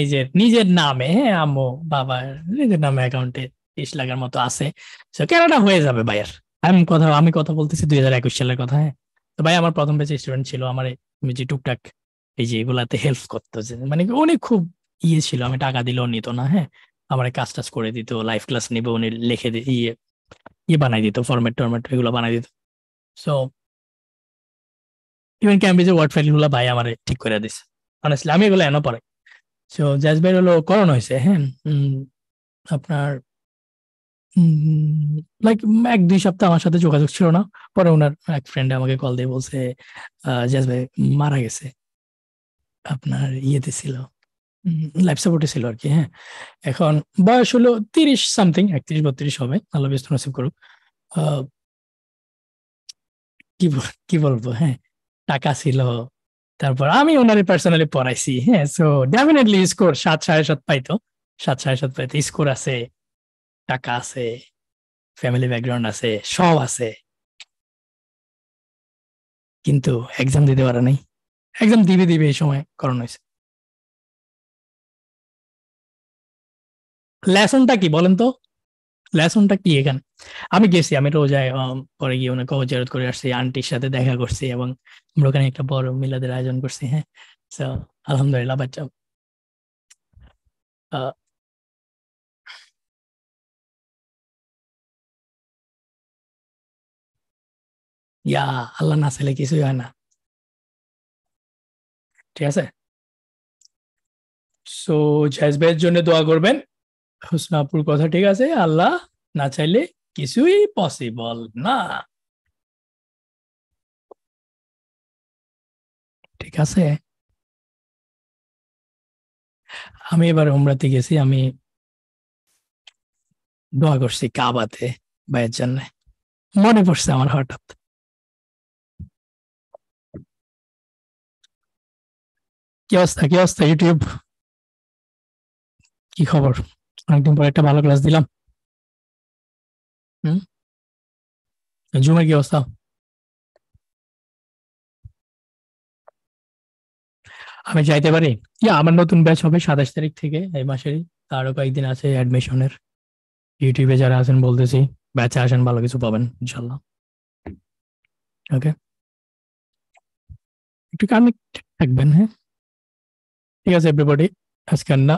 নিজের নিজের নামে হ্যাঁ আম্মু বাবা নিজের নামে অ্যাকাউন্টে ত্রিশ লাখের মতো আছে সো কেনাটা হয়ে যাবে ভাইয়ের আমি কথা আমি কথা বলতেছি দুই হাজার একুশ সালের কথা হ্যাঁ তো ভাই আমার প্রথম বেচে স্টুডেন্ট ছিল আমার যে টুকটাক এই যে এগুলাতে হেল্প করতো যে মানে অনেক খুব ইয়ে ছিল আমি টাকা দিলেও নিত না হ্যাঁ আমার কাজ টাজ করে দিত লাইফ ক্লাস নিবে উনি লিখে ইয়ে ইয়ে বানাই দিত ফরম্যাট টরম্যাট এগুলো বানাই দিত সো ইভেন ক্যামব্রিজের ওয়ার্ড গুলো ভাই আমার ঠিক করে দিস অনেস্টলি আমি এগুলো এনো পারে সো ভাই হলো করণ হয়েছে হ্যাঁ আপনার লাইক এক দুই সপ্তাহ আমার সাথে যোগাযোগ ছিল না পরে ওনার এক ফ্রেন্ড আমাকে কল দিয়ে বলছে জাজ ভাই মারা গেছে আপনার ইয়েতে ছিল লাইফ সাপোর্টে ছিল আর কি হ্যাঁ এখন বয়স হলো তিরিশ সামথিং একত্রিশ বত্রিশ হবে আল্লাহ ব্যস্ত নসিব করুক কি কি বলবো হ্যাঁ টাকা ছিল তারপর আমি ওনারে পার্সোনালি পড়াইছি হ্যাঁ সো ডেফিনেটলি স্কোর সাত সাড়ে সাত পাইতো সাত সাড়ে সাত পাইতো স্কোর আছে টাকা আছে ফ্যামিলি ব্যাকগ্রাউন্ড আছে সব আছে কিন্তু এক্সাম দিতে পারা নাই একদম দিবে দিবে এই সময় করানো হয়েছে লেসনটা কি বলেন তো লেসনটা কি এখানে আমি গেছি আমি রোজায় পরে গিয়ে ওনাকে জেরত করে আসছি আন্টির সাথে দেখা করছি এবং আমরা ওখানে একটা বড় মিলাদের আয়োজন করছি হ্যাঁ আলহামদুলিল্লাহ বাচ্চা ইয়া আল্লাহ না চাইলে কিছুই হয় না ঠিক আছে সো জাজবের জন্য দোয়া করবেন হুসনাপুর কথা ঠিক আছে আল্লাহ না চাইলে কিছুই পসিবল না ঠিক আছে আমি এবার উমরাতে গেছি আমি দোয়া করছি কাবাতে ভাইয়ের জন্য মনে পড়ছে আমার হঠাৎ কি অবস্থা কি অবস্থা ইউটিউব কি খবর অনেকদিন পর একটা ভালো ক্লাস দিলাম হুম জুমের কি অবস্থা আমি যাইতে পারি আমার নতুন ব্যাচ হবে সাতাশ তারিখ থেকে এই মাসেরই তারও কয়েকদিন আছে অ্যাডমিশনের ইউটিউবে যারা আছেন বলতেছি ব্যাচে আসেন ভালো কিছু পাবেন ইনশাল্লাহ ওকে একটু কানেক্ট থাকবেন হ্যাঁ ঠিক আছে এভরিবডি আজকে না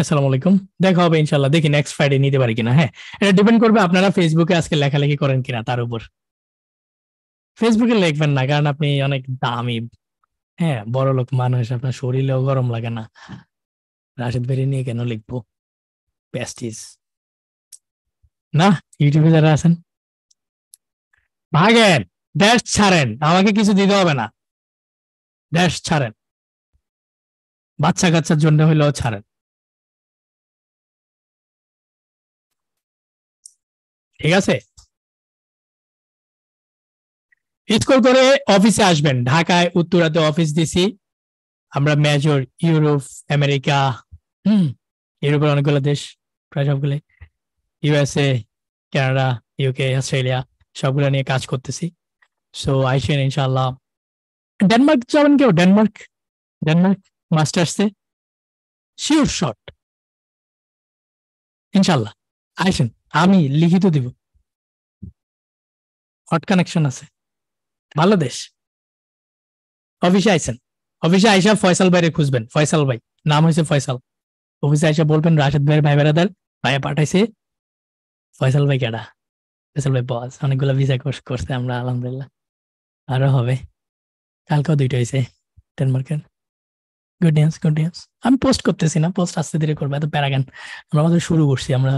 আসসালামু আলাইকুম দেখা হবে ইনশাল্লাহ দেখি নেক্সট ফ্রাইডে নিতে পারি কিনা হ্যাঁ এটা ডিপেন্ড করবে আপনারা ফেসবুকে আজকে লেখালেখি করেন কিনা তার উপর ফেসবুকে লিখবেন না কারণ আপনি অনেক দামি হ্যাঁ বড় লোক মানুষ আপনার শরীরেও গরম লাগে না রাশেদ বেরি নিয়ে কেন লিখবো প্যাস্টিস না ইউটিউবে যারা আছেন ভাগেন দেশ ছাড়েন আমাকে কিছু দিতে হবে না ড্যাশ ছাড়েন বাচ্চা কাচ্চার জন্য হইলেও ছাড়েন ঠিক আছে স্কুল করে অফিসে আসবেন ঢাকায় উত্তরাতে অফিস দিছি আমরা মেজর ইউরোপ আমেরিকা হুম ইউরোপের অনেকগুলো দেশ প্রায় সবগুলো ইউএসএ কানাডা ইউকে অস্ট্রেলিয়া সবগুলো নিয়ে কাজ করতেছি সো আইসেন ইনশাল্লাহ ডেনমার্ক যাবেন কেউ ডেনমার্ক ডেনমার্ক মাস্টার্সে শিওর শট ইনশাল্লাহ আইসেন আমি লিখিত দিব হট কানেকশন আছে ভালো দেশ অফিসে আইসেন অফিসে আইসা ফয়সাল ভাইরে খুঁজবেন ফয়সাল ভাই নাম হয়েছে ফয়সাল অফিসে আইসা বলবেন রাশেদ ভাইয়ের ভাই বেড়াদার ভাইয়া পাঠাইছে ফয়সাল ভাই কেডা ফয়সাল ভাই বস অনেকগুলো ভিসা কোর্স করছে আমরা আলহামদুলিল্লাহ আরো হবে কালকেও দুইটা হয়েছে ডেনমার্কের গুড নিউজ গুড নিউজ আমি পোস্ট করতেছি না পোস্ট আস্তে ধীরে করবো এত প্যারাগান আমরা আমাদের শুরু করছি আমরা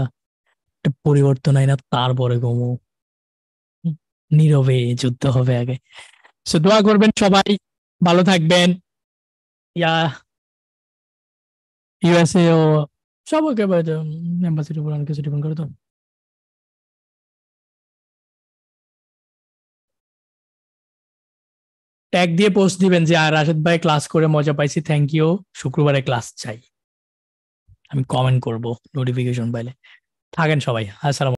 একটা পরিবর্তন হয় না তারপরে গমু নীরবে যুদ্ধ হবে আগে সো দোয়া করবেন সবাই ভালো থাকবেন ইয়া ইউএসএ ও সবাইকে এম্বাসি উপর অনেক কিছু ডিপেন্ড করে তো ট্যাগ দিয়ে পোস্ট দিবেন যে আর রাশেদ ভাই ক্লাস করে মজা পাইছি থ্যাংক ইউ শুক্রবারে ক্লাস চাই আমি কমেন্ট করব নোটিফিকেশন পাইলে থাকেন সবাই আসসালাম